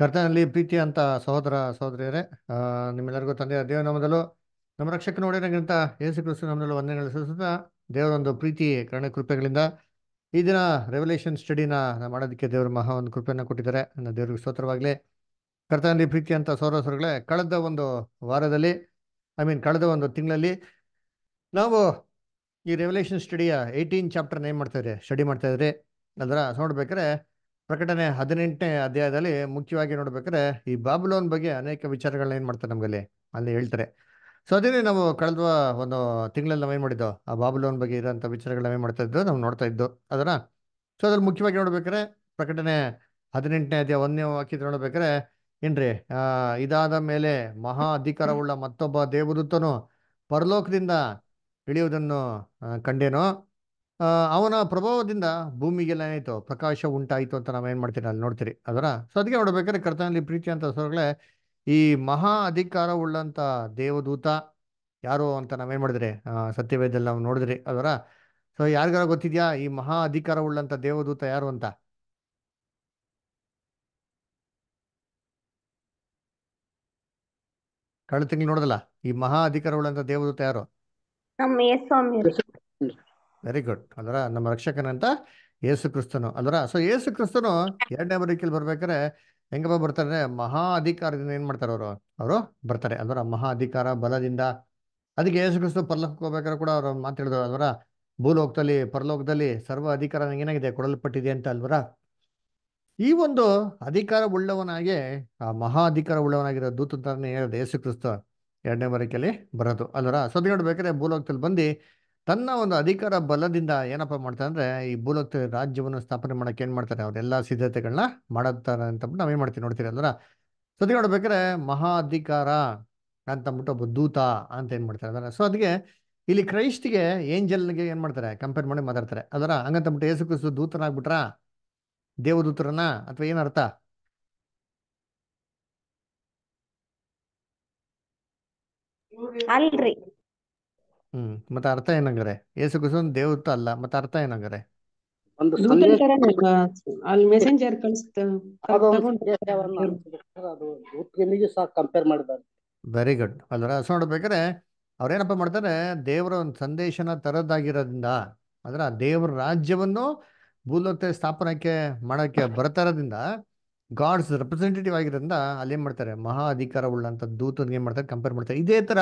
ಕರ್ತನಲ್ಲಿ ಪ್ರೀತಿ ಅಂತ ಸಹೋದರ ಸಹೋದರಿಯರೇ ನಿಮ್ಮೆಲ್ಲರಿಗೂ ತಂದೆಯ ನಮ್ಮದಲ್ಲೂ ನಮ್ಮ ರಕ್ಷಕ ನೋಡಿರೋಕ್ಕಿಂತ ಏಸು ಕ್ರಿಸ್ತು ನಮ್ಮದಲ್ಲೂ ಒಂದೇ ಸಲ್ಲಿಸುತ್ತಾ ದೇವರೊಂದು ಪ್ರೀತಿ ಕರುಣೆ ಕೃಪೆಗಳಿಂದ ಈ ದಿನ ರೆವಲ್ಯೂಷನ್ ಸ್ಟಡಿನ ಮಾಡೋದಕ್ಕೆ ದೇವರು ಮಹಾ ಒಂದು ಕೃಪೆಯನ್ನು ಕೊಟ್ಟಿದ್ದಾರೆ ನನ್ನ ದೇವರಿಗೆ ಸ್ತೋತ್ರವಾಗಲಿ ಕರ್ತನಲ್ಲಿ ಪ್ರೀತಿ ಅಂತ ಸಹೋದರಗಳೇ ಕಳೆದ ಒಂದು ವಾರದಲ್ಲಿ ಐ ಮೀನ್ ಕಳೆದ ಒಂದು ತಿಂಗಳಲ್ಲಿ ನಾವು ಈ ರೆವಲ್ಯೂಷನ್ ಸ್ಟಡಿಯ ಏಯ್ಟೀನ್ ಚಾಪ್ಟರ್ನ ಏನು ಮಾಡ್ತಾಯಿದ್ರಿ ಸ್ಟಡಿ ಮಾಡ್ತಾಯಿದ್ರಿ ಅದರ ನೋಡ್ಬೇಕಾರೆ ಪ್ರಕಟಣೆ ಹದಿನೆಂಟನೇ ಅಧ್ಯಾಯದಲ್ಲಿ ಮುಖ್ಯವಾಗಿ ನೋಡ್ಬೇಕಾದ್ರೆ ಈ ಬಾಬುಲೋನ್ ಬಗ್ಗೆ ಅನೇಕ ವಿಚಾರಗಳನ್ನ ಏನು ಮಾಡ್ತಾರೆ ನಮಗಲ್ಲಿ ಅಲ್ಲಿ ಹೇಳ್ತಾರೆ ಸೊ ಅದೇನೆ ನಾವು ಕಳೆದ ಒಂದು ತಿಂಗಳಲ್ಲಿ ನಾವು ಏನು ಮಾಡಿದ್ದೋ ಆ ಬಾಬುಲೋನ್ ಬಗ್ಗೆ ಇರೋಂಥ ವಿಚಾರಗಳನ್ನ ಏನು ಮಾಡ್ತಾ ಇದ್ದೋ ನಾವು ನೋಡ್ತಾ ಇದ್ದೋ ಅದನ್ನ ಸೊ ಅದ್ರಲ್ಲಿ ಮುಖ್ಯವಾಗಿ ನೋಡ್ಬೇಕಾದ್ರೆ ಪ್ರಕಟಣೆ ಹದಿನೆಂಟನೇ ಅಧ್ಯಾಯ ಒಂದನೇ ವಾಕ್ಯದ ನೋಡ್ಬೇಕಾದ್ರೆ ಏನ್ರಿ ಇದಾದ ಮೇಲೆ ಮಹಾ ಅಧಿಕಾರವುಳ್ಳ ಮತ್ತೊಬ್ಬ ದೇವದೂತನು ಪರಲೋಕದಿಂದ ಇಳಿಯುವುದನ್ನು ಕಂಡೇನೋ ಅವನ ಪ್ರಭಾವದಿಂದ ಭೂಮಿಗೆಲ್ಲ ಏನಾಯ್ತು ಪ್ರಕಾಶ ಉಂಟಾಯಿತು ಅಂತ ನಾವು ಏನು ಮಾಡ್ತೀರಿ ಅಲ್ಲಿ ನೋಡ್ತೀರಿ ಅದರ ಸೊ ಅದಕ್ಕೆ ನೋಡ್ಬೇಕಾದ್ರೆ ಕರ್ತನಲ್ಲಿ ಪ್ರೀತಿ ಅಂತ ಸರ್ಗಳೇ ಈ ಮಹಾ ಅಧಿಕಾರ ಉಳ್ಳಂತ ದೇವದೂತ ಯಾರು ಅಂತ ನಾವೇನು ಮಾಡಿದ್ರಿ ಸತ್ಯವೇದಲ್ಲಿ ನಾವು ನೋಡಿದ್ರಿ ಅದರ ಸೊ ಯಾರಿಗಾರ ಗೊತ್ತಿದ್ಯಾ ಈ ಮಹಾ ಅಧಿಕಾರ ಉಳ್ಳಂತ ದೇವದೂತ ಯಾರು ಅಂತ ಕಳೆದ ತಿಂಗಳು ನೋಡಿದಲ್ಲ ಈ ಮಹಾ ಅಧಿಕಾರ ಉಳ್ಳಂತ ದೇವದೂತ ಯಾರು ವೆರಿ ಗುಡ್ ಅದರ ನಮ್ಮ ರಕ್ಷಕನಂತ ಯೇಸು ಕ್ರಿಸ್ತನು ಅಲ್ರ ಸೊ ಯೇಸು ಕ್ರಿಸ್ತನು ಎರಡನೇ ಬರೀಕೆಯಲ್ಲಿ ಬರ್ಬೇಕಾದ್ರೆ ಹೆಂಗಪ್ಪ ಬರ್ತಾರೆ ಮಹಾ ಅಧಿಕಾರದಿಂದ ಏನ್ ಮಾಡ್ತಾರೆ ಅವರು ಅವರು ಬರ್ತಾರೆ ಅಂದ್ರ ಮಹಾ ಅಧಿಕಾರ ಬಲದಿಂದ ಅದಕ್ಕೆ ಯೇಸು ಕ್ರಿಸ್ತ ಪರ್ಲೋಕಕ್ಕೆ ಹೋಗ್ಬೇಕಾದ್ರೆ ಕೂಡ ಅವರು ಮಾತಾಡಿದ್ರು ಅದರ ಭೂಲೋಕದಲ್ಲಿ ಪರಲೋಕದಲ್ಲಿ ಸರ್ವ ಅಧಿಕಾರ ಏನಾಗಿದೆ ಕೊಡಲ್ಪಟ್ಟಿದೆ ಅಂತ ಅಲ್ವರ ಈ ಒಂದು ಅಧಿಕಾರ ಉಳ್ಳವನಾಗಿ ಆ ಮಹಾ ಅಧಿಕಾರ ಉಳ್ಳವನಾಗಿರೋ ದೂತ ಹೇಳೋದು ಯೇಸು ಕ್ರಿಸ್ತ ಎರಡನೇ ಬರೀಕೆಯಲ್ಲಿ ಬರೋದು ಅಲ್ವರ ಅದ್ ನೋಡ್ಬೇಕಾದ್ರೆ ಭೂಲೋಕದಲ್ಲಿ ಬಂದು ತನ್ನ ಒಂದು ಅಧಿಕಾರ ಬಲದಿಂದ ಏನಪ್ಪ ಮಾಡ್ತಾರೆ ಅಂದ್ರೆ ಈ ಭೂಲೋಕ ರಾಜ್ಯವನ್ನು ಸ್ಥಾಪನೆ ಮಾಡೋಕೆ ಏನ್ ಮಾಡ್ತಾರೆ ಅವ್ರೆಲ್ಲ ಸಿದ್ಧತೆಗಳನ್ನ ಮಾಡುತ್ತಾರೆ ಅಂತಬಿಟ್ಟು ಏನ್ ಮಾಡ್ತೀವಿ ನೋಡ್ತೀರಿ ಸೊ ಸತಿ ನೋಡ್ಬೇಕಾದ್ರೆ ಮಹಾ ಅಧಿಕಾರ ಅಂತಂದ್ಬಿಟ್ಟು ಒಬ್ಬ ದೂತ ಅಂತ ಏನ್ ಮಾಡ್ತಾರೆ ಅಂದ್ರೆ ಸೊ ಅದಕ್ಕೆ ಇಲ್ಲಿ ಕ್ರೈಸ್ಟ್ಗೆ ಗೆ ಏನ್ ಮಾಡ್ತಾರೆ ಕಂಪೇರ್ ಮಾಡಿ ಮಾತಾಡ್ತಾರೆ ಅದರ ಹಂಗಂತಂದ್ಬಿಟ್ಟು ಯೇಸು ಕ್ರಿಸ್ತು ದೂತನಾಗ್ಬಿಟ್ರ ದೇವದೂತರನ ಅಥವಾ ಏನರ್ಥ ಅಲ್ರಿ ಹ್ಮ್ ಮತ್ತೆ ಅರ್ಥ ಏನಂಗಾರೆ ಏಸು ಕ್ರಿಸ್ತನ್ ದೇವತ ಅಲ್ಲ ಮತ್ತೆ ಅರ್ಥ ಏನಂಗಾರೆ ಒಂದು ಸಂದೇಶ ಮೆಸೆಂಜರ್ ಕಂಪೇರ್ ವೆರಿ ಗುಡ್ ಅಲ್ವರ ಅಸ್ ನೋಡ್ಬೇಕಾದ್ರೆ ಅವ್ರೇನಪ್ಪ ಮಾಡ್ತಾರೆ ದೇವರ ಒಂದ್ ಸಂದೇಶನ ತರದಾಗಿರೋದ್ರಿಂದ ಅಂದ್ರೆ ದೇವ್ರ ದೇವರ ರಾಜ್ಯವನ್ನು ಭೂಲೋಕದಲ್ಲಿ ಸ್ಥಾಪನಕ್ಕೆ ಮಾಡಕ್ಕೆ ಬರ್ತಾ ಗಾಡ್ಸ್ ರೆಪ್ರೆಸೆಂಟೇಟಿವ್ ಆಗಿರೋದ್ರಿಂದ ಅಲ್ಲಿ ಏನ್ ಮಾಡ್ತಾರೆ ಮಹಾ ಅಧಿಕಾರ ಉಳ್ಳಂತ ದೂತನ್ಗೆ ಏನ್ ಮಾಡ್ತಾರೆ ಕಂಪೇರ್ ಮಾಡ್ತಾರೆ ಇದೇ ತರ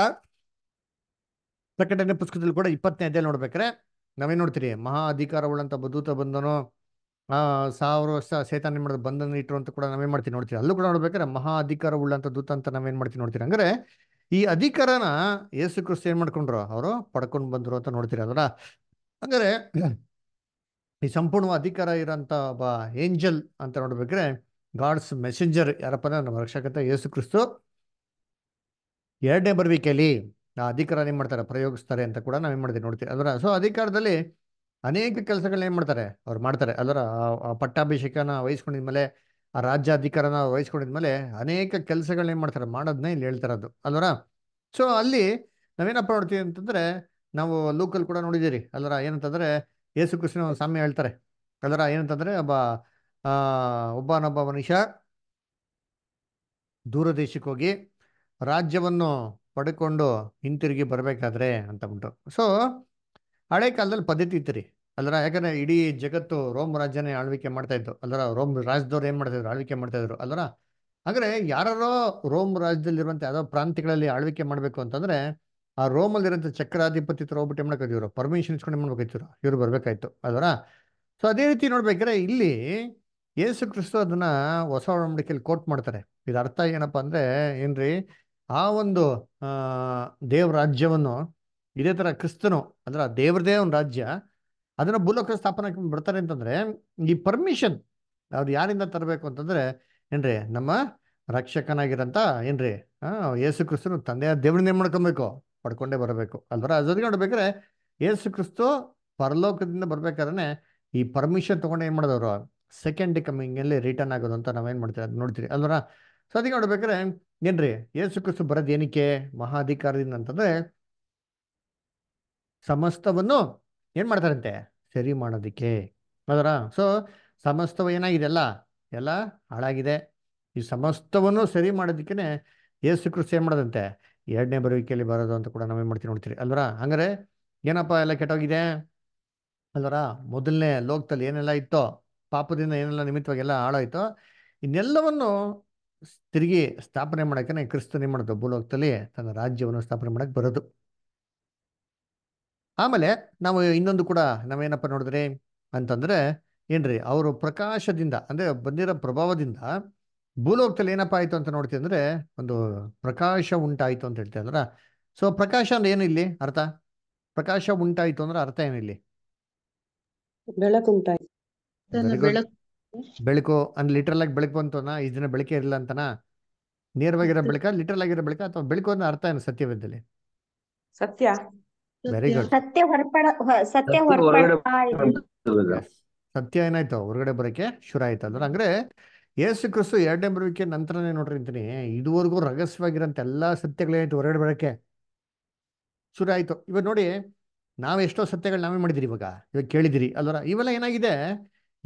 ಪ್ರಕಟಣೆ ಪುಸ್ತಕದಲ್ಲಿ ಕೂಡ ಇಪ್ಪತ್ತನೇ ಅಧ್ಯಾಯ ನೋಡ್ಬೇಕಾರೆ ನಾವೇ ನೋಡ್ತೀರಿ ಮಹಾ ಉಳ್ಳಂತ ಬದೂತ ಬಂದನೋ ಸಾವಿರ ವರ್ಷ ಸೇತಾನ ಮಾಡೋದು ಬಂಧನ ಇಟ್ಟರು ಅಂತ ಕೂಡ ನಾವೇನ್ ಮಾಡ್ತೀವಿ ನೋಡ್ತೀವಿ ಅಲ್ಲೂ ಕೂಡ ನೋಡ್ಬೇಕಾರೆ ಮಹಾ ಉಳ್ಳಂತ ದೂತ ಅಂತ ನಾವೇನ್ ಮಾಡ್ತೀವಿ ನೋಡ್ತೀರಿ ಅಂದ್ರೆ ಈ ಅಧಿಕಾರನ ಯೇಸು ಕ್ರಿಸ್ತ ಏನ್ ಮಾಡ್ಕೊಂಡ್ರು ಅವರು ಪಡ್ಕೊಂಡು ಬಂದ್ರು ಅಂತ ನೋಡ್ತೀರಿ ಅದರ ಅಂದ್ರೆ ಈ ಸಂಪೂರ್ಣ ಅಧಿಕಾರ ಇರೋಂತ ಒಬ್ಬ ಏಂಜಲ್ ಅಂತ ನೋಡ್ಬೇಕ್ರೆ ಗಾಡ್ಸ್ ಮೆಸೆಂಜರ್ ಯಾರಪ್ಪ ಅಂದ್ರೆ ನಮ್ಮ ರಕ್ಷಕತೆ ಯೇಸು ಕ್ರಿಸ್ತು ಎರಡನೇ ಬರ್ಬೇಕಲ್ಲಿ ಅಧಿಕಾರ ಏನು ಮಾಡ್ತಾರೆ ಪ್ರಯೋಗಿಸ್ತಾರೆ ಅಂತ ಕೂಡ ನಾವೇನು ಮಾಡ್ತೀವಿ ನೋಡ್ತೀವಿ ಅದರ ಸೊ ಅಧಿಕಾರದಲ್ಲಿ ಅನೇಕ ಕೆಲಸಗಳನ್ನ ಏನು ಮಾಡ್ತಾರೆ ಅವ್ರು ಮಾಡ್ತಾರೆ ಅದರ ಪಟ್ಟಾಭಿಷೇಕನ ವಹಿಸ್ಕೊಂಡಿದ್ಮೇಲೆ ಆ ರಾಜ್ಯ ಅಧಿಕಾರನ ವಹಿಸ್ಕೊಂಡಿದ್ಮೇಲೆ ಅನೇಕ ಕೆಲಸಗಳನ್ನ ಏನು ಮಾಡ್ತಾರೆ ಮಾಡೋದನ್ನ ಇಲ್ಲಿ ಅದು ಅಲ್ವರ ಸೊ ಅಲ್ಲಿ ನಾವೇನಪ್ಪ ನೋಡ್ತೀವಿ ಅಂತಂದ್ರೆ ನಾವು ಲೋಕಲ್ ಕೂಡ ನೋಡಿದ್ದೀರಿ ಅಲ್ಲರ ಏನಂತಂದ್ರೆ ಯೇಸು ಕೃಷ್ಣ ಸಾಮ್ಯ ಹೇಳ್ತಾರೆ ಅಲ್ಲರ ಏನಂತಂದ್ರೆ ಒಬ್ಬ ಒಬ್ಬನೊಬ್ಬ ಮನುಷ್ಯ ದೂರ ದೇಶಕ್ಕೆ ಹೋಗಿ ರಾಜ್ಯವನ್ನು ಪಡ್ಕೊಂಡು ಹಿಂತಿರುಗಿ ಬರಬೇಕಾದ್ರೆ ಅಂತಬಿಟ್ಟು ಸೊ ಹಳೆ ಕಾಲದಲ್ಲಿ ಪದ್ಧತಿ ಇತ್ತು ರೀ ಅಲ್ಲರ ಯಾಕಂದ್ರೆ ಇಡೀ ಜಗತ್ತು ರೋಮ್ ರಾಜ್ಯನೇ ಆಳ್ವಿಕೆ ಮಾಡ್ತಾ ಇದ್ದು ಅಲ್ಲರ ರೋಮ್ ರಾಜ್ಯದವ್ರು ಏನು ಇದ್ರು ಆಳ್ವಿಕೆ ಮಾಡ್ತಾ ಇದ್ರು ಅಲ್ಲರ ಹಾಗಾದ್ರೆ ಯಾರೋ ರೋಮ್ ರಾಜ್ಯದಲ್ಲಿರುವಂಥ ಯಾವ್ದೋ ಪ್ರಾಂತ್ಯಗಳಲ್ಲಿ ಆಳ್ವಿಕೆ ಮಾಡಬೇಕು ಅಂತಂದ್ರೆ ಆ ರೋಮಲ್ಲಿರೋಂಥ ಚಕ್ರಾಧಿಪತಿ ಹತ್ರ ಹೋಗ್ಬಿಟ್ಟು ಏನು ಮಾಡ್ಬೇಕು ಇವರು ಪರ್ಮಿಷನ್ ಇಸ್ಕೊಂಡು ಮಾಡ್ಬೇಕಾಯ್ತು ಇವರು ಬರಬೇಕಾಯ್ತು ಅಲ್ವರ ಸೊ ಅದೇ ರೀತಿ ನೋಡ್ಬೇಕಾದ್ರೆ ಇಲ್ಲಿ ಯೇಸು ಕ್ರಿಸ್ತು ಅದನ್ನ ಹೊಸ ಒಡಂಬಡಿಕೆಯಲ್ಲಿ ಕೋಟ್ ಮಾಡ್ತಾರೆ ಇದರ್ಥ ಅರ್ಥ ಏನಪ್ಪ ಅಂದ್ರೆ ಏನ್ರಿ ಆ ಒಂದು ದೇವ್ ರಾಜ್ಯವನ್ನು ಇದೇ ತರ ಕ್ರಿಸ್ತನು ಅಂದ್ರೆ ದೇವ್ರದೇ ಒಂದು ರಾಜ್ಯ ಅದನ್ನ ಭೂಲೋಕ ಸ್ಥಾಪನೆ ಬರ್ತಾರೆ ಅಂತಂದ್ರೆ ಈ ಪರ್ಮಿಷನ್ ಅವ್ರು ಯಾರಿಂದ ತರಬೇಕು ಅಂತಂದ್ರೆ ಏನ್ರಿ ನಮ್ಮ ರಕ್ಷಕನಾಗಿರಂತ ಏನ್ರಿ ಯೇಸು ಕ್ರಿಸ್ತನು ತಂದೆಯ ದೇವ್ರ ಮಾಡ್ಕೊಬೇಕು ಪಡ್ಕೊಂಡೇ ಬರಬೇಕು ಅಲ್ವರ ಅದ್ರ ಜೊತೆಗೆ ನೋಡ್ಬೇಕಾದ್ರೆ ಯೇಸು ಕ್ರಿಸ್ತು ಪರಲೋಕದಿಂದ ಬರ್ಬೇಕಾದ್ರೆ ಈ ಪರ್ಮಿಷನ್ ತಗೊಂಡು ಏನ್ ಮಾಡಿದವರು ಸೆಕೆಂಡ್ ಕಮಿಂಗ್ ಅಲ್ಲಿ ರಿಟರ್ನ್ ಆಗೋದು ಅಂತ ನಾವೇನ್ ಮಾಡ್ತೀವಿ ಅದು ನೋಡ್ತೀರಿ ಅಲ್ವರ ಸೊ ಅದಕ್ಕೆ ನೋಡ್ಬೇಕಾದ್ರೆ ಏನ್ರಿ ಏಸು ಕ್ರಿಸ್ತು ಬರೋದು ಏನಕ್ಕೆ ಮಹಾ ಅಧಿಕಾರದಿಂದ ಅಂತಂದ್ರೆ ಸಮಸ್ತವನ್ನು ಏನ್ ಮಾಡ್ತಾರಂತೆ ಸರಿ ಮಾಡೋದಿಕ್ಕೆ ಅದರ ಸೊ ಸಮಸ್ತವ ಏನಾಗಿದೆ ಅಲ್ಲ ಎಲ್ಲ ಹಾಳಾಗಿದೆ ಈ ಸಮಸ್ತವನ್ನು ಸರಿ ಮಾಡೋದಕ್ಕೇನೆ ಯೇಸು ಕ್ರಿಸ್ತು ಏನ್ ಮಾಡೋದಂತೆ ಎರಡನೇ ಬರುವಿಕೆಯಲ್ಲಿ ಬರೋದು ಅಂತ ಕೂಡ ನಾವೇನ್ ಮಾಡ್ತೀವಿ ನೋಡ್ತೀರಿ ಅಲ್ವರ ಹಂಗಾರೆ ಏನಪ್ಪ ಎಲ್ಲ ಕೆಟ್ಟೋಗಿದೆ ಅಲ್ವರ ಮೊದಲನೇ ಲೋಕದಲ್ಲಿ ಏನೆಲ್ಲ ಇತ್ತೋ ಪಾಪದಿಂದ ಏನೆಲ್ಲ ನಿಮಿತ್ತವಾಗಿ ಎಲ್ಲ ಹಾಳಾಯ್ತೋ ಇನ್ನೆಲ್ಲವನ್ನು ತಿರುಗಿ ಸ್ಥಾಪನೆ ಕ್ರಿಸ್ತನ ಕ್ರಿಸ್ತನೇ ಮಾಡೋದು ಭೂಲೋಕದಲ್ಲಿ ತನ್ನ ರಾಜ್ಯವನ್ನು ಸ್ಥಾಪನೆ ಮಾಡಕ್ ಬರೋದು ಆಮೇಲೆ ನಾವು ಇನ್ನೊಂದು ಕೂಡ ನಾವೇನಪ್ಪ ನೋಡಿದ್ರಿ ಅಂತಂದ್ರೆ ಏನ್ರಿ ಅವರು ಪ್ರಕಾಶದಿಂದ ಅಂದ್ರೆ ಬಂದಿರೋ ಪ್ರಭಾವದಿಂದ ಭೂಲೋಕದಲ್ಲಿ ಏನಪ್ಪ ಆಯ್ತು ಅಂತ ನೋಡ್ತೀವಿ ಅಂದರೆ ಒಂದು ಪ್ರಕಾಶ ಉಂಟಾಯಿತು ಅಂತ ಹೇಳ್ತೀವಿ ಅಂದ್ರ ಸೊ ಪ್ರಕಾಶ ಅಂದ್ರೆ ಏನು ಇಲ್ಲಿ ಅರ್ಥ ಪ್ರಕಾಶ ಉಂಟಾಯಿತು ಅಂದ್ರೆ ಅರ್ಥ ಏನಿಲ್ಲಿ ಬೆಳಕು ಬೆಳಕು ಅಂದ್ರೆ ಲಿಟ್ರಲ್ ಆಗಿ ಬೆಳಕು ಅಂತನಾ ಈ ದಿನ ಬೆಳಕೆ ಇರಲಿಲ್ಲ ಅಂತಾನ ನೇರವಾಗಿರೋ ಬೆಳಕ ಲಿಟ್ರಲ್ ಆಗಿರೋ ಬೆಳಕ ಅಥವಾ ಬೆಳಕು ಅನ್ನೋ ಅರ್ಥ ಏನು ಸತ್ಯವೇದದಲ್ಲಿ ಸತ್ಯ ವೆರಿ ಗುಡ್ ಸತ್ಯ ಹೊರಪಡ ಸತ್ಯ ಹೊರಪಡ ಸತ್ಯ ಏನಾಯ್ತು ಹೊರಗಡೆ ಬರೋಕೆ ಶುರು ಆಯ್ತು ಅಂದ್ರೆ ಅಂದ್ರೆ ಯೇಸು ಕ್ರಿಸ್ತು ಎರಡನೇ ಬರುವಿಕೆ ನಂತರನೇ ನೋಡ್ರಿ ಅಂತೀನಿ ಇದುವರೆಗೂ ರಹಸ್ಯವಾಗಿರೋಂಥ ಎಲ್ಲಾ ಸತ್ಯಗಳೇನಾಯ್ತು ಹೊರಗಡೆ ಬರಕ್ಕೆ ಶುರು ಆಯ್ತು ಇವಾಗ ನೋಡಿ ನಾವ್ ಎಷ್ಟೋ ಸತ್ಯಗಳು ನಾವೇ ಮಾಡಿದಿರಿ ಇವಾಗ ಇವಾಗ ಕೇಳಿದಿರಿ ಅಲ್ವರ ಇವೆಲ್ಲ ಏನಾಗಿದೆ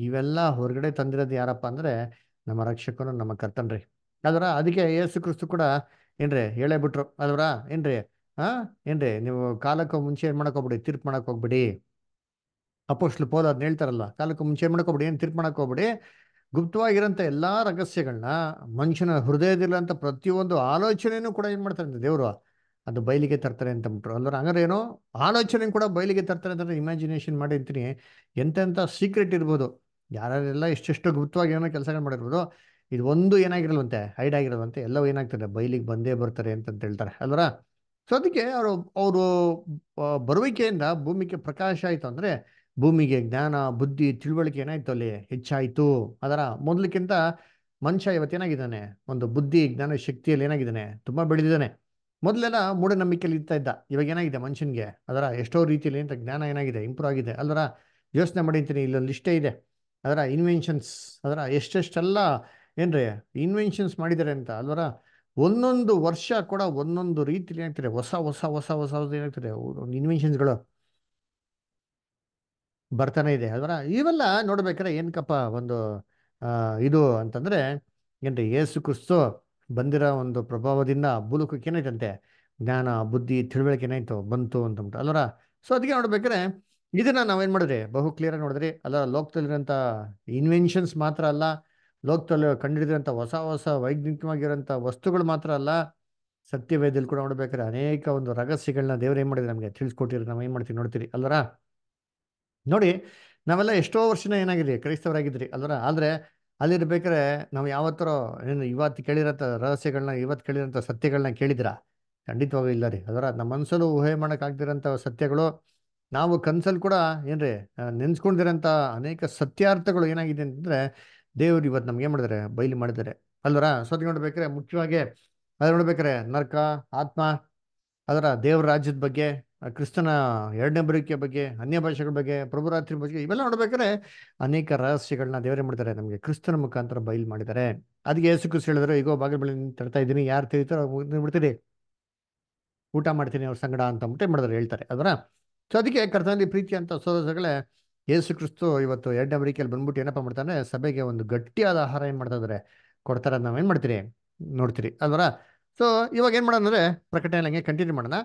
ಇವೆಲ್ಲ ಹೊರಗಡೆ ತಂದಿರೋದು ಯಾರಪ್ಪ ಅಂದರೆ ನಮ್ಮ ರಕ್ಷಕನು ನಮ್ಮ ಕರ್ತನ್ರಿ ಅದರ ಅದಕ್ಕೆ ಯೇಸು ಕ್ರಿಸ್ತು ಕೂಡ ಏನ್ರಿ ಹೇಳೇ ಬಿಟ್ರು ಅದ್ರಾ ಏನ್ರಿ ಹಾಂ ಏನ್ರಿ ನೀವು ಕಾಲಕ್ಕೆ ಮುಂಚೆ ಏನು ಮಾಡಕ್ ಹೋಗ್ಬಿಡಿ ತೀರ್ಪು ಮಾಡಕ್ಕೆ ಹೋಗ್ಬಿಡಿ ಅಪೋಸ್ಟ್ಲು ಪೋದ ಅದನ್ನ ಹೇಳ್ತಾರಲ್ಲ ಕಾಲಕ್ಕೆ ಮುಂಚೆ ಏನು ಮಾಡಕ್ಕೆ ಹೋಗ್ಬಿಡಿ ಏನು ತೀರ್ಪು ಮಾಡಕ್ಕೆ ಹೋಗ್ಬಿಡಿ ಗುಪ್ತವಾಗಿರೋಂಥ ಎಲ್ಲ ರಹಸ್ಯಗಳನ್ನ ಮನುಷ್ಯನ ಅಂತ ಪ್ರತಿಯೊಂದು ಆಲೋಚನೆಯೂ ಕೂಡ ಏನು ಮಾಡ್ತಾರಂತೆ ದೇವರು ಅದು ಬಯಲಿಗೆ ತರ್ತಾರೆ ಅಂತ ಬಿಟ್ರು ಅಂದ್ರೆ ಹಂಗಾರೆ ಏನೋ ಆಲೋಚನೆ ಕೂಡ ಬಯಲಿಗೆ ತರ್ತಾರೆ ಅಂತಂದ್ರೆ ಇಮ್ಯಾಜಿನೇಷನ್ ಮಾಡಿರ್ತೀನಿ ಎಂತೆಂಥ ಸೀಕ್ರೆಟ್ ಇರ್ಬೋದು ಯಾರ್ಯಾರೆಲ್ಲ ಎಷ್ಟೆಷ್ಟು ಗುಪ್ತವಾಗಿ ಏನೋ ಕೆಲಸ ಮಾಡಿರ್ಬೋದು ಇದು ಒಂದು ಏನಾಗಿರಲ್ವಂತೆ ಹೈಡ್ ಆಗಿರಲ್ವಂತೆ ಎಲ್ಲವೂ ಏನಾಗ್ತಾರೆ ಬಯಲಿಗೆ ಬಂದೇ ಬರ್ತಾರೆ ಅಂತಂತ ಹೇಳ್ತಾರೆ ಅಲ್ವರ ಸೊ ಅದಕ್ಕೆ ಅವರು ಅವರು ಬರುವಿಕೆಯಿಂದ ಭೂಮಿಗೆ ಪ್ರಕಾಶ ಆಯಿತು ಅಂದರೆ ಭೂಮಿಗೆ ಜ್ಞಾನ ಬುದ್ಧಿ ತಿಳುವಳಿಕೆ ಏನಾಯ್ತು ಅಲ್ಲಿ ಹೆಚ್ಚಾಯಿತು ಅದರ ಮೊದಲಕ್ಕಿಂತ ಮನುಷ್ಯ ಇವತ್ತೇನಾಗಿದ್ದಾನೆ ಒಂದು ಬುದ್ಧಿ ಜ್ಞಾನ ಶಕ್ತಿಯಲ್ಲಿ ಏನಾಗಿದ್ದಾನೆ ತುಂಬ ಬೆಳೆದಿದ್ದಾನೆ ಮೊದಲೆಲ್ಲ ಮೂಢನಂಬಿಕೆಯಲ್ಲಿ ಇರ್ತಾ ಇದ್ದ ಇವಾಗ ಏನಾಗಿದೆ ಮನುಷ್ಯನಿಗೆ ಅದರ ಎಷ್ಟೋ ರೀತಿಯಲ್ಲಿ ಅಂತ ಜ್ಞಾನ ಏನಾಗಿದೆ ಇಂಪ್ರೂವ್ ಆಗಿದೆ ಅದರ ಯೋಚನೆ ಮಾಡಿರ್ತೀನಿ ಇಲ್ಲೊಂದು ಇಷ್ಟೇ ಇದೆ ಅದರ ಇನ್ವೆನ್ಷನ್ಸ್ ಅದರ ಎಷ್ಟೆಷ್ಟೆಲ್ಲ ಏನ್ರಿ ಇನ್ವೆನ್ಷನ್ಸ್ ಮಾಡಿದ್ದಾರೆ ಅಂತ ಅಲ್ವರ ಒಂದೊಂದು ವರ್ಷ ಕೂಡ ಒಂದೊಂದು ರೀತಿಯಲ್ಲಿ ಏನಾಗ್ತಾರೆ ಹೊಸ ಹೊಸ ಹೊಸ ಹೊಸ ಏನಾಗ್ತದೆ ಇನ್ವೆನ್ಷನ್ಸ್ಗಳು ಬರ್ತಾನೆ ಇದೆ ಅದರ ಇವೆಲ್ಲ ನೋಡ್ಬೇಕಾದ್ರೆ ಏನ್ಕಪ್ಪ ಒಂದು ಇದು ಅಂತಂದ್ರೆ ಏನ್ರಿ ಯೇಸು ಕ್ರಿಸ್ತು ಬಂದಿರೋ ಒಂದು ಪ್ರಭಾವದಿಂದ ಬುಲುಕಕ್ಕೆ ಏನಾಯ್ತಂತೆ ಜ್ಞಾನ ಬುದ್ಧಿ ತಿಳುವಳಿಕೆ ಏನಾಯ್ತು ಬಂತು ಅಂತಂದ್ಬಿಟ್ಟು ಅಲ್ಲರ ಸೊ ಅದಕ್ಕೆ ನೋಡ್ಬೇಕಾದ್ರೆ ಇದನ್ನ ನಾವೇನು ಮಾಡಿದ್ರಿ ಬಹು ಕ್ಲಿಯರಾಗಿ ನೋಡಿದ್ರಿ ಅಲ್ಲರ ಲೋಕದಲ್ಲಿರೋಂಥ ಇನ್ವೆನ್ಷನ್ಸ್ ಮಾತ್ರ ಅಲ್ಲ ಲೋಕದಲ್ಲಿ ಕಂಡಿಡಿದಿರೋಂಥ ಹೊಸ ಹೊಸ ವೈಜ್ಞಾನಿಕವಾಗಿರೋಂಥ ವಸ್ತುಗಳು ಮಾತ್ರ ಅಲ್ಲ ಸತ್ಯವೇದಲ್ಲಿ ಕೂಡ ನೋಡ್ಬೇಕಾದ್ರೆ ಅನೇಕ ಒಂದು ರಹಸ್ಯಗಳನ್ನ ದೇವ್ರು ಏನ್ ಮಾಡಿದ್ರೆ ನಮಗೆ ತಿಳಿಸ್ಕೊಟ್ಟಿರಿ ನಾವು ಏನು ಮಾಡ್ತೀವಿ ನೋಡ್ತೀರಿ ಅಲ್ವರ ನೋಡಿ ನಾವೆಲ್ಲ ಎಷ್ಟೋ ವರ್ಷನ ಏನಾಗಿದ್ರಿ ಕ್ರೈಸ್ತವರಾಗಿದ್ರಿ ಅಲ್ಲರ ಆದ್ರೆ ಅಲ್ಲಿರ್ಬೇಕಾದ್ರೆ ನಾವು ಯಾವತ್ತರ ಏನು ಇವತ್ತು ಕೇಳಿರೋಂಥ ರಹಸ್ಯಗಳನ್ನ ಇವತ್ತು ಕೇಳಿರೋಂಥ ಸತ್ಯಗಳನ್ನ ಕೇಳಿದಿರಾ ಖಂಡಿತವಾಗೂ ಇಲ್ಲ ರೀ ಅದರ ನಮ್ಮ ಮನಸ್ಸಲ್ಲೂ ಊಹೆ ಮಾಡೋಕ್ಕಾಗ್ದಿರೋಂಥ ಸತ್ಯಗಳು ನಾವು ಕನಸಲ್ಲಿ ಕೂಡ ಏನ್ರಿ ನೆನ್ಸ್ಕೊಂಡಿರೋಂಥ ಅನೇಕ ಸತ್ಯಾರ್ಥಗಳು ಏನಾಗಿದೆ ಅಂತಂದರೆ ದೇವರು ಇವತ್ತು ನಮ್ಗೆ ಏನು ಮಾಡಿದ್ದಾರೆ ಬಯಲು ಮಾಡಿದ್ದಾರೆ ಅಲ್ವರ ಸೊ ನೋಡ್ಬೇಕ್ರೆ ಮುಖ್ಯವಾಗಿ ಅದ್ರ ನೋಡ್ಬೇಕಾರೆ ನರ್ಕ ಆತ್ಮ ಅದರ ದೇವ್ರ ರಾಜ್ಯದ ಬಗ್ಗೆ ಕ್ರಿಸ್ತನ ಎರಡನೇ ಬರಿಕೆ ಬಗ್ಗೆ ಅನ್ಯ ಭಾಷೆಗಳ ಬಗ್ಗೆ ಪ್ರಭುರಾತ್ರಿ ಬಗ್ಗೆ ಇವೆಲ್ಲ ನೋಡ್ಬೇಕಾದ್ರೆ ಅನೇಕ ರಹಸ್ಯಗಳನ್ನ ದೇವರೇ ಮಾಡ್ತಾರೆ ನಮಗೆ ಕ್ರಿಸ್ತನ ಮುಖಾಂತರ ಬಯಲು ಮಾಡಿದ್ದಾರೆ ಅದಕ್ಕೆ ಯೇಸು ಕ್ರಿಸ್ತ ಹೇಳಿದ್ರು ಈಗೋ ಬಾಗಿಲ ಬಳಿ ತರ್ತಾ ಇದ್ದೀನಿ ಯಾರು ತಿಳಿತಾರೋ ಬಿಡ್ತೀರಿ ಊಟ ಮಾಡ್ತೀನಿ ಅವ್ರ ಸಂಗಡ ಅಂತ ಅಂದ್ಬಿಟ್ಟು ಮಾಡಿದ್ರೆ ಹೇಳ್ತಾರೆ ಅದರ ಸೊ ಅದಕ್ಕೆ ಕರ್ತನಲ್ಲಿ ಪ್ರೀತಿ ಅಂತ ಸೋದರಗಳೇ ಯೇಸು ಕ್ರಿಸ್ತು ಇವತ್ತು ಎರಡನೇ ಬರಿಕೆಯಲ್ಲಿ ಬಂದ್ಬಿಟ್ಟು ಏನಪ್ಪ ಮಾಡ್ತಾನೆ ಸಭೆಗೆ ಒಂದು ಗಟ್ಟಿಯಾದ ಆಹಾರ ಏನು ಮಾಡ್ತಾ ಇದ್ರೆ ಕೊಡ್ತಾರೆ ನಾವೇನು ಮಾಡ್ತೀರಿ ನೋಡ್ತೀರಿ ಅಲ್ವರ ಸೊ ಇವಾಗ ಏನು ಮಾಡೋಣ ಅಂದರೆ ಪ್ರಕಟಣೆ ಹಂಗೆ ಕಂಟಿನ್ಯೂ ಮಾಡೋಣ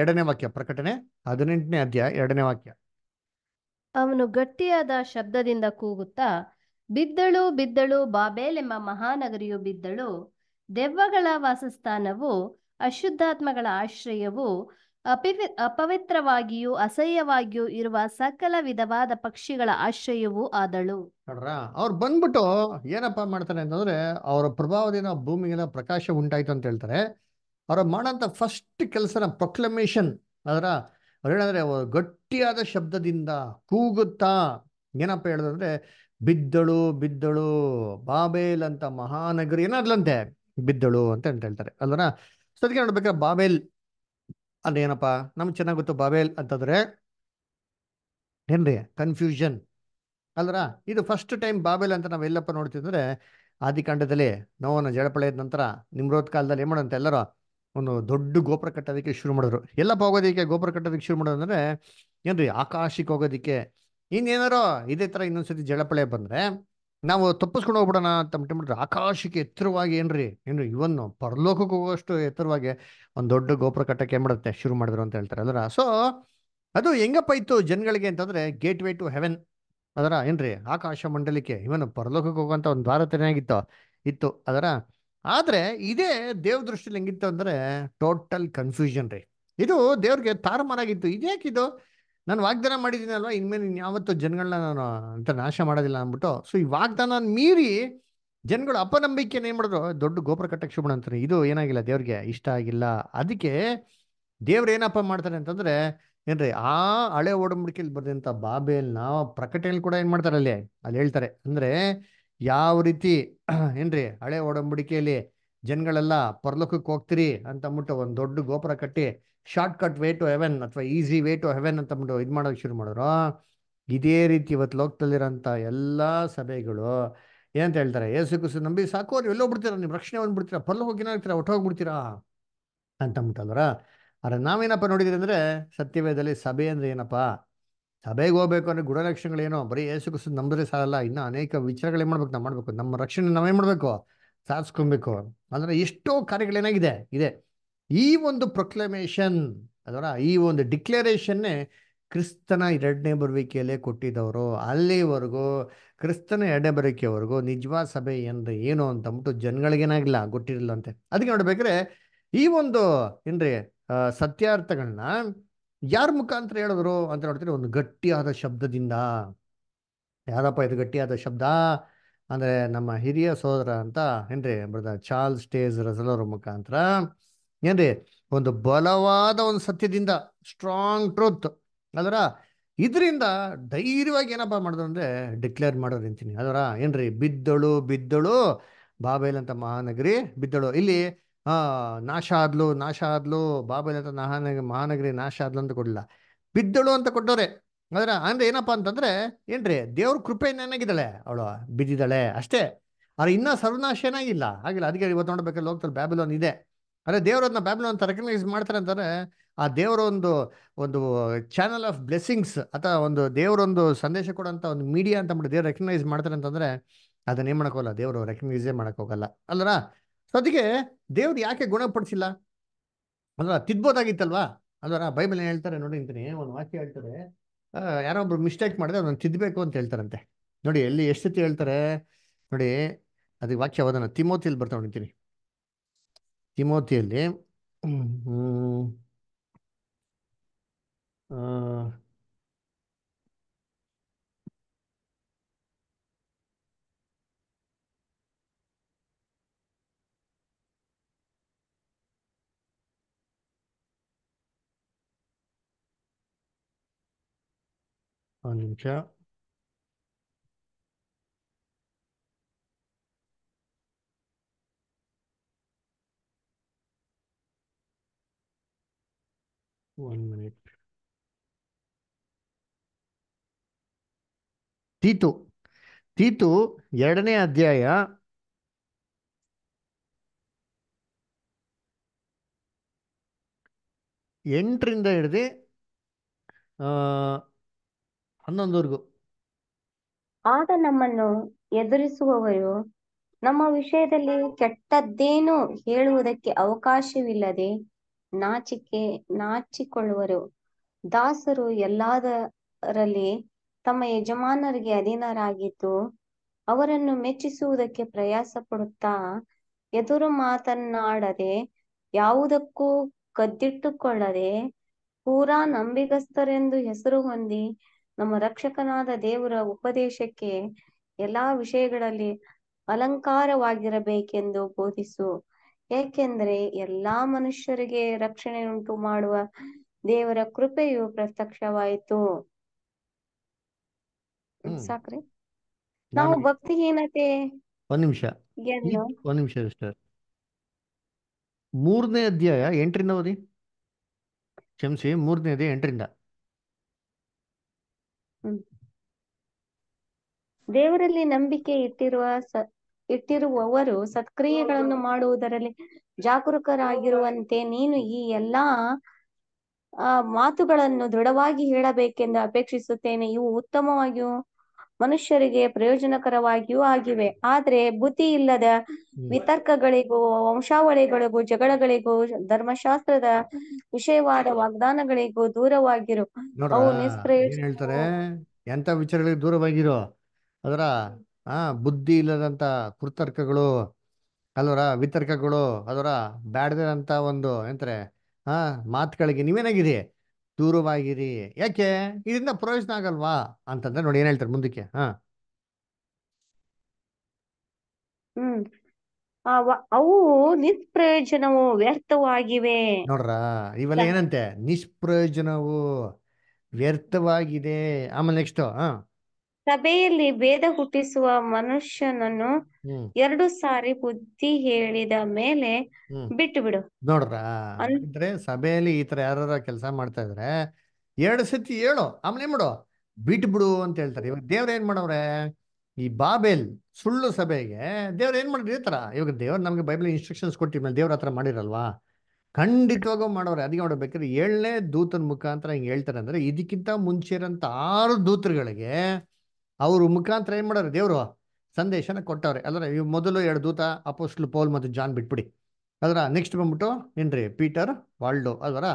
ಎರಡನೇ ವಾಕ್ಯ ಪ್ರಕಟಣೆ ಹದಿನೆಂಟನೇ ಅಧ್ಯಾಯ ಎರಡನೇ ವಾಕ್ಯ ಅವನು ಗಟ್ಟಿಯಾದ ಶಬ್ದದಿಂದ ಕೂಗುತ್ತಾ ಬಿದ್ದಳು ಬಿದ್ದಳು ಬಾಬೇಲ್ ಎಂಬ ಮಹಾನಗರಿಯು ಬಿದ್ದಳು ದೆವ್ವಗಳ ವಾಸಸ್ಥಾನವು ಅಶುದ್ಧಾತ್ಮಗಳ ಆಶ್ರಯವು ಅಪಿವಿ ಅಪವಿತ್ರವಾಗಿಯೂ ಅಸಹ್ಯವಾಗಿಯೂ ಇರುವ ಸಕಲ ವಿಧವಾದ ಪಕ್ಷಿಗಳ ಆಶ್ರಯವೂ ಆದಳು ಅವ್ರು ಬಂದ್ಬಿಟ್ಟು ಏನಪ್ಪಾ ಮಾಡ್ತಾರೆ ಅಂತಂದ್ರೆ ಅವರ ಪ್ರಭಾವದಿಂದ ಭೂಮಿಗೆ ಪ್ರಕಾಶ ಉಂಟಾಯ್ತು ಅಂತ ಹೇಳ್ತಾರೆ ಅವರು ಮಾಡೋಂಥ ಫಸ್ಟ್ ಕೆಲಸನ ಪ್ರೊಕ್ಲಮೇಷನ್ ಅದರ ಏನಂದರೆ ಗಟ್ಟಿಯಾದ ಶಬ್ದದಿಂದ ಕೂಗುತ್ತಾ ಏನಪ್ಪ ಹೇಳಿದ್ರೆ ಬಿದ್ದಳು ಬಿದ್ದಳು ಬಾಬೇಲ್ ಅಂತ ಮಹಾನಗರಿ ಏನಾದ್ಲಂತೆ ಬಿದ್ದಳು ಅಂತ ಅಂತ ಹೇಳ್ತಾರೆ ಅಲ್ವನ ಸೊ ಅದಕ್ಕೆ ನೋಡ್ಬೇಕಾದ್ರೆ ಬಾಬೇಲ್ ಅದೇನಪ್ಪ ನಮ್ಗೆ ಚೆನ್ನಾಗಿ ಗೊತ್ತು ಬಾಬೇಲ್ ಅಂತಂದ್ರೆ ಏನ್ರಿ ಕನ್ಫ್ಯೂಷನ್ ಅಲ್ರ ಇದು ಫಸ್ಟ್ ಟೈಮ್ ಬಾಬೇಲ್ ಅಂತ ನಾವು ಎಲ್ಲಪ್ಪ ನೋಡ್ತಿದ್ರೆ ಆದಿಕಾಂಡದಲ್ಲಿ ನೋವನ್ನು ಜಡಪಳೆಯದ ನಂತರ ನಿಮ್ರೋದ್ ಕಾಲದಲ್ಲಿ ಏನ್ ಮಾಡೋಂತ ಎಲ್ಲರೂ ಒಂದು ದೊಡ್ಡ ಗೋಪುರ ಕಟ್ಟೋದಕ್ಕೆ ಶುರು ಮಾಡಿದ್ರು ಎಲ್ಲಪ್ಪ ಹೋಗೋದಕ್ಕೆ ಗೋಪುರ ಕಟ್ಟೋದಕ್ಕೆ ಶುರು ಮಾಡೋದಂದ್ರೆ ಏನ್ರಿ ಆಕಾಶಕ್ಕೆ ಹೋಗೋದಕ್ಕೆ ಇನ್ನೇನಾರೋ ಇದೇ ಥರ ಇನ್ನೊಂದ್ಸತಿ ಜಳಪಳೆ ಬಂದರೆ ನಾವು ತಪ್ಪಿಸ್ಕೊಂಡು ಹೋಗ್ಬಿಡೋಣ ಅಂತ ಮಾಡಿದ್ರೆ ಆಕಾಶಕ್ಕೆ ಎತ್ತರವಾಗಿ ಏನ್ರಿ ಏನ್ರಿ ಇವನ್ ಪರಲೋಕಕ್ಕೆ ಹೋಗೋಷ್ಟು ಎತ್ತರವಾಗಿ ಒಂದು ದೊಡ್ಡ ಗೋಪುರ ಕಟ್ಟಕ್ಕೆ ಮಾಡುತ್ತೆ ಶುರು ಮಾಡಿದ್ರು ಅಂತ ಹೇಳ್ತಾರೆ ಅದರ ಸೊ ಅದು ಹೆಂಗಪ್ಪ ಇತ್ತು ಜನಗಳಿಗೆ ಅಂತಂದ್ರೆ ಗೇಟ್ ವೇ ಟು ಹೆವೆನ್ ಅದರ ಏನ್ರಿ ಆಕಾಶ ಮಂಡಲಿಕ್ಕೆ ಇವನು ಪರಲೋಕಕ್ಕೆ ಹೋಗುವಂತ ಒಂದು ದ್ವಾರ ಆಗಿತ್ತು ಇತ್ತು ಅದರ ಆದರೆ ಇದೇ ದೇವ್ರ ದೃಷ್ಟಿಲಿ ಹೆಂಗಿತ್ತು ಅಂದ್ರೆ ಟೋಟಲ್ ಕನ್ಫ್ಯೂಷನ್ ರೀ ಇದು ದೇವ್ರಿಗೆ ತಾರಮಾರಾಗಿತ್ತು ಇದು ನಾನು ವಾಗ್ದಾನ ಅಲ್ವಾ ಇನ್ಮೇಲೆ ಯಾವತ್ತು ಜನಗಳನ್ನ ನಾನು ಅಂತ ನಾಶ ಮಾಡೋದಿಲ್ಲ ಅಂದ್ಬಿಟ್ಟು ಸೊ ಈ ವಾಗ್ದಾನ ಮೀರಿ ಜನಗಳು ಅಪನಂಬಿಕೆನ ಏನ್ ಮಾಡಿದ್ರು ದೊಡ್ಡ ಗೋಪುರ ಕಟ್ಟಕ್ಕೆ ಶುಭ ಅಂತಾರೆ ಇದು ಏನಾಗಿಲ್ಲ ದೇವ್ರಿಗೆ ಇಷ್ಟ ಆಗಿಲ್ಲ ಅದಕ್ಕೆ ದೇವ್ರು ಏನಪ್ಪ ಮಾಡ್ತಾರೆ ಅಂತಂದ್ರೆ ಏನ್ರಿ ಆ ಹಳೆ ಓಡಂಬಡಿಕೆಯಲ್ಲಿ ಬಾಬೆಯಲ್ಲಿ ಬಾಬೆಲ್ ಪ್ರಕಟಣೆಯಲ್ಲಿ ಕೂಡ ಏನು ಮಾಡ್ತಾರೆ ಅಲ್ಲಿ ಅಲ್ಲಿ ಹೇಳ್ತಾರೆ ಅಂದ್ರೆ ಯಾವ ರೀತಿ ಏನ್ರಿ ಹಳೆ ಒಡಂಬಡಿಕೆಯಲ್ಲಿ ಜನಗಳೆಲ್ಲ ಪರ್ಲೋಕಕ್ಕೆ ಅಂತ ಅಂದ್ಬಿಟ್ಟು ಒಂದು ದೊಡ್ಡ ಗೋಪುರ ಕಟ್ಟಿ short cut way to heaven ಅಥವಾ ಈಸಿ ವೇ ಟು ಹೆವೆನ್ ಅಂತ ಅಂದ್ಬಿಟ್ಟು ಇದು ಮಾಡೋಕೆ ಶುರು ಮಾಡಿದ್ರು ಇದೇ ರೀತಿ ಇವತ್ತು ಲೋಕದಲ್ಲಿರೋಂಥ ಎಲ್ಲ ಸಭೆಗಳು ಏನಂತ ಹೇಳ್ತಾರೆ ಏಸು ಕುಸು ನಂಬಿ ಸಾಕು ಅವ್ರು ಎಲ್ಲೋ ಬಿಡ್ತೀರಾ ನೀವು ರಕ್ಷಣೆ ಬಂದ್ಬಿಡ್ತೀರಾ ಹೋಗ್ಬಿಡ್ತೀರಾ ಅಂತ ಅಂತ ಅಂತಂದ್ಬಿಟ್ಟಲ್ವರ ಆದರೆ ನಾವೇನಪ್ಪ ನೋಡಿದ್ರಿ ಅಂದರೆ ಸತ್ಯವೇದದಲ್ಲಿ ಸಭೆ ಅಂದರೆ ಏನಪ್ಪ ಸಭೆಗೆ ಹೋಗ್ಬೇಕು ಅಂದರೆ ಗುಣಲಕ್ಷಣಗಳೇನೋ ಬರೀ ಏಸು ಕುಸು ನಂಬಿದ್ರೆ ಸಾಲಲ್ಲ ಇನ್ನೂ ಅನೇಕ ವಿಚಾರಗಳೇ ಮಾಡ್ಬೇಕು ನಾವು ಮಾಡಬೇಕು ನಮ್ಮ ರಕ್ಷಣೆ ನಾವೇ ಮಾಡಬೇಕು ಸಾಧಿಸ್ಕೊಬೇಕು ಅಂದರೆ ಎಷ್ಟೋ ಕಾರ್ಯಗಳೇನಾಗಿದೆ ಇದೆ ಈ ಒಂದು ಪ್ರೊಕ್ಲಮೇಷನ್ ಅದರ ಈ ಒಂದು ಡಿಕ್ಲರೇಷನ್ನೇ ಕ್ರಿಸ್ತನ ಎರಡನೇ ಬರುವಿಕೆಯಲ್ಲೇ ಕೊಟ್ಟಿದ್ದವರು ಅಲ್ಲಿವರೆಗೂ ಕ್ರಿಸ್ತನ ಎರಡನೇ ಬರುವಿಕೆವರೆಗೂ ನಿಜವಾದ ಸಭೆ ಎಂದ್ರೆ ಏನು ಅಂತ ಅಂದ್ಬಿಟ್ಟು ಜನಗಳಿಗೇನಾಗಿಲ್ಲ ಗೊತ್ತಿರಲಿಲ್ಲ ಅಂತೆ ಅದಕ್ಕೆ ನೋಡ್ಬೇಕ್ರೆ ಈ ಒಂದು ಏನ್ರಿ ಸತ್ಯಾರ್ಥಗಳನ್ನ ಯಾರ ಮುಖಾಂತರ ಹೇಳಿದ್ರು ಅಂತ ನೋಡ್ತೀರಿ ಒಂದು ಗಟ್ಟಿಯಾದ ಶಬ್ದದಿಂದ ಯಾರಪ್ಪ ಇದು ಗಟ್ಟಿಯಾದ ಶಬ್ದ ಅಂದರೆ ನಮ್ಮ ಹಿರಿಯ ಸೋದರ ಅಂತ ಏನ್ರಿ ಬರ್ದ ಚಾರ್ಲ್ಸ್ ಸ್ಟೇಜ್ ರಸಲ್ ಅವ್ರ ಮುಖಾಂತರ ಏನ್ರಿ ಒಂದು ಬಲವಾದ ಒಂದು ಸತ್ಯದಿಂದ ಸ್ಟ್ರಾಂಗ್ ಟ್ರೂತ್ ಅದರ ಇದರಿಂದ ಧೈರ್ಯವಾಗಿ ಏನಪ್ಪ ಮಾಡಿದ್ರು ಅಂದರೆ ಡಿಕ್ಲೇರ್ ಮಾಡೋರು ಅಂತೀನಿ ಅದರ ಏನ್ರಿ ಬಿದ್ದಳು ಬಿದ್ದಳು ಬಾಬೇಲ್ ಅಂತ ಮಹಾನಗರಿ ಬಿದ್ದಳು ಇಲ್ಲಿ ಆ ನಾಶ ಆದ್ಲು ನಾಶ ಆದ್ಲು ಬಾಬಲ್ ಅಂತ ಮಹಾನಗ ಮಹಾನಗರಿ ನಾಶ ಆದ್ಲು ಅಂತ ಕೊಡಲಿಲ್ಲ ಬಿದ್ದಳು ಅಂತ ಕೊಟ್ಟವ್ರೆ ಅಂದ್ರೆ ಅಂದ್ರೆ ಏನಪ್ಪ ಅಂತಂದ್ರೆ ಏನ್ರಿ ದೇವ್ರ ಕೃಪೆ ಏನಾಗಿದ್ದಾಳೆ ಅವಳು ಬಿದ್ದಿದ್ದಾಳೆ ಅಷ್ಟೇ ಆದ್ರೆ ಇನ್ನೂ ಸರ್ವನಾಶ ಏನಾಗಿಲ್ಲ ಆಗಿಲ್ಲ ಅದಕ್ಕೆ ಇವತ್ತು ನೋಡ್ಬೇಕಲ್ಲ ಹೋಗ್ತಾರೆ ಬ್ಯಾಬಿಲೋನ್ ಇದೆ ಅದೇ ದೇವರನ್ನ ಬ್ಯಾಬಿಲೋನ್ ಅಂತ ರೆಕಗ್ನೈಸ್ ಮಾಡ್ತಾರೆ ಅಂತಂದ್ರೆ ಆ ದೇವರ ಒಂದು ಒಂದು ಚಾನಲ್ ಆಫ್ ಬ್ಲೆಸ್ಸಿಂಗ್ಸ್ ಅಥವಾ ಒಂದು ದೇವರೊಂದು ಸಂದೇಶ ಕೊಡುವಂತ ಒಂದು ಮೀಡಿಯಾ ಅಂತ ಬಿಟ್ಟು ದೇವ್ರು ರೆಕಗ್ನೈಸ್ ಮಾಡ್ತಾರೆ ಅಂತಂದ್ರೆ ಅದನ್ನ ಏನು ದೇವರು ರೆಕಗ್ನೈಸೇ ಮಾಡೋಕ್ಕೋಗಲ್ಲ ಅಲ್ಲರಾ ಸೊ ಅದಕ್ಕೆ ದೇವ್ರು ಯಾಕೆ ಗುಣಪಡಿಸಿಲ್ಲ ಅಂದ್ರೆ ತಿದ್ಬೋದಾಗಿತ್ತಲ್ವಾ ಅಂದ್ರೆ ಬೈಬಲ್ ಏನು ಹೇಳ್ತಾರೆ ನೋಡಿ ಅಂತೀನಿ ಒಂದು ವಾಕ್ಯ ಹೇಳ್ತಾರೆ ಯಾರೋ ಒಬ್ರು ಮಿಸ್ಟೇಕ್ ಮಾಡಿದ್ರೆ ಅದನ್ನು ತಿದ್ದಬೇಕು ಅಂತ ಹೇಳ್ತಾರಂತೆ ನೋಡಿ ಎಲ್ಲಿ ಎಷ್ಟು ಸತಿ ಹೇಳ್ತಾರೆ ನೋಡಿ ಅದಕ್ಕೆ ವಾಕ್ಯ ಅದನ್ನು ತಿಮೋತಿಯಲ್ಲಿ ಬರ್ತಾ ನೋಡಿತೀನಿ ತಿಮೋತಿಯಲ್ಲಿ Andrew Cap. One minute. ತೀತು ತೀತು ಎರಡನೇ ಅಧ್ಯಾಯ ಎಂಟರಿಂದ ಹಿಡಿದು ಹನ್ನೊಂದುವರೆಗೂ ಆಗ ನಮ್ಮನ್ನು ಎದುರಿಸುವವರು ನಮ್ಮ ವಿಷಯದಲ್ಲಿ ಕೆಟ್ಟದ್ದೇನೂ ಹೇಳುವುದಕ್ಕೆ ಅವಕಾಶವಿಲ್ಲದೆ ನಾಚಿಕೆ ನಾಚಿಕೊಳ್ಳುವರು ದಾಸರು ಎಲ್ಲಾದರಲ್ಲಿ ತಮ್ಮ ಯಜಮಾನರಿಗೆ ಅಧೀನರಾಗಿದ್ದು ಅವರನ್ನು ಮೆಚ್ಚಿಸುವುದಕ್ಕೆ ಪ್ರಯಾಸ ಪಡುತ್ತಾ ಎದುರು ಮಾತನ್ನಾಡದೆ ಯಾವುದಕ್ಕೂ ಕದ್ದಿಟ್ಟುಕೊಳ್ಳದೆ ಪೂರಾ ನಂಬಿಗಸ್ತರೆಂದು ಹೆಸರು ಹೊಂದಿ ನಮ್ಮ ರಕ್ಷಕನಾದ ದೇವರ ಉಪದೇಶಕ್ಕೆ ಎಲ್ಲಾ ವಿಷಯಗಳಲ್ಲಿ ಅಲಂಕಾರವಾಗಿರಬೇಕೆಂದು ಬೋಧಿಸು ಏಕೆಂದರೆ ಎಲ್ಲಾ ಮನುಷ್ಯರಿಗೆ ರಕ್ಷಣೆ ಉಂಟು ಮಾಡುವ ದೇವರ ಕೃಪೆಯು ಪ್ರತ್ಯಕ್ಷವಾಯಿತು ಸಾಕ್ರಿ ನಾವು ಭಕ್ತಿಹೀನತೆ ಒಂದ್ ನಿಮಿಷ ಮೂರನೇ ಅಧ್ಯಾಯ ಎಂಟರಿಂದ ಓದಿ ಕ್ಷಮಿಸಿ ಮೂರನೇ ಅಧ್ಯಾಯ ಎಂಟರಿಂದ ದೇವರಲ್ಲಿ ನಂಬಿಕೆ ಇಟ್ಟಿರುವ ಇಟ್ಟಿರುವವರು ಸತ್ಕ್ರಿಯೆಗಳನ್ನು ಮಾಡುವುದರಲ್ಲಿ ಜಾಗರೂಕರಾಗಿರುವಂತೆ ನೀನು ಈ ಎಲ್ಲಾ ಆ ಮಾತುಗಳನ್ನು ದೃಢವಾಗಿ ಹೇಳಬೇಕೆಂದು ಅಪೇಕ್ಷಿಸುತ್ತೇನೆ ಇವು ಉತ್ತಮವಾಗಿಯೂ ಮನುಷ್ಯರಿಗೆ ಪ್ರಯೋಜನಕರವಾಗಿಯೂ ಆಗಿವೆ ಆದ್ರೆ ಬುದ್ಧಿ ಇಲ್ಲದ ವಿತರ್ಕಗಳಿಗೂ ವಂಶಾವಳಿಗಳಿಗೂ ಜಗಳಗಳಿಗೂ ಧರ್ಮಶಾಸ್ತ್ರದ ವಿಷಯವಾದ ವಾಗ್ದಾನಗಳಿಗೂ ದೂರವಾಗಿರು ಅವು ಹೇಳ್ತಾರೆ ಎಂತ ವಿಚಾರಗಳಿಗೆ ದೂರವಾಗಿರೋ ಅದರ ಆ ಬುದ್ಧಿ ಇಲ್ಲದಂತ ಕೃತರ್ಕಗಳು ಅದರ ವಿತರ್ಕಗಳು ಅದರ ಬ್ಯಾಡದಂತ ಒಂದು ಎಂತಾರೆ ಆ ಮಾತುಗಳಿಗೆ ನೀವೇನಾಗಿದೆ ದೂರವಾಗಿರಿ ಯಾಕೆ ಇದರಿಂದ ಪ್ರಯೋಜನ ಆಗಲ್ವಾ ಅಂತಂದ್ರೆ ನೋಡಿ ಏನ್ ಹೇಳ್ತಾರೆ ಮುಂದಕ್ಕೆ ಹಾ ಹ್ಮ್ ಅವು ನಿಷ್ಪ್ರಯೋಜನವು ವ್ಯರ್ಥವಾಗಿವೆ ನೋಡ್ರ ಇವೆಲ್ಲ ಏನಂತೆ ನಿಷ್ಪ್ರಯೋಜನವು ವ್ಯರ್ಥವಾಗಿದೆ ಆಮೇಲೆ ನೆಕ್ಸ್ಟ್ ಹಾ ಸಭೆಯಲ್ಲಿ ಭೇದ ಹುಟ್ಟಿಸುವ ಮನುಷ್ಯನನ್ನು ಎರಡು ಸಾರಿ ಬುದ್ಧಿ ಹೇಳಿದ ಮೇಲೆ ಬಿಟ್ಟು ಬಿಡು ನೋಡ್ರ ಅಂದ್ರೆ ಸಭೆಯಲ್ಲಿ ಈ ತರ ಯಾರ ಕೆಲಸ ಮಾಡ್ತಾ ಇದ್ರೆ ಎರಡು ಸತಿ ಹೇಳು ಆಮೇಲೆ ಬಿಡು ಬಿಟ್ಟು ಬಿಡು ಅಂತ ಹೇಳ್ತಾರೆ ಇವಾಗ ದೇವ್ರ ಏನ್ ಮಾಡವ್ರೆ ಈ ಬಾಬೆಲ್ ಸುಳ್ಳು ಸಭೆಗೆ ದೇವ್ರ ಏನ್ ಮಾಡಿದ್ರಿ ಈ ತರ ಇವಾಗ ದೇವ್ರ ನಮ್ಗೆ ಬೈಬಲ್ ಇನ್ಸ್ಟ್ರಕ್ಷನ್ಸ್ ಮೇಲೆ ದೇವ್ರ ಹತ್ರ ಮಾಡಿರಲ್ವಾ ಖಂಡಿತವಾಗೂ ಮಾಡೋರೆ ಅದಕ್ಕೆ ಮಾಡ್ಬೇಕಾದ್ರೆ ಏಳನೇ ದೂತನ ಮುಖಾಂತರ ಹಿಂಗ್ ಹೇಳ್ತಾರೆ ಅಂದ್ರೆ ಇದಕ್ಕಿಂತ ಮುಂಚೆ ಇರೋಂಥ ಆರು ದೂತರುಗಳಿಗೆ ಅವರು ಮುಖಾಂತರ ಏನು ಮಾಡೋರು ದೇವರು ಸಂದೇಶನ ಕೊಟ್ಟವ್ರೆ ಅದರ ಇವ್ ಮೊದಲು ಎರಡು ದೂತ ಅಪೋಸ್ಟ್ಲು ಪೋಲ್ ಮತ್ತು ಜಾನ್ ಬಿಟ್ಬಿಡಿ ಅದರ ನೆಕ್ಸ್ಟ್ ಬಂದ್ಬಿಟ್ಟು ಏನ್ರಿ ಪೀಟರ್ ವಾಲ್ಡೋ ಅದರ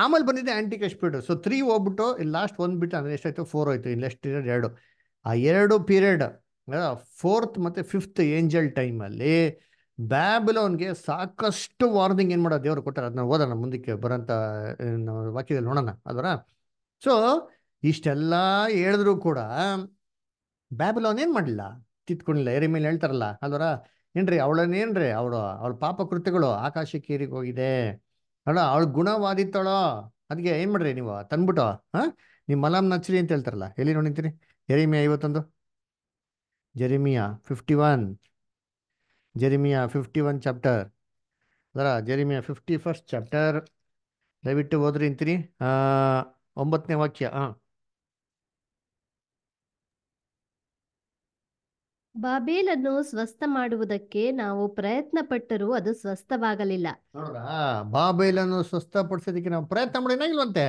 ಆಮೇಲೆ ಬಂದಿದೆ ಆಂಟಿ ಪೀರಿಯಡ್ ಸೊ ತ್ರೀ ಹೋಗ್ಬಿಟ್ಟು ಇಲ್ಲಿ ಲಾಸ್ಟ್ ಒಂದು ಬಿಟ್ಟು ಅಂದರೆ ಎಷ್ಟಾಯ್ತು ಫೋರ್ ಆಯಿತು ಇಲ್ಲಿ ಎಷ್ಟು ಪೀರಿಯಡ್ ಎರಡು ಆ ಎರಡು ಪೀರಿಯಡ್ ಫೋರ್ತ್ ಮತ್ತು ಫಿಫ್ತ್ ಏಂಜಲ್ ಟೈಮಲ್ಲಿ ಬ್ಯಾಬಿಲೋನ್ಗೆ ಸಾಕಷ್ಟು ವಾರ್ನಿಂಗ್ ಏನು ಮಾಡೋ ದೇವರು ಕೊಟ್ಟಾರೆ ಅದನ್ನ ಓದೋಣ ಮುಂದಕ್ಕೆ ಬರೋಂಥ ವಾಕ್ಯದಲ್ಲಿ ನೋಡೋಣ ಅದರ ಸೊ ಇಷ್ಟೆಲ್ಲ ಹೇಳಿದ್ರು ಕೂಡ ಬ್ಯಾಬಿಲೋನ್ ಏನು ಮಾಡಲಿಲ್ಲ ತಿತ್ಕೊಂಡಿಲ್ಲ ಎರಿ ಮೇಲೆ ಹೇಳ್ತಾರಲ್ಲ ಅಲ್ವರ ಏನ್ರಿ ಅವಳನ್ನೇನ್ರಿ ಅವಳು ಅವಳ ಪಾಪ ಕೃತ್ಯಗಳು ಆಕಾಶಕ್ಕೆ ಹೋಗಿದೆ ಹೋಗಿದೆ ಅಲ್ಲ ಅವಳ ಗುಣವಾದಿತ್ತಳೋ ಅದಕ್ಕೆ ಏನು ಮಾಡ್ರಿ ನೀವು ತಂದ್ಬಿಟ್ಟು ಹಾಂ ನೀವು ಮಲಮ್ ನಚ್ರಿ ಅಂತ ಹೇಳ್ತಾರಲ್ಲ ಎಲ್ಲಿ ನೋಡಿಂತೀರಿ ಎರಿಮಿಯಾ ಐವತ್ತೊಂದು Jeremiah fifty one Jeremiah fifty one chapter ಅದರ ಜೆರಿಮಿಯಾ ಫಿಫ್ಟಿ ಫಸ್ಟ್ ಚಾಪ್ಟರ್ ದಯವಿಟ್ಟು ಹೋದ್ರಿ ಅಂತೀರಿ ಒಂಬತ್ತನೇ ವಾಕ್ಯ ಹಾಂ ಬಾಬೇಲನ್ನು ಸ್ವಸ್ಥ ಮಾಡುವುದಕ್ಕೆ ನಾವು ಪ್ರಯತ್ನ ಪಟ್ಟರೂ ಅದು ಸ್ವಸ್ಥವಾಗಲಿಲ್ಲ ಬಾಬೇಲನ್ನು ಸ್ವಸ್ಥ ಪಡಿಸೋದಕ್ಕೆ ನಾವು ಪ್ರಯತ್ನ ಮಾಡಿಲ್ವಂತೆ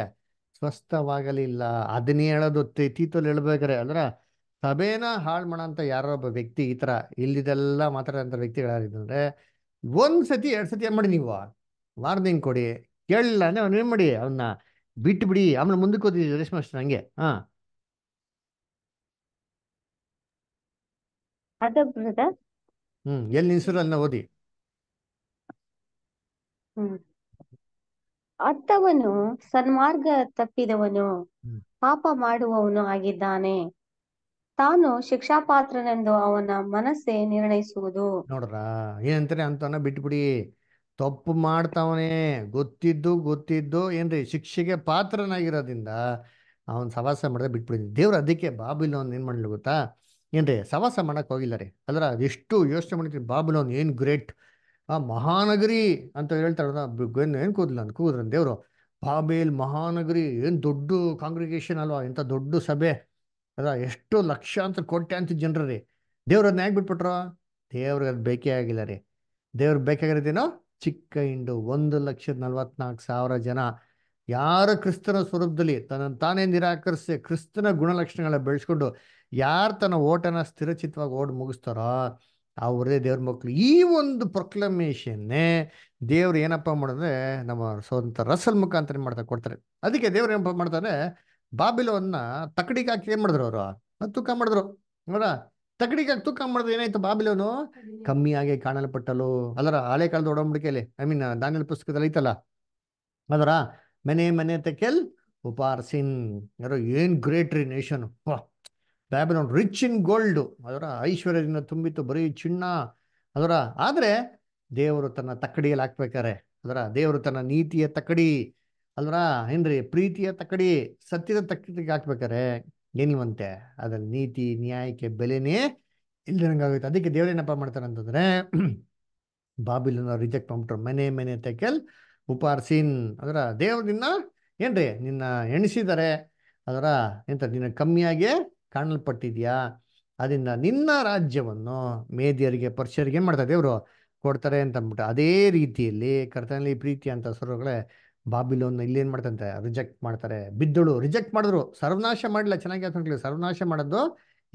ಸ್ವಸ್ಥವಾಗಲಿಲ್ಲ ಅದನ್ನೇ ಹೇಳೋದು ತೀತಲ್ಲಿ ತೀತೋಲ್ ಹೇಳ್ಬೇಕಾರೆ ಅಂದ್ರೆ ಸಭೆನ ಹಾಳು ಮಾಡೋಂಥ ಯಾರೋ ಒಬ್ಬ ವ್ಯಕ್ತಿ ಈ ಥರ ಇಲ್ಲಿದೆಲ್ಲ ಮಾತಾಡೋಂಥ ಅಂದರೆ ಒಂದು ಸತಿ ಎರಡು ಸತಿ ಏನು ಮಾಡಿ ನೀವು ವಾರ್ನಿಂಗ್ ಕೊಡಿ ಕೇಳಲ್ಲ ಅಂದರೆ ಅವ್ನು ಏನು ಮಾಡಿ ಅವನ್ನ ಬಿಟ್ಟು ಬಿಡಿ ಆಮೇಲೆ ಮುಂದಕ್ಕೆ ಓದಿದ್ದೀವಿ ರೇಷ್ಮೆ ಅಷ್ಟು ಹಂಗೆ ಹಾಂ ಹ್ಮ್ ಎಲ್ಲಿ ಓದಿ ಹ್ಮ್ ಅತ್ತವನು ಸನ್ಮಾರ್ಗ ತಪ್ಪಿದವನು ಪಾಪ ಮಾಡುವವನು ಆಗಿದ್ದಾನೆ ತಾನು ಪಾತ್ರನೆಂದು ಅವನ ಮನಸ್ಸೇ ನಿರ್ಣಯಿಸುವುದು ನೋಡ್ರ ಏನಂತಾರೆ ಅಂತ ಬಿಟ್ಬಿಡಿ ತಪ್ಪು ಮಾಡ್ತಾವನೆ ಗೊತ್ತಿದ್ದು ಗೊತ್ತಿದ್ದು ಏನ್ರಿ ಶಿಕ್ಷೆಗೆ ಪಾತ್ರನಾಗಿರೋದ್ರಿಂದ ಅವನ್ ಸವಾಸ ಮಾಡಿದ್ರೆ ಬಿಟ್ಬಿಡಿ ದೇವ್ರ ಅದಕ್ಕೆ ಬಾಬಿಲ್ ಅವ್ನು ಏನ್ ಮಾಡ್ಲಿ ಗೊತ್ತಾ ಏನ್ರಿ ಸವಾಸ ಮಾಡಕ್ಕೆ ಹೋಗಿಲ್ಲ ರೀ ಅಲ್ಲರ ಎಷ್ಟು ಯೋಚನೆ ಮಾಡಿದ್ರಿ ಬಾಬುಲೋನ್ ಏನು ಗ್ರೇಟ್ ಆ ಮಹಾನಗರಿ ಅಂತ ಹೇಳ್ತಾರ ಏನು ಕೂದಲ ಅಂತ ಕೂದ್ರನ್ ದೇವರು ಬಾಬೇಲ್ ಮಹಾನಗರಿ ಏನು ದೊಡ್ಡ ಕಾಂಗ್ರಿಗೇಷನ್ ಅಲ್ವಾ ಇಂಥ ದೊಡ್ಡ ಸಭೆ ಅದ ಎಷ್ಟು ಲಕ್ಷಾಂತರ ಅಂತ ಜನರು ರೀ ಅದನ್ನ ಯಾಕೆ ಬಿಟ್ಬಿಟ್ರು ದೇವ್ರಿಗೆ ಅದು ಬೇಕೇ ಆಗಿಲ್ಲ ರೀ ದೇವ್ರಿಗೆ ಬೇಕಾಗಿರೋದೇನೋ ಚಿಕ್ಕ ಇಂಡು ಒಂದು ಲಕ್ಷದ ನಲ್ವತ್ನಾಲ್ಕು ಸಾವಿರ ಜನ ಯಾರು ಕ್ರಿಸ್ತನ ಸ್ವರೂಪದಲ್ಲಿ ತನ್ನ ತಾನೇ ನಿರಾಕರಿಸಿ ಕ್ರಿಸ್ತನ ಗುಣಲಕ್ಷಣಗಳನ್ನ ಬೆಳೆಸ್ಕೊಂಡು ಯಾರು ತನ್ನ ಓಟನ ಸ್ಥಿರಚಿತವಾಗಿ ಓಡ್ ಮುಗಿಸ್ತಾರೋ ಅವರೇ ದೇವ್ರ ಮಕ್ಕಳು ಈ ಒಂದು ಪ್ರೊಕ್ಲಮೇಷನ್ನೇ ದೇವ್ರು ಏನಪ್ಪ ಮಾಡಿದ್ರೆ ನಮ್ಮ ಸ್ವಂತ ರಸಲ್ ಮುಖಾಂತರ ಮಾಡ್ತಾ ಕೊಡ್ತಾರೆ ಅದಕ್ಕೆ ದೇವ್ರು ಏನಪ್ಪ ಮಾಡ್ತಾರೆ ಬಾಬಿಲವನ್ನ ತಕಡಿಗೆ ಹಾಕಿ ಏನು ಮಾಡಿದ್ರು ಅವರು ಅದು ತೂಕ ಮಾಡಿದ್ರು ನೋಡ ತಕಡಿಗೆ ಹಾಕಿ ತೂಕ ಮಾಡಿದ್ರು ಏನಾಯ್ತು ಬಾಬಿಲೋನು ಕಮ್ಮಿಯಾಗಿ ಕಾಣಲ್ಪಟ್ಟಲು ಅದರ ಹಳೆ ಕಾಲದ ಒಡಂಬಡಿಕೆಯಲ್ಲಿ ಐ ಮೀನ್ ದಾನಿಯಲ್ ಪುಸ್ತಕದಲ್ಲಿ ಐತಲ್ಲ ಅದರ ಮನೆ ಮನೆ ತೆಕೆಲ್ ಉಪಾರ್ಸಿನ್ ಯಾರೋ ಏನು ಗ್ರೇಟ್ ರೀ nation Babylon rich in gold ಅದರ ಐಶ್ವರ್ಯದಿಂದ ತುಂಬಿತ್ತು ಬರೀ ಚಿನ್ನ ಅದರ ಆದರೆ ದೇವರು ತನ್ನ ತಕ್ಕಡಿಯಲ್ಲಿ ಹಾಕ್ಬೇಕಾರೆ ಅದರ ದೇವರು ತನ್ನ ನೀತಿಯ ತಕ್ಕಡಿ ಅಲ್ವರ ಏನ್ರಿ ಪ್ರೀತಿಯ ತಕ್ಕಡಿ ಸತ್ಯದ ತಕ್ಕಡಿಗೆ ಹಾಕ್ಬೇಕಾರೆ ಏನಿವಂತೆ ಅದರ ನೀತಿ ನ್ಯಾಯಕ್ಕೆ ಬೆಲೆನೇ ಇಲ್ದಂಗಾಗುತ್ತೆ ಅದಕ್ಕೆ ಮಾಡ್ತಾರೆ ಮಾಡ್ತಾರಂತಂದ್ರೆ ಬಾಬಿಲನ್ನ ರಿಜೆಕ್ಟ್ ಮಾಡ್ಬಿಟ್ರು ಮನೆ ಮನೆ ತೆಕೆಲ್ ಉಪಾರ್ಸಿನ್ ಅದರ ದೇವ್ರು ನಿನ್ನ ಏನ್ರಿ ನಿನ್ನ ಎಣಿಸಿದರೆ ಅದರ ಎಂತ ನಿನ್ನ ಕಮ್ಮಿಯಾಗೆ ಕಾಣಲ್ಪಟ್ಟಿದ್ಯಾ ಅದರಿಂದ ನಿನ್ನ ರಾಜ್ಯವನ್ನು ಮೇದಿಯರಿಗೆ ಪರ್ಷಿಯರಿಗೆ ಏನು ಮಾಡ್ತಾರೆ ದೇವರು ಕೊಡ್ತಾರೆ ಅಂತ ಅಂದ್ಬಿಟ್ಟು ಅದೇ ರೀತಿಯಲ್ಲಿ ಕರ್ತನಲ್ಲಿ ಪ್ರೀತಿ ಅಂತ ಸರ್ವಗಳೇ ಬಾಬಿಲೋನ್ ಇಲ್ಲಿ ಏನು ಮಾಡ್ತಂತೆ ರಿಜೆಕ್ಟ್ ಮಾಡ್ತಾರೆ ಬಿದ್ದಳು ರಿಜೆಕ್ಟ್ ಮಾಡಿದ್ರು ಸರ್ವನಾಶ ಮಾಡಿಲ್ಲ ಚೆನ್ನಾಗಿ ಅಂತ ಸರ್ವನಾಶ ಮಾಡೋದು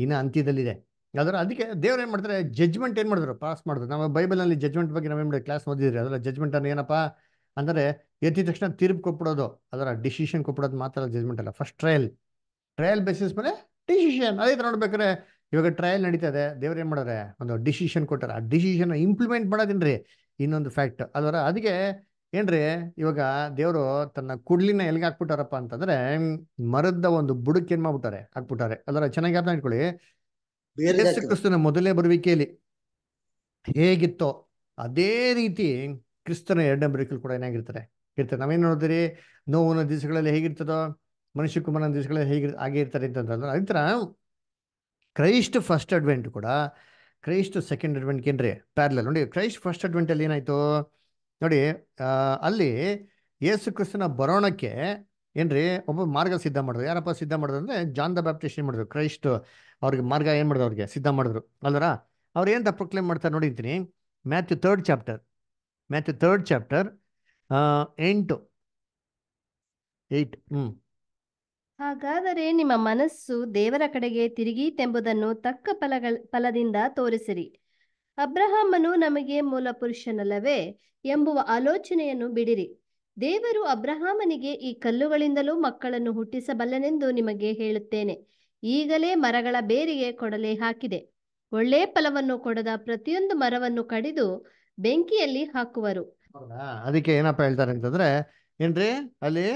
ಇನ್ನು ಅಂತ್ಯದಲ್ಲಿದೆ ಅದರ ಅದಕ್ಕೆ ದೇವ್ರು ಏನು ಮಾಡ್ತಾರೆ ಜಜ್ಮೆಂಟ್ ಏನು ಮಾಡಿದ್ರು ಪಾಸ್ ಮಾಡಿದ್ರು ನಾವು ಬೈಬಲ್ನಲ್ಲಿ ಜಜ್ಮೆಂಟ್ ಬಗ್ಗೆ ನಾವೇನು ಮಾಡಿದ್ರು ಕ್ಲಾಸ್ ಓದಿದ್ರಿ ಅದರ ಅನ್ನು ಏನಪ್ಪಾ ಅಂದರೆ ಎತ್ತಿದ ತಕ್ಷಣ ತೀರ್ಪು ಕೊಟ್ಬಿಡೋದು ಅದರ ಡಿಸಿಷನ್ ಕೊಟ್ಬಿಡೋದು ಮಾತ್ರ ಜಜ್ಮೆಂಟ್ ಅಲ್ಲ ಫಸ್ಟ್ ಟ್ರಯಲ್ ಟ್ರಯಲ್ ಬೇಸಿಸ್ ಮೇಲೆ ಡಿಸಿಷನ್ ಅದೇ ಥರ ನೋಡ್ಬೇಕಾದ್ರೆ ಇವಾಗ ಟ್ರಯಲ್ ಇದೆ ದೇವ್ರ ಏನ್ ಮಾಡೋರೆ ಒಂದು ಡಿಸಿಷನ್ ಕೊಟ್ಟಾರೆ ಆ ಡಿಸಿಷನ್ ಇಂಪ್ಲಿಮೆಂಟ್ ಮಾಡೋದೇನ್ರಿ ಇನ್ನೊಂದು ಫ್ಯಾಕ್ಟ್ ಅದರ ಅದಕ್ಕೆ ಏನ್ರಿ ಇವಾಗ ದೇವರು ತನ್ನ ಕುಡ್ಲಿನ ಎಲ್ಲಿಗೆ ಹಾಕ್ಬಿಟ್ಟಾರಪ್ಪ ಅಂತಂದ್ರೆ ಮರದ ಒಂದು ಬುಡಕ್ಕೆ ಏನ್ ಮಾಡ್ಬಿಟ್ಟಾರೆ ಹಾಕ್ಬಿಟ್ಟಾರೆ ಅದರ ಚೆನ್ನಾಗಿ ಅರ್ಥ ಇಟ್ಕೊಳ್ಳಿ ಕ್ರಿಸ್ತನ ಮೊದಲೇ ಬರುವಿಕೆಯಲ್ಲಿ ಹೇಗಿತ್ತೋ ಅದೇ ರೀತಿ ಕ್ರಿಸ್ತನ ಎರಡನೇ ಬ್ರಿಕಲ್ ಕೂಡ ಏನಾಗಿರ್ತಾರೆ ಇರ್ತಾರೆ ನಾವೇನು ನೋಡಿದ್ರಿ ನೋವಿನ ದಿವಸಗಳಲ್ಲಿ ಹೇಗಿರ್ತದೋ ಮನುಷ್ಯ ಕುಮಾರನ ದಿವಸಗಳಲ್ಲಿ ಹೇಗಿರ್ ಹಾಗೆ ಇರ್ತಾರೆ ಅಂತಂದ್ರೆ ಅದೇ ಥರ ಕ್ರೈಸ್ಟ್ ಫಸ್ಟ್ ಅಡ್ವೆಂಟ್ ಕೂಡ ಕ್ರೈಸ್ಟ್ ಸೆಕೆಂಡ್ ಅಡ್ವೆಂಟ್ ಏನ್ರಿ ಪ್ಯಾರ್ಲಲ್ ನೋಡಿ ಕ್ರೈಸ್ಟ್ ಫಸ್ಟ್ ಅಡ್ವೆಂಟಲ್ಲಿ ಏನಾಯಿತು ನೋಡಿ ಅಲ್ಲಿ ಯೇಸು ಕ್ರಿಸ್ತನ ಬರೋಣಕ್ಕೆ ಏನ್ರಿ ಒಬ್ಬ ಮಾರ್ಗ ಸಿದ್ಧ ಮಾಡಿದ್ರು ಯಾರಪ್ಪ ಸಿದ್ಧ ಮಾಡಿದ್ರು ಅಂದರೆ ಜಾನ್ ದ ಬ್ಯಾಪ್ಟಿಸ್ಟ್ ಏನು ಮಾಡಿದ್ರು ಕ್ರೈಸ್ಟ್ ಅವ್ರಿಗೆ ಮಾರ್ಗ ಏನು ಮಾಡಿದ್ರು ಅವ್ರಿಗೆ ಸಿದ್ಧ ಮಾಡಿದ್ರು ಅಲ್ಲರ ಅವ್ರು ಏನಂತ ಪ್ರೊಕ್ಲೇಮ್ ಮಾಡ್ತಾರೆ ನೋಡಿರ್ತೀನಿ ಮ್ಯಾಥ್ಯೂ ತರ್ಡ್ ಚಾಪ್ಟರ್ ಮತ್ತೆ ತರ್ಡ್ ಚಾಪ್ಟರ್ ಎಂಟು ಹ್ಮ್ ಹಾಗಾದರೆ ನಿಮ್ಮ ಮನಸ್ಸು ದೇವರ ಕಡೆಗೆ ತಿರುಗೀತೆಂಬುದನ್ನು ತಕ್ಕ ಫಲಗಳ ಫಲದಿಂದ ತೋರಿಸಿರಿ ಅಬ್ರಹಾಮನು ನಮಗೆ ಮೂಲ ಪುರುಷನಲ್ಲವೇ ಎಂಬುವ ಆಲೋಚನೆಯನ್ನು ಬಿಡಿರಿ ದೇವರು ಅಬ್ರಹಾಮನಿಗೆ ಈ ಕಲ್ಲುಗಳಿಂದಲೂ ಮಕ್ಕಳನ್ನು ಹುಟ್ಟಿಸಬಲ್ಲನೆಂದು ನಿಮಗೆ ಹೇಳುತ್ತೇನೆ ಈಗಲೇ ಮರಗಳ ಬೇರಿಗೆ ಕೊಡಲೇ ಹಾಕಿದೆ ಒಳ್ಳೆ ಫಲವನ್ನು ಕೊಡದ ಪ್ರತಿಯೊಂದು ಮರವನ್ನು ಕಡಿದು ಬೆಂಕಿಯಲ್ಲಿ ಹಾಕುವರು ಅದಕ್ಕೆ ಏನಪ್ಪ ಹೇಳ್ತಾರೆ ಅಂತಂದ್ರೆ ಏನ್ರಿ ಅಲ್ಲಿ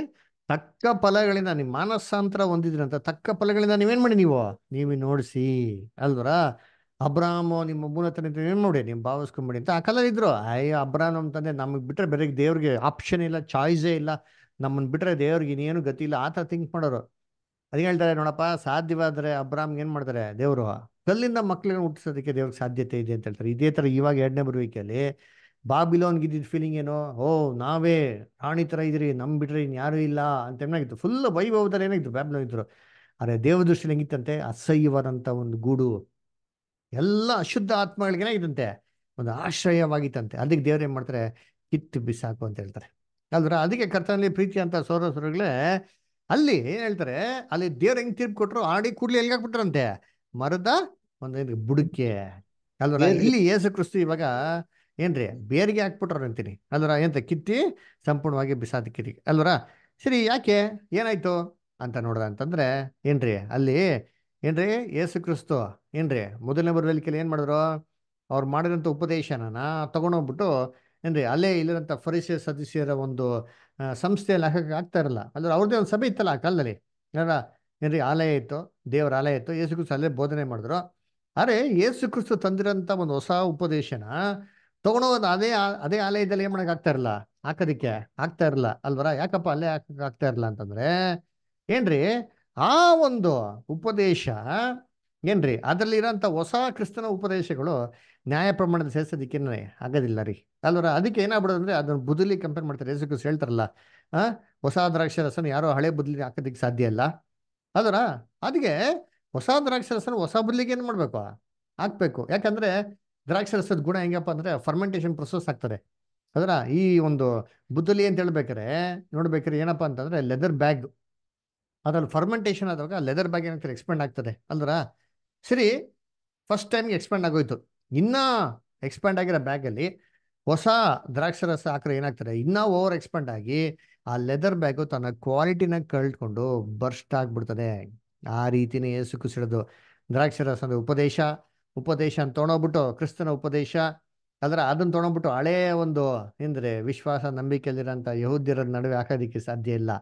ತಕ್ಕ ಫಲಗಳಿಂದ ನಿಮ್ ಮಾನಸಾಂತರ ಹೊಂದಿದ್ರಿ ಅಂತ ತಕ್ಕ ಫಲಗಳಿಂದ ನೀವೇನ್ ಮಾಡಿ ನೀವು ನೀವಿ ನೋಡಿಸಿ ಅಲ್ವರ ಅಬ್ರಾಮ್ ನಿಮ್ಮ ಮೂಲತನ ಏನ್ ನೋಡಿ ನಿಮ್ ಭಾವಿಸ್ಕೊಂಬಿಡಿ ಅಂತ ಆ ಕಲರ್ ಇದ್ರು ಅಯ್ಯ ಅಬ್ರಾಮ್ ಅಂತಂದ್ರೆ ನಮಗ್ ಬಿಟ್ರೆ ಬೇರೆ ದೇವ್ರಿಗೆ ಆಪ್ಷನ್ ಇಲ್ಲ ಚಾಯ್ಸೇ ಇಲ್ಲ ನಮ್ಮನ್ ಬಿಟ್ರೆ ದೇವ್ರಿಗೆ ಇನ್ನೇನು ಗತಿ ಇಲ್ಲ ಆತ ಥಿಂಕ್ ಮಾಡೋರು ಅದ್ ಹೇಳ್ತಾರೆ ನೋಡಪ್ಪ ಸಾಧ್ಯವಾದ್ರೆ ಅಬ್ರಾಮ್ಗೆ ಏನ್ ಮಾಡ್ತಾರೆ ದೇವ್ರು ಕಲ್ಲಿಂದ ಮಕ್ಕಳನ್ನ ಹುಟ್ಟಿಸೋದಕ್ಕೆ ದೇವ್ರಿಗೆ ಸಾಧ್ಯತೆ ಇದೆ ಅಂತ ಹೇಳ್ತಾರೆ ಇದೇ ಥರ ಇವಾಗ ಎರಡನೇ ಬರುವಿಕೆಯಲ್ಲಿ ಬಾಬಿಲೋನ್ಗೆ ಇದ್ದಿದ್ದ ಫೀಲಿಂಗ್ ಏನೋ ಓ ನಾವೇ ರಾಣಿ ಥರ ಇದ್ರಿ ನಮ್ ಬಿಟ್ರೆ ಇನ್ಯಾರೂ ಇಲ್ಲ ಅಂತ ಏನಾಗಿತ್ತು ಫುಲ್ ವೈಭವದಲ್ಲಿ ಏನಾಗಿತ್ತು ಬ್ಯಾಬ್ಲೋನ್ ಇದ್ರು ಆದರೆ ದೃಷ್ಟಿಯಲ್ಲಿ ಹೆಂಗಿತ್ತಂತೆ ಅಸಹ್ಯವಾದಂಥ ಒಂದು ಗೂಡು ಎಲ್ಲ ಅಶುದ್ಧ ಇದಂತೆ ಒಂದು ಆಶ್ರಯವಾಗಿತ್ತಂತೆ ಅದಕ್ಕೆ ದೇವ್ರು ಏನು ಮಾಡ್ತಾರೆ ಕಿತ್ತು ಬಿಸಾಕು ಅಂತ ಹೇಳ್ತಾರೆ ಅಲ್ದ್ರ ಅದಕ್ಕೆ ಕರ್ತನಲ್ಲಿ ಪ್ರೀತಿ ಅಂತ ಸೋರಸರುಗಳೇ ಅಲ್ಲಿ ಏನು ಹೇಳ್ತಾರೆ ಅಲ್ಲಿ ದೇವ್ರು ಹೆಂಗೆ ತೀರ್ಪು ಕೊಟ್ಟರು ಆಡಿ ಎಲ್ಲಿಗೆ ಎಲ್ಲಿಗಾಕ್ಬಿಟ್ರಂತೆ ಮರದ ಒಂದೇನ್ರಿ ಬುಡಕ್ಕೆ ಅಲ್ವರ ಇಲ್ಲಿ ಏಸು ಕ್ರಿಸ್ತು ಇವಾಗ ಏನ್ರಿ ಬೇರಿಗೆ ಹಾಕ್ಬಿಟ್ರ ಅಂತೀನಿ ಅಲ್ವರ ಎಂತ ಕಿತ್ತಿ ಸಂಪೂರ್ಣವಾಗಿ ಬಿಸಾದಿಕ್ಕಿರಿ ಅಲ್ವರ ಸರಿ ಯಾಕೆ ಏನಾಯ್ತು ಅಂತ ನೋಡ್ದ ಅಂತಂದ್ರೆ ಏನ್ರಿ ಅಲ್ಲಿ ಏನ್ರಿ ಯೇಸು ಕ್ರಿಸ್ತು ಏನ್ರಿ ಮೊದಲನೇ ಕೆಲ ಏನ್ ಮಾಡಿದ್ರು ಅವ್ರು ಮಾಡಿದಂಥ ಉಪದೇಶನ ತಗೊಂಡೋಗ್ಬಿಟ್ಟು ಏನ್ರಿ ಅಲ್ಲೇ ಇಲ್ಲಿರಂತ ಫರಿಸೆ ಸದಸ್ಯರ ಒಂದು ಸಂಸ್ಥೆಯಲ್ಲಿ ಹಾಕಕ್ಕೆ ಆಗ್ತಾ ಇರಲ್ಲ ಅಂದ್ರೆ ಅವ್ರದ್ದೇ ಒಂದು ಸಭೆ ಇತ್ತಲ್ಲ ಆ ಕಾಲದಲ್ಲಿ ಏನ್ರಿ ಆಲಯ ಇತ್ತು ದೇವರ ಆಲಯ ಇತ್ತು ಯೇಸು ಕ್ರಿಸ್ತು ಅಲ್ಲೇ ಬೋಧನೆ ಮಾಡಿದ್ರು ಅರೆ ಯೇಸು ಕ್ರಿಸ್ತು ತಂದಿರೋಂಥ ಒಂದು ಹೊಸ ಉಪದೇಶನ ತಗೊಂಡೋದ್ ಅದೇ ಅದೇ ಆಲಯದಲ್ಲಿ ಏನು ಮಾಡೋಕೆ ಆಗ್ತಾ ಇರಲ್ಲ ಹಾಕೋದಕ್ಕೆ ಆಗ್ತಾ ಇರಲ್ಲ ಅಲ್ವರ ಯಾಕಪ್ಪ ಅಲ್ಲೇ ಹಾಕಕ್ಕೆ ಆಗ್ತಾ ಇರಲ್ಲ ಅಂತಂದ್ರೆ ಏನ್ರಿ ಆ ಒಂದು ಉಪದೇಶ ಏನ್ರಿ ಅದರಲ್ಲಿರೋಂಥ ಹೊಸ ಕ್ರಿಸ್ತನ ಉಪದೇಶಗಳು ನ್ಯಾಯ ಪ್ರಮಾಣದ ಸೇರಿಸೋದಕ್ಕೇನೇ ಆಗೋದಿಲ್ಲ ರೀ ಅಲ್ವರ ಅದಕ್ಕೆ ಏನಾಗ್ಬಿಡೋದು ಅಂದರೆ ಅದನ್ನು ಬುದಲಿ ಕಂಪೇರ್ ಮಾಡ್ತಾರೆ ಯೇಸು ಕ್ರಿಸ್ತು ಹೇಳ್ತಾರಲ್ಲ ಹೊಸ ದ್ರಾಕ್ಷರಸನ ಯಾರೋ ಹಳೆ ಬುದಲಿ ಹಾಕೋದಕ್ಕೆ ಸಾಧ್ಯ ಇಲ್ಲ ಅದರ ಅದಕ್ಕೆ ಹೊಸ ದ್ರಾಕ್ಷಿ ರಸನ ಹೊಸ ಬದಲಿಗೆ ಏನು ಮಾಡಬೇಕು ಹಾಕ್ಬೇಕು ಯಾಕಂದರೆ ದ್ರಾಕ್ಷಿ ರಸದ ಗುಣ ಹೆಂಗಪ್ಪ ಅಂದರೆ ಫರ್ಮೆಂಟೇಷನ್ ಪ್ರೊಸೆಸ್ ಆಗ್ತದೆ ಅದರ ಈ ಒಂದು ಬುದ್ದಲಿ ಅಂತ ಹೇಳ್ಬೇಕಾರೆ ನೋಡ್ಬೇಕಾರೆ ಏನಪ್ಪ ಅಂತಂದರೆ ಲೆದರ್ ಬ್ಯಾಗ್ ಅದ್ರಲ್ಲಿ ಫರ್ಮೆಂಟೇಷನ್ ಆದಾಗ ಲೆದರ್ ಬ್ಯಾಗ್ ಏನಂತಾರೆ ಎಕ್ಸ್ಪೆಂಡ್ ಆಗ್ತದೆ ಅಲ್ದ್ರ ಸರಿ ಫಸ್ಟ್ ಟೈಮ್ಗೆ ಎಕ್ಸ್ಪೆಂಡ್ ಆಗೋಯ್ತು ಇನ್ನೂ ಎಕ್ಸ್ಪೆಂಡ್ ಆಗಿರೋ ಬ್ಯಾಗಲ್ಲಿ ಹೊಸ ದ್ರಾಕ್ಷಿ ರಸ ಹಾಕ್ರೆ ಏನಾಗ್ತಾರೆ ಇನ್ನೂ ಓವರ್ ಎಕ್ಸ್ಪೆಂಡ್ ಆಗಿ ಆ ಲೆದರ್ ಬ್ಯಾಗು ತನ್ನ ಕ್ವಾಲಿಟಿನ ಕಳ್ಕೊಂಡು ಬರ್ಸ್ಟ್ ಆಗಿಬಿಡ್ತದೆ ಆ ರೀತಿನೇ ಯೇಸು ಕುಸಿಡೋದು ದ್ರಾಕ್ಷರಸದ ಉಪದೇಶ ಉಪದೇಶ ಅಂತ ತೊಗೊಂಡೋಗ್ಬಿಟ್ಟು ಕ್ರಿಸ್ತನ ಉಪದೇಶ ಅದರ ಅದನ್ನು ತೊಗೊಂಡ್ಬಿಟ್ಟು ಹಳೇ ಒಂದು ಅಂದರೆ ವಿಶ್ವಾಸ ನಂಬಿಕೆಯಲ್ಲಿರೋಂಥ ಯಹುದ್ಯರ ನಡುವೆ ಹಾಕೋದಿಕ್ಕೆ ಸಾಧ್ಯ ಇಲ್ಲ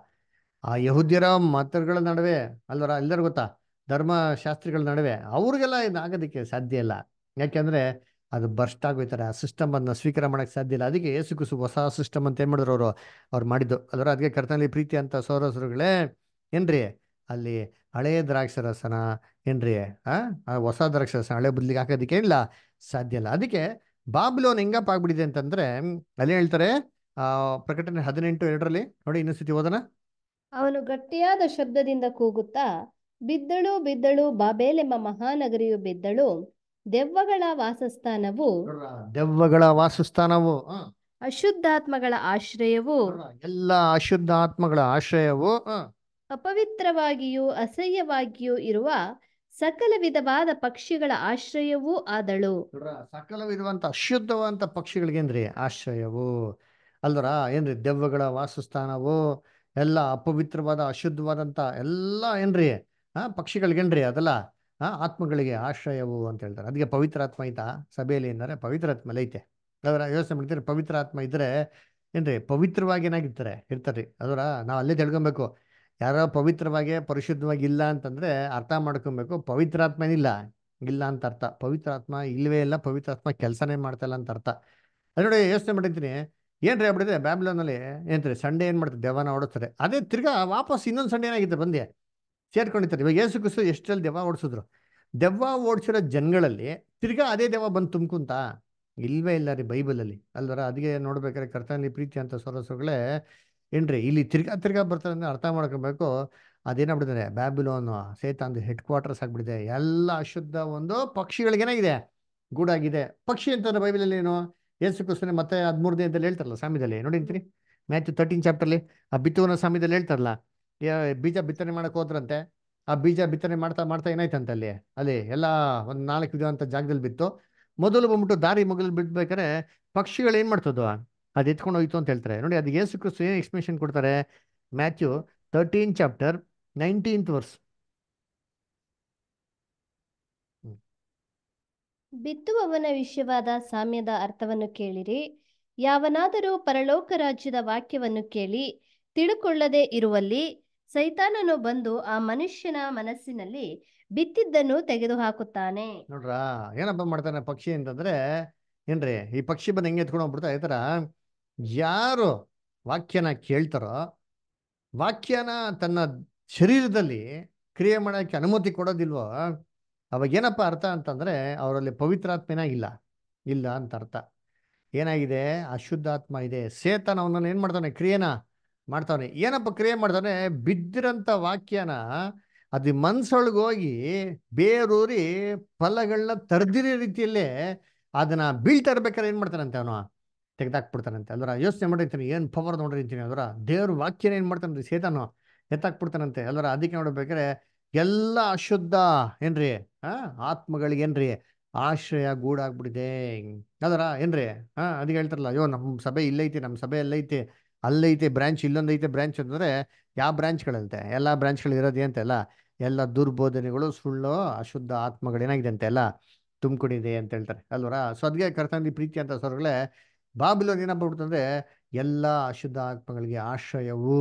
ಆ ಯಹುದ್ಯರ ಮಾತ್ರಗಳ ನಡುವೆ ಅಲ್ವರ ಎಲ್ಲರೂ ಗೊತ್ತಾ ಧರ್ಮಶಾಸ್ತ್ರಿಗಳ ನಡುವೆ ಅವ್ರಿಗೆಲ್ಲ ಆಗೋದಿಕ್ಕೆ ಸಾಧ್ಯ ಇಲ್ಲ ಯಾಕೆಂದರೆ ಅದು ಬರ್ಸ್ಟ್ ಆಗೋಯ್ತಾರೆ ಆ ಸಿಸ್ಟಮ್ ಸ್ವೀಕಾರ ಮಾಡೋಕ್ಕೆ ಸಾಧ್ಯ ಇಲ್ಲ ಅದಕ್ಕೆ ಏಸು ಕುಸು ಹೊಸ ಸಿಸ್ಟಮ್ ಅಂತ ಏನು ಮಾಡಿದ್ರು ಅವರು ಅವ್ರು ಮಾಡಿದ್ದು ಅದರ ಅದಕ್ಕೆ ಕರ್ತನಲ್ಲಿ ಪ್ರೀತಿ ಅಂತ ಏನು ಏನ್ರಿ ಅಲ್ಲಿ ಹಳೇ ದ್ರಾಕ್ಷ ರಸನ ಏನ್ರಿ ಆ ಹೊಸ ದ್ರಾಕ್ಷ ಹಳೆ ಬದ್ಲಿಗೆ ಹಾಕೋದಕ್ಕೆ ಇಲ್ಲ ಸಾಧ್ಯ ಇಲ್ಲ ಅದಕ್ಕೆ ಬಾಬ್ಲೋನ್ ಹೆಂಗಪ್ಪ ಆಗ್ಬಿಡಿದೆ ಅಂತಂದ್ರೆ ಅಲ್ಲಿ ಹೇಳ್ತಾರೆ ಆ ಪ್ರಕಟಣೆ ಹದಿನೆಂಟು ಎರಡರಲ್ಲಿ ನೋಡಿ ಇನ್ನೊಂದ್ಸತಿ ಹೋದನಾ ಅವನು ಗಟ್ಟಿಯಾದ ಶಬ್ದದಿಂದ ಕೂಗುತ್ತಾ ಬಿದ್ದಳು ಬಿದ್ದಳು ಬಾಬೇಲೆಂಬ ಮಹಾನಗರಿಯು ಬಿದ್ದಳು ದೆವ್ವಗಳ ವಾಸಸ್ಥಾನವು ದೆವ್ವಗಳ ವಾಸಸ್ಥಾನವು ಅಶುದ್ಧಾತ್ಮಗಳ ಆಶ್ರಯವು ಎಲ್ಲ ಅಶುದ್ಧಾತ್ಮಗಳ ಆಶ್ರಯವು ಅಪವಿತ್ರವಾಗಿಯೂ ಅಸಹ್ಯವಾಗಿಯೂ ಇರುವ ಸಕಲ ವಿಧವಾದ ಪಕ್ಷಿಗಳ ಆಶ್ರಯವೂ ಆದಳು ಸಕಲ ವಿಧವಂತ ಅಶುದ್ಧವಂತ ಪಕ್ಷಿಗಳಿಗೇನ್ರಿ ಆಶ್ರಯವು ಅಲ್ದರ ಏನ್ರಿ ದೆವ್ವಗಳ ವಾಸಸ್ಥಾನವು ಎಲ್ಲ ಅಪವಿತ್ರವಾದ ಅಶುದ್ಧವಾದಂತ ಎಲ್ಲ ಏನ್ರಿ ಹಾ ಪಕ್ಷಿಗಳಿಗೇನ್ರಿ ಅದೆಲ್ಲ ಆ ಆತ್ಮಗಳಿಗೆ ಆಶ್ರಯವು ಅಂತ ಹೇಳ್ತಾರೆ ಅದಕ್ಕೆ ಪವಿತ್ರ ಆತ್ಮ ಐತಾ ಸಭೆಯಲ್ಲಿ ಏನಾರೆ ಪವಿತ್ರ ಆತ್ಮ ಐತೆ ಅದರ ಯೋಚನೆ ಮಾಡ್ತೀರಿ ಪವಿತ್ರ ಆತ್ಮ ಇದ್ರೆ ಏನ್ರಿ ಪವಿತ್ರವಾಗಿ ಏನಾಗಿರ್ತಾರೆ ಇರ್ತಾರೆ ಅದರ ನಾವು ಅಲ್ಲೇ ತಿಳ್ಕೊಬೇಕು ಯಾರೋ ಪವಿತ್ರವಾಗಿ ಪರಿಶುದ್ಧವಾಗಿ ಇಲ್ಲ ಅಂತಂದರೆ ಅರ್ಥ ಮಾಡ್ಕೊಬೇಕು ಪವಿತ್ರಾತ್ಮನಿಲ್ಲ ಇಲ್ಲ ಅಂತ ಅರ್ಥ ಪವಿತ್ರಾತ್ಮ ಇಲ್ಲವೇ ಇಲ್ಲ ಪವಿತ್ರಾತ್ಮ ಕೆಲಸನೇ ಮಾಡ್ತಾ ಅಂತ ಅರ್ಥ ಅದು ನೋಡಿ ಯೋಚನೆ ಮಾಡಿದ್ದೀನಿ ಏನು ರೀ ಆಗ್ಬಿಟ್ಟಿದೆ ಬ್ಯಾಬ್ಲೋನಲ್ಲಿ ರೀ ಸಂಡೆ ಏನು ಮಾಡ್ತಾರೆ ದೆವ್ವನ ಓಡಿಸ್ತಾರೆ ಅದೇ ತಿರ್ಗಾ ವಾಪಸ್ ಇನ್ನೊಂದು ಸಂಡೆ ಏನಾಗಿದೆ ಬಂದೆ ಸೇರ್ಕೊಂಡಿರ್ತಾರೆ ಇವಾಗ ಏಸು ಕುಸು ಎಷ್ಟೆಲ್ಲ ದೆವ್ವ ಓಡಿಸಿದ್ರು ದೆವ್ವ ಓಡಿಸಿರೋ ಜನಗಳಲ್ಲಿ ತಿರ್ಗಾ ಅದೇ ದೆವ್ವ ಬಂದು ತುಂಬ್ಕೊಂತ ಇಲ್ವೇ ಇಲ್ಲ ರೀ ಬೈಬಲಲ್ಲಿ ಅಲ್ವರ ಅದಿಗೆ ನೋಡ್ಬೇಕಾದ್ರೆ ಕರ್ತನಲ್ಲಿ ಪ್ರೀತಿ ಅಂತ ಸರಸ್ವಗಳೇ ಏನ್ರಿ ಇಲ್ಲಿ ತಿರ್ಗಾ ತಿರ್ಗಾ ಬರ್ತಾರೆ ಅಂದ್ರೆ ಅರ್ಥ ಮಾಡ್ಕೊಬೇಕು ಅದೇನಾಗ್ಬಿಟ್ಟಿದೆ ಬ್ಯಾಬಿಲೋನ್ ಸೇತಾಂದು ಹೆಡ್ ಕ್ವಾರ್ಟರ್ಸ್ ಆಗ್ಬಿಡಿದೆ ಎಲ್ಲ ಅಶುದ್ಧ ಒಂದು ಪಕ್ಷಿಗಳಿಗೇನಾಗಿದೆ ಗೂಡಾಗಿದೆ ಪಕ್ಷಿ ಅಂತಂದ್ರೆ ಬೈಬಲಲ್ಲಿ ಏನು ಯೇಸು ಕ್ರಿಸ್ತನೆ ಮತ್ತೆ ಮೂರು ದಿನದಲ್ಲಿ ಹೇಳ್ತಾರಲ್ಲ ಸಾಮ್ಯದಲ್ಲಿ ನೋಡಿಂತ್ರಿ ಮ್ಯಾಥ್ಯೂ ತರ್ಟೀನ್ ಚಾಪ್ಟರ್ಲಿ ಆ ಬಿತ್ತುವನ ಸಮಯದಲ್ಲಿ ಹೇಳ್ತಾರಲ್ಲ ಬೀಜ ಬಿತ್ತನೆ ಮಾಡಕ್ಕೆ ಹೋದ್ರಂತೆ ಆ ಬೀಜ ಬಿತ್ತನೆ ಮಾಡ್ತಾ ಮಾಡ್ತಾ ಏನಾಯ್ತಂತೆ ಅಲ್ಲಿ ಅಲ್ಲಿ ಎಲ್ಲ ಒಂದು ನಾಲ್ಕು ವಿಧ ಅಂತ ಜಾಗದಲ್ಲಿ ಬಿತ್ತು ಮೊದಲು ಬಂದ್ಬಿಟ್ಟು ದಾರಿ ಮಗಲು ಬಿಡ್ಬೇಕಾದ್ರೆ ಪಕ್ಷಿಗಳು ಏನು ಮಾಡ್ತದ ಅದು ಎತ್ಕೊಂಡು ಹೋಯ್ತು ಅಂತ ಹೇಳ್ತಾರೆ ನೋಡಿ ಅದು ಯೇಸು ಕ್ರಿಸ್ತು ಏನು ಎಕ್ಸ್ಪ್ಲೇಷನ್ ಕೊಡ್ತಾರೆ Matthew thirteen chapter nineteenth verse ಬಿತ್ತುವವನ ವಿಷಯವಾದ ಸಾಮ್ಯದ ಅರ್ಥವನ್ನು ಕೇಳಿರಿ ಯಾವನಾದರೂ ಪರಲೋಕ ರಾಜ್ಯದ ವಾಕ್ಯವನ್ನು ಕೇಳಿ ತಿಳುಕೊಳ್ಳದೆ ಇರುವಲ್ಲಿ ಸೈತಾನನು ಬಂದು ಆ ಮನುಷ್ಯನ ಮನಸ್ಸಿನಲ್ಲಿ ಬಿತ್ತಿದ್ದನ್ನು ತೆಗೆದು ಹಾಕುತ್ತಾನೆ ನೋಡ್ರಾ ಏನಪ್ಪ ಮಾಡ್ತಾನೆ ಪಕ್ಷಿ ಅಂತಂದ್ರೆ ಏನ್ರಿ ಈ ಪಕ್ಷಿ ಬಂದು ಹೆಂಗೆ ಎತ್ಕೊಂಡು ಹೋಗ್ಬಿಡ್ತಾ ಈ ಯಾರು ವಾಕ್ಯನ ಕೇಳ್ತಾರೋ ವಾಕ್ಯನ ತನ್ನ ಶರೀರದಲ್ಲಿ ಕ್ರಿಯೆ ಮಾಡೋಕ್ಕೆ ಅನುಮತಿ ಕೊಡೋದಿಲ್ವೋ ಏನಪ್ಪ ಅರ್ಥ ಅಂತಂದರೆ ಅವರಲ್ಲಿ ಪವಿತ್ರಾತ್ಮೇನ ಇಲ್ಲ ಇಲ್ಲ ಅಂತ ಅರ್ಥ ಏನಾಗಿದೆ ಅಶುದ್ಧಾತ್ಮ ಇದೆ ಸೇತನ ಅವನನ್ನು ಏನು ಮಾಡ್ತಾನೆ ಕ್ರಿಯೆನ ಮಾಡ್ತಾನೆ ಏನಪ್ಪ ಕ್ರಿಯೆ ಮಾಡ್ತಾನೆ ಬಿದ್ದಿರಂಥ ವಾಕ್ಯನ ಅದು ಮನ್ಸೊಳಗೋಗಿ ಹೋಗಿ ಬೇರೂರಿ ಫಲಗಳನ್ನ ತರ್ದಿರೋ ರೀತಿಯಲ್ಲೇ ಅದನ್ನ ಬೀಳ್ತಾ ಇರ್ಬೇಕಾದ್ರೆ ಏನು ಮಾಡ್ತಾನಂತೆ ಅವನು ತೆಗೆದಾಕ್ಬಿಡ್ತಾನಂತೆ ಅಲ್ರ ಯೋಚನೆ ಮಾಡಿರ್ತೀನಿ ಏನು ಪವರ್ ಅಂತೀನಿ ಅದರ ದೇವ್ರ ವಾಕ್ಯನ ಏನು ಮಾಡ್ತಾನೆ ಸೇತಾನು ಎತ್ತಾಕ್ಬಿಡ್ತಾನಂತೆ ಅಲ್ರ ಅದಕ್ಕೆ ನೋಡ್ಬೇಕಾದ್ರೆ ಎಲ್ಲ ಅಶುದ್ಧ ಏನ್ರಿ ಆತ್ಮಗಳಿಗೆ ಏನ್ರಿ ಆಶ್ರಯ ಗೂಡಾಗ್ಬಿಡಿದೆ ಅದರ ಏನ್ರಿ ಹಾ ಅದಕ್ಕೆ ಹೇಳ್ತಾರಲ್ಲ ಅಯ್ಯೋ ನಮ್ಮ ಸಭೆ ಇಲ್ಲೈತಿ ನಮ್ಮ ಸಭೆ ಎಲ್ಲೈತಿ ಅಲ್ಲೈತೆ ಬ್ರಾಂಚ್ ಇಲ್ಲೊಂದೈತೆ ಬ್ರಾಂಚ್ ಅಂದ್ರೆ ಯಾವ ಬ್ರಾಂಚ್ಗಳಂತೆ ಎಲ್ಲ ಬ್ರಾಂಚ್ಗಳು ಇರೋದೇ ಅಲ್ಲ ಎಲ್ಲ ದುರ್ಬೋಧನೆಗಳು ಸುಳ್ಳು ಅಶುದ್ಧ ಆತ್ಮಗಳು ಏನಾಗಿದೆ ಅಂತೆ ಎಲ್ಲ ತುಂಬಿಕೊಂಡಿದೆ ಅಂತ ಹೇಳ್ತಾರೆ ಅಲ್ವರ ಸದ್ಗೆ ಕರ್ತಂದಿ ಪ್ರೀತಿ ಅಂತ ಸರ್ಗಳೇ ಬಾಬಿಲೋನ್ ಅಂದ್ರೆ ಎಲ್ಲ ಅಶುದ್ಧ ಆತ್ಮಗಳಿಗೆ ಆಶ್ರಯವು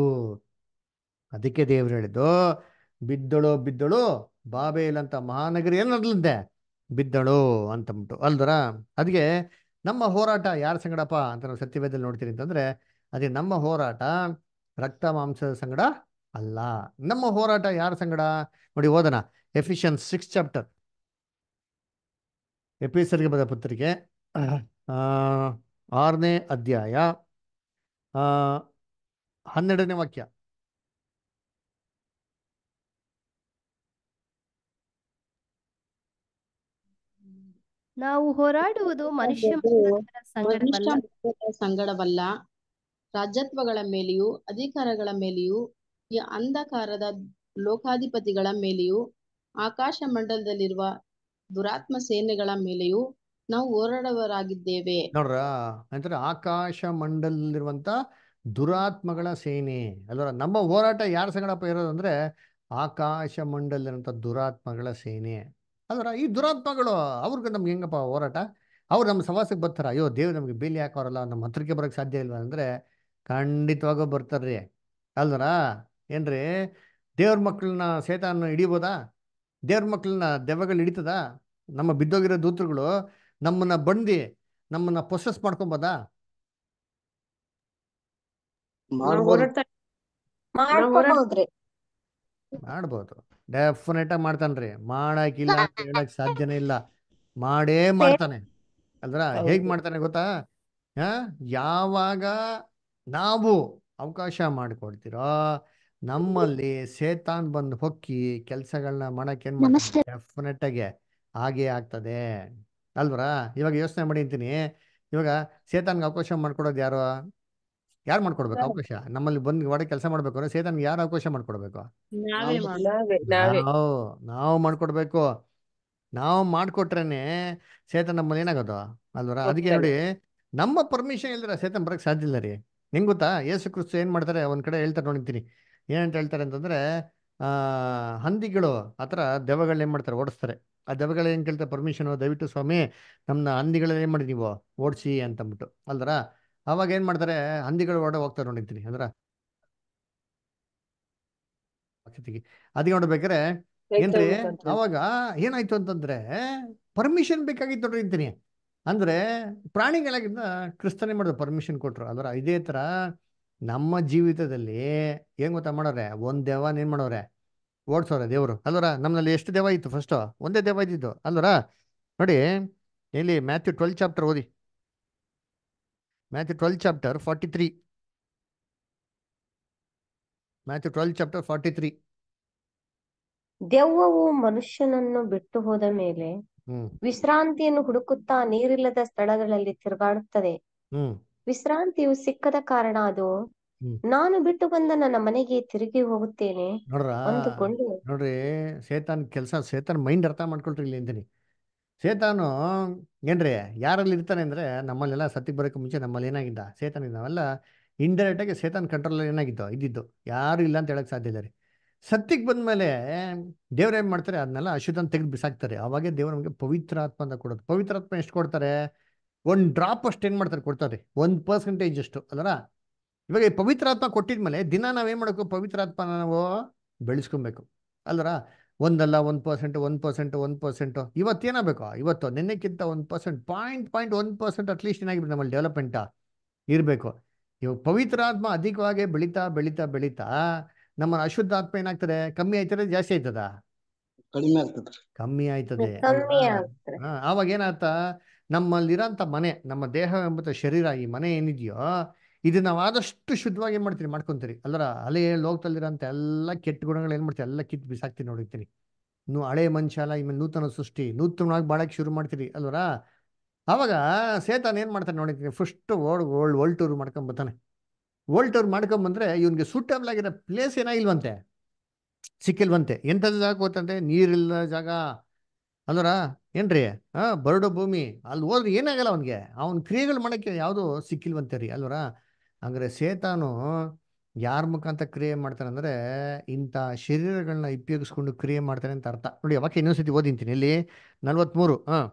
ಅದಕ್ಕೆ ದೇವ್ರು ಹೇಳಿದ್ದು ಬಿದ್ದಳು ಬಿದ್ದಳು ಬಾಬೇಲ್ ಅಂತ ಮಹಾನಗರಿ ಏನದ್ಲಂತೆ ಬಿದ್ದಳು ಅಂತಂಬಿಟ್ಟು ಅಲ್ದರ ಅದಕ್ಕೆ ನಮ್ಮ ಹೋರಾಟ ಯಾರ ಸಂಗಡಪ್ಪ ಅಂತ ನಾವು ಸತ್ಯವೇದಲ್ಲಿ ನೋಡ್ತೀರಿ ಅಂತಂದ್ರೆ ಅದೇ ನಮ್ಮ ಹೋರಾಟ ರಕ್ತ ಮಾಂಸದ ಸಂಗಡ ಅಲ್ಲ ನಮ್ಮ ಹೋರಾಟ ಯಾರ ಸಂಗಡ ನೋಡಿ ಓದೋಣ ಎಫಿಷಿಯನ್ಸ್ ಸಿಕ್ಸ್ ಚಾಪ್ಟರ್ ಎಪಿಸರ್ಗೆ ಬಂದ ಪತ್ರಿಕೆ ಆರನೇ ಅಧ್ಯಾಯ ಹನ್ನೆರಡನೇ ವಾಕ್ಯ ನಾವು ಹೋರಾಡುವುದು ಮನುಷ್ಯ ಸಂಗಡವಲ್ಲ ರಾಜ್ಯತ್ವಗಳ ಮೇಲೆಯೂ ಅಧಿಕಾರಗಳ ಮೇಲೆಯೂ ಈ ಅಂಧಕಾರದ ಲೋಕಾಧಿಪತಿಗಳ ಮೇಲೆಯೂ ಆಕಾಶ ಮಂಡಲದಲ್ಲಿರುವ ದುರಾತ್ಮ ಸೇನೆಗಳ ಮೇಲೆಯೂ ನಾವು ಹೋರಾಡವರಾಗಿದ್ದೇವೆ ನೋಡ್ರ ಅಂದ್ರೆ ಆಕಾಶ ಮಂಡಲದಲ್ಲಿರುವಂತ ದುರಾತ್ಮಗಳ ಸೇನೆ ಅಲ್ವರ ನಮ್ಮ ಹೋರಾಟ ಯಾರ ಸಂಗಡಪ್ಪ ಇರೋದಂದ್ರೆ ಆಕಾಶ ಮಂಡಲಿರುವಂತ ದುರಾತ್ಮಗಳ ಸೇನೆ ಅಲ್ವರ ಈ ದುರಾತ್ಮಗಳು ಅವ್ರಿಗೆ ನಮ್ಗೆ ಹೆಂಗಪ್ಪ ಹೋರಾಟ ಅವ್ರು ನಮ್ಮ ಸವಾಸಕ್ಕೆ ಬರ್ತಾರ ಅಯ್ಯೋ ದೇವ್ ನಮ್ಗೆ ಬೇಲಿ ಹಾಕೋರಲ್ಲ ನಮ್ಮ ಹತ್ರಕ್ಕೆ ಬರೋಕ್ಕೆ ಸಾಧ್ಯ ಇಲ್ವಾ ಅಂದ್ರೆ ಖಂಡಿತವಾಗೂ ಬರ್ತಾರ್ರಿ ಅಲ್ವರ ಏನ್ರಿ ದೇವ್ರ ಮಕ್ಕಳನ್ನ ಸೇತಾನ ಹಿಡಿಬೋದಾ ದೇವ್ರ ಮಕ್ಕಳನ್ನ ದೆವ್ವಗಳು ಹಿಡಿತದ ನಮ್ಮ ಬಿದ್ದೋಗಿರೋ ದೂತ್ರಗಳು ನಮ್ಮನ್ನ ಬಂದಿ ನಮ್ಮನ್ನ ಪ್ರೊಸೆಸ್ ಮಾಡ್ಕೊಂಬದ ಮಾಡ್ಬೋದು ಡೆಫಿನೆಟ್ ಆಗಿ ಮಾಡ್ತಾನ್ರಿ ಮಾಡಾಕಿಲ್ಲ ಹೇಳಕ್ ಸಾಧ್ಯನೇ ಇಲ್ಲ ಮಾಡೇ ಮಾಡ್ತಾನೆ ಅಲ್ದ್ರ ಹೇಗ್ ಮಾಡ್ತಾನೆ ಗೊತ್ತಾ ಯಾವಾಗ ನಾವು ಅವಕಾಶ ಮಾಡಿಕೊಡ್ತೀರೋ ನಮ್ಮಲ್ಲಿ ಸೇತಾನ್ ಬಂದು ಹೊಕ್ಕಿ ಕೆಲ್ಸಗಳನ್ನ ಮಾಡಕ್ ಏನ್ ಮಾಡ್ತೀವಿ ಡೆಫಿನೆಟ್ ಆಗಿ ಹಾಗೆ ಆಗ್ತದೆ ಅಲ್ವರಾ ಇವಾಗ ಯೋಚನೆ ಮಾಡಿ ಅಂತೀನಿ ಇವಾಗ ಸೇತಾನ್ಗೆ ಅವಕಾಶ ಮಾಡ್ಕೊಡೋದು ಯಾರು ಯಾರು ಮಾಡ್ಕೊಡ್ಬೇಕು ಅವಕಾಶ ನಮ್ಮಲ್ಲಿ ಬಂದು ಒಡೆ ಕೆಲಸ ಮಾಡ್ಬೇಕು ಅಂದ್ರೆ ಸೇತಾನ್ಗೆ ಯಾರು ಅವಕಾಶ ಮಾಡ್ಕೊಡ್ಬೇಕು ನಾವು ನಾವು ಮಾಡ್ಕೊಡ್ಬೇಕು ನಾವು ಮಾಡ್ಕೊಟ್ರೇನೆ ಸೇತನ್ ನಮ್ಮಲ್ಲಿ ಏನಾಗೋದು ಅಲ್ವರ ಅದಕ್ಕೆ ನೋಡಿ ನಮ್ಮ ಪರ್ಮಿಷನ್ ಇಲ್ದ್ರ ಸೇತನ್ ಬರಕ್ ಸಾಧ್ಯ ಇಲ್ಲ ರೀ ನಿಂಗೆ ಗೊತ್ತಾ ಯೇಸು ಕ್ರಿಸ್ತು ಏನ್ ಮಾಡ್ತಾರೆ ಒಂದ್ ಕಡೆ ಹೇಳ್ತಾರೆ ನೋಡಿಂತೀನಿ ಏನಂತ ಹೇಳ್ತಾರೆ ಅಂತಂದ್ರೆ ಹಂದಿಗಳು ಆ ಥರ ದೆವ್ವಗಳು ಏನು ಮಾಡ್ತಾರೆ ಓಡಿಸ್ತಾರೆ ಆ ದೆವ್ವಗಳು ಏನು ಕೇಳ್ತಾರೆ ಪರ್ಮಿಷನ್ ದಯವಿಟ್ಟು ಸ್ವಾಮಿ ನಮ್ಮನ್ನ ಹಂದಿಗಳಲ್ಲಿ ಏನು ಮಾಡಿ ನೀವು ಓಡಿಸಿ ಅಂತಂದ್ಬಿಟ್ಟು ಅಲ್ದರ ಅವಾಗ ಏನು ಮಾಡ್ತಾರೆ ಹಂದಿಗಳು ಓಡ ಹೋಗ್ತಾರೆ ನೋಡಿರ್ತೀನಿ ಅಂದ್ರೆ ಅದಕ್ಕೆ ನೋಡ್ಬೇಕಾರೆ ಏನ್ರಿ ಅವಾಗ ಏನಾಯ್ತು ಅಂತಂದ್ರೆ ಪರ್ಮಿಷನ್ ಬೇಕಾಗಿತ್ತು ನೋಡಿರ್ತೀನಿ ಅಂದ್ರೆ ಪ್ರಾಣಿಗಳಾಗಿಂದ ಕ್ರಿಸ್ತನೇ ಮಾಡಿದ್ರು ಪರ್ಮಿಷನ್ ಕೊಟ್ರು ಅಂದ್ರೆ ಇದೇ ತರ ನಮ್ಮ ಜೀವಿತದಲ್ಲಿ ಏನ್ ಗೊತ್ತಾ ಮಾಡೋರೆ ಒಂದ್ ದೇವ ನೇನ್ ಮಾಡೋರೆ ಓಡ್ಸೋರೆ ದೇವರು ಅಲ್ವರ ನಮ್ಮಲ್ಲಿ ಎಷ್ಟು ದೇವ ಇತ್ತು ಫಸ್ಟ್ ಒಂದೇ ದೇವ ಇದ್ದಿದ್ದು ಅಲ್ವರ ನೋಡಿ ಇಲ್ಲಿ ಮ್ಯಾಥ್ಯೂ ಟ್ವೆಲ್ ಚಾಪ್ಟರ್ ಓದಿ Matthew twelve chapter forty three Matthew twelve chapter forty three ದೆವ್ವವು ಮನುಷ್ಯನನ್ನು ಬಿಟ್ಟು ಹೋದ ಮೇಲೆ ವಿಶ್ರಾಂತಿಯನ್ನು ಹುಡುಕುತ್ತಾ ನೀರಿಲ್ಲದ ಸ್ಥಳಗಳಲ್ಲಿ ತಿರುಗಾಡುತ್ತದೆ ವಿಶ್ರಾಂತಿಯು ಸಿಕ್ಕದ ಕಾರಣ ಅದು ನಾನು ಬಿಟ್ಟು ಬಂದ ನನ್ನ ಮನೆಗೆ ತಿರುಗಿ ಹೋಗುತ್ತೇನೆ ನೋಡ್ರಿ ಸೇತಾನ್ ಕೆಲಸ ಸೇತಾನ್ ಮೈಂಡ್ ಅರ್ಥ ಮಾಡ್ಕೊಳ್ರಿ ಇಲ್ಲಿ ಅಂತೀನಿ ಸೇತಾನು ಏನ್ರಿ ಯಾರಲ್ಲಿ ಇರ್ತಾನೆ ಅಂದ್ರೆ ನಮ್ಮಲ್ಲೆಲ್ಲ ಸತ್ತಿಗೆ ಬರೋಕೆ ಮುಂಚೆ ನಮ್ಮಲ್ಲಿ ಏನಾಗಿದ್ದ ಸೇತಾನ್ ಇದಾವಲ್ಲ ಇಂಡೈರೆಕ್ಟ್ ಆಗಿ ಸೇತಾನ್ ಕಂಟ್ರೋಲ್ ಅಲ್ಲಿ ಏನಾಗಿದ್ದು ಇದ್ದಿದ್ದು ಯಾರು ಇಲ್ಲ ಅಂತ ಹೇಳಕ್ ಸಾಧ್ಯ ಇಲ್ಲ ರೀ ಸತ್ತಿಗೆ ಬಂದ್ಮೇಲೆ ದೇವ್ರ ಏನ್ ಮಾಡ್ತಾರೆ ಅದನ್ನೆಲ್ಲ ಅಶುದ್ಧನ ತೆಗೆದು ಬಿಸಾಕ್ತಾರೆ ಅವಾಗೆ ದೇವ್ರ ನಮಗೆ ಪವಿತ್ರಾತ್ಮ ಅಂತ ಕೊಡೋದು ಪವಿತ್ರಾತ್ಮ ಎಷ್ಟು ಕೊಡ್ತಾರೆ ಒಂದು ಡ್ರಾಪ್ ಅಷ್ಟು ಏನು ಮಾಡ್ತಾರೆ ಕೊಡ್ತಾರೆ ಒಂದು ಪರ್ಸೆಂಟೇಜ್ ಅಷ್ಟು ಅದರ ಇವಾಗ ಈ ಪವಿತ್ರಾತ್ಮ ಕೊಟ್ಟಿದ್ಮೇಲೆ ಮೇಲೆ ದಿನ ನಾವೇನು ಮಾಡಬೇಕು ಪವಿತ್ರಾತ್ಮನ ನಾವು ಬೆಳೆಸ್ಕೊಬೇಕು ಅಲ್ಲರ ಒಂದಲ್ಲ ಒಂದು ಪರ್ಸೆಂಟ್ ಒಂದು ಪರ್ಸೆಂಟ್ ಒಂದು ಪರ್ಸೆಂಟು ಇವತ್ತೇನಾಗಬೇಕು ಇವತ್ತು ನಿನ್ನೆಕ್ಕಿಂತ ಒಂದು ಪರ್ಸೆಂಟ್ ಪಾಯಿಂಟ್ ಪಾಯಿಂಟ್ ಒಂದು ಪರ್ಸೆಂಟ್ ಅಟ್ಲೀಸ್ಟ್ ಏನಾಗಿದೆ ನಮ್ಮಲ್ಲಿ ಡೆವಲಪ್ಮೆಂಟ್ ಇರಬೇಕು ಇವಾಗ ಪವಿತ್ರಾತ್ಮ ಅಧಿಕವಾಗಿ ಬೆಳೀತಾ ಬೆಳೀತಾ ಬೆಳೀತಾ ನಮ್ಮ ಆತ್ಮ ಏನಾಗ್ತದೆ ಕಮ್ಮಿ ಆಯ್ತದೆ ಜಾಸ್ತಿ ಆಯ್ತದ ಕಮ್ಮಿ ಆಯ್ತದೆ ಆವಾಗ ಏನಾಗ್ತಾ ನಮ್ಮಲ್ಲಿರೋಂಥ ಮನೆ ನಮ್ಮ ದೇಹ ಎಂಬ ಶರೀರ ಈ ಮನೆ ಏನಿದೆಯೋ ಇದು ನಾವು ಆದಷ್ಟು ಶುದ್ಧವಾಗಿ ಏನು ಮಾಡ್ತೀರಿ ಮಾಡ್ಕೊತೀರಿ ಅಲ್ಲರ ಹಳೆ ಲೋಕದಲ್ಲಿರೋಂಥ ಎಲ್ಲ ಕೆಟ್ಟ ಗುಣಗಳು ಏನು ಮಾಡ್ತೀರಿ ಎಲ್ಲ ಕಿತ್ತು ಬಿಸಾಕ್ತೀನಿ ನೋಡಿರ್ತೀನಿ ನೀವು ಹಳೆ ಮನುಷ್ಯ ಅಲ್ಲ ಇಮೇಲೆ ನೂತನ ಸೃಷ್ಟಿ ನೂತನವಾಗಿ ಬಾಳಕ್ಕೆ ಶುರು ಮಾಡ್ತೀರಿ ಅಲ್ವರ ಆವಾಗ ಸೇತಾನ ಏನು ಮಾಡ್ತಾನೆ ನೋಡಿರ್ತೀನಿ ಫಸ್ಟ್ ಓಲ್ಡ್ ಓಲ್ಡ್ ಟೂರ್ ಮಾಡ್ಕೊಂಬರ್ತಾನೆ ಓಲ್ಡ್ ಟೂರ್ ಮಾಡ್ಕೊಂಬಂದ್ರೆ ಇವನಿಗೆ ಸೂಟೇಬಲ್ ಆಗಿರೋ ಪ್ಲೇಸ್ ಏನಾಗಿಲ್ವಂತೆ ಸಿಕ್ಕಿಲ್ವಂತೆ ಎಂಥದ್ದು ಜಾಗ ಗೊತ್ತಂತೆ ನೀರಿಲ್ಲದ ಜಾಗ ಅಲ್ವರ ಏನ್ರಿ ಹಾ ಬರಡು ಭೂಮಿ ಅಲ್ಲಿ ಹೋದ್ರೆ ಏನಾಗಲ್ಲ ಅವನಿಗೆ ಅವನ್ ಕ್ರಿಯೆಗಳು ಮಾಡೋಕೆ ಯಾವುದು ಸಿಕ್ಕಿಲ್ವಂತೆ ರೀ ಅಲ್ವರ ಅಂದ್ರೆ ಸೇತಾನು ಯಾರ ಮುಖಾಂತರ ಕ್ರಿಯೆ ಮಾಡ್ತಾನೆ ಅಂದರೆ ಇಂಥ ಶರೀರಗಳನ್ನ ಉಪಯೋಗಿಸ್ಕೊಂಡು ಕ್ರಿಯೆ ಮಾಡ್ತಾನೆ ಅಂತ ಅರ್ಥ ನೋಡಿ ಯಾವಾಗ ಇನ್ನೊಂದ್ಸತಿ ಓದಿಂತೀನಿ ಇಲ್ಲಿ ನಲ್ವತ್ಮೂರು ಹಾಂ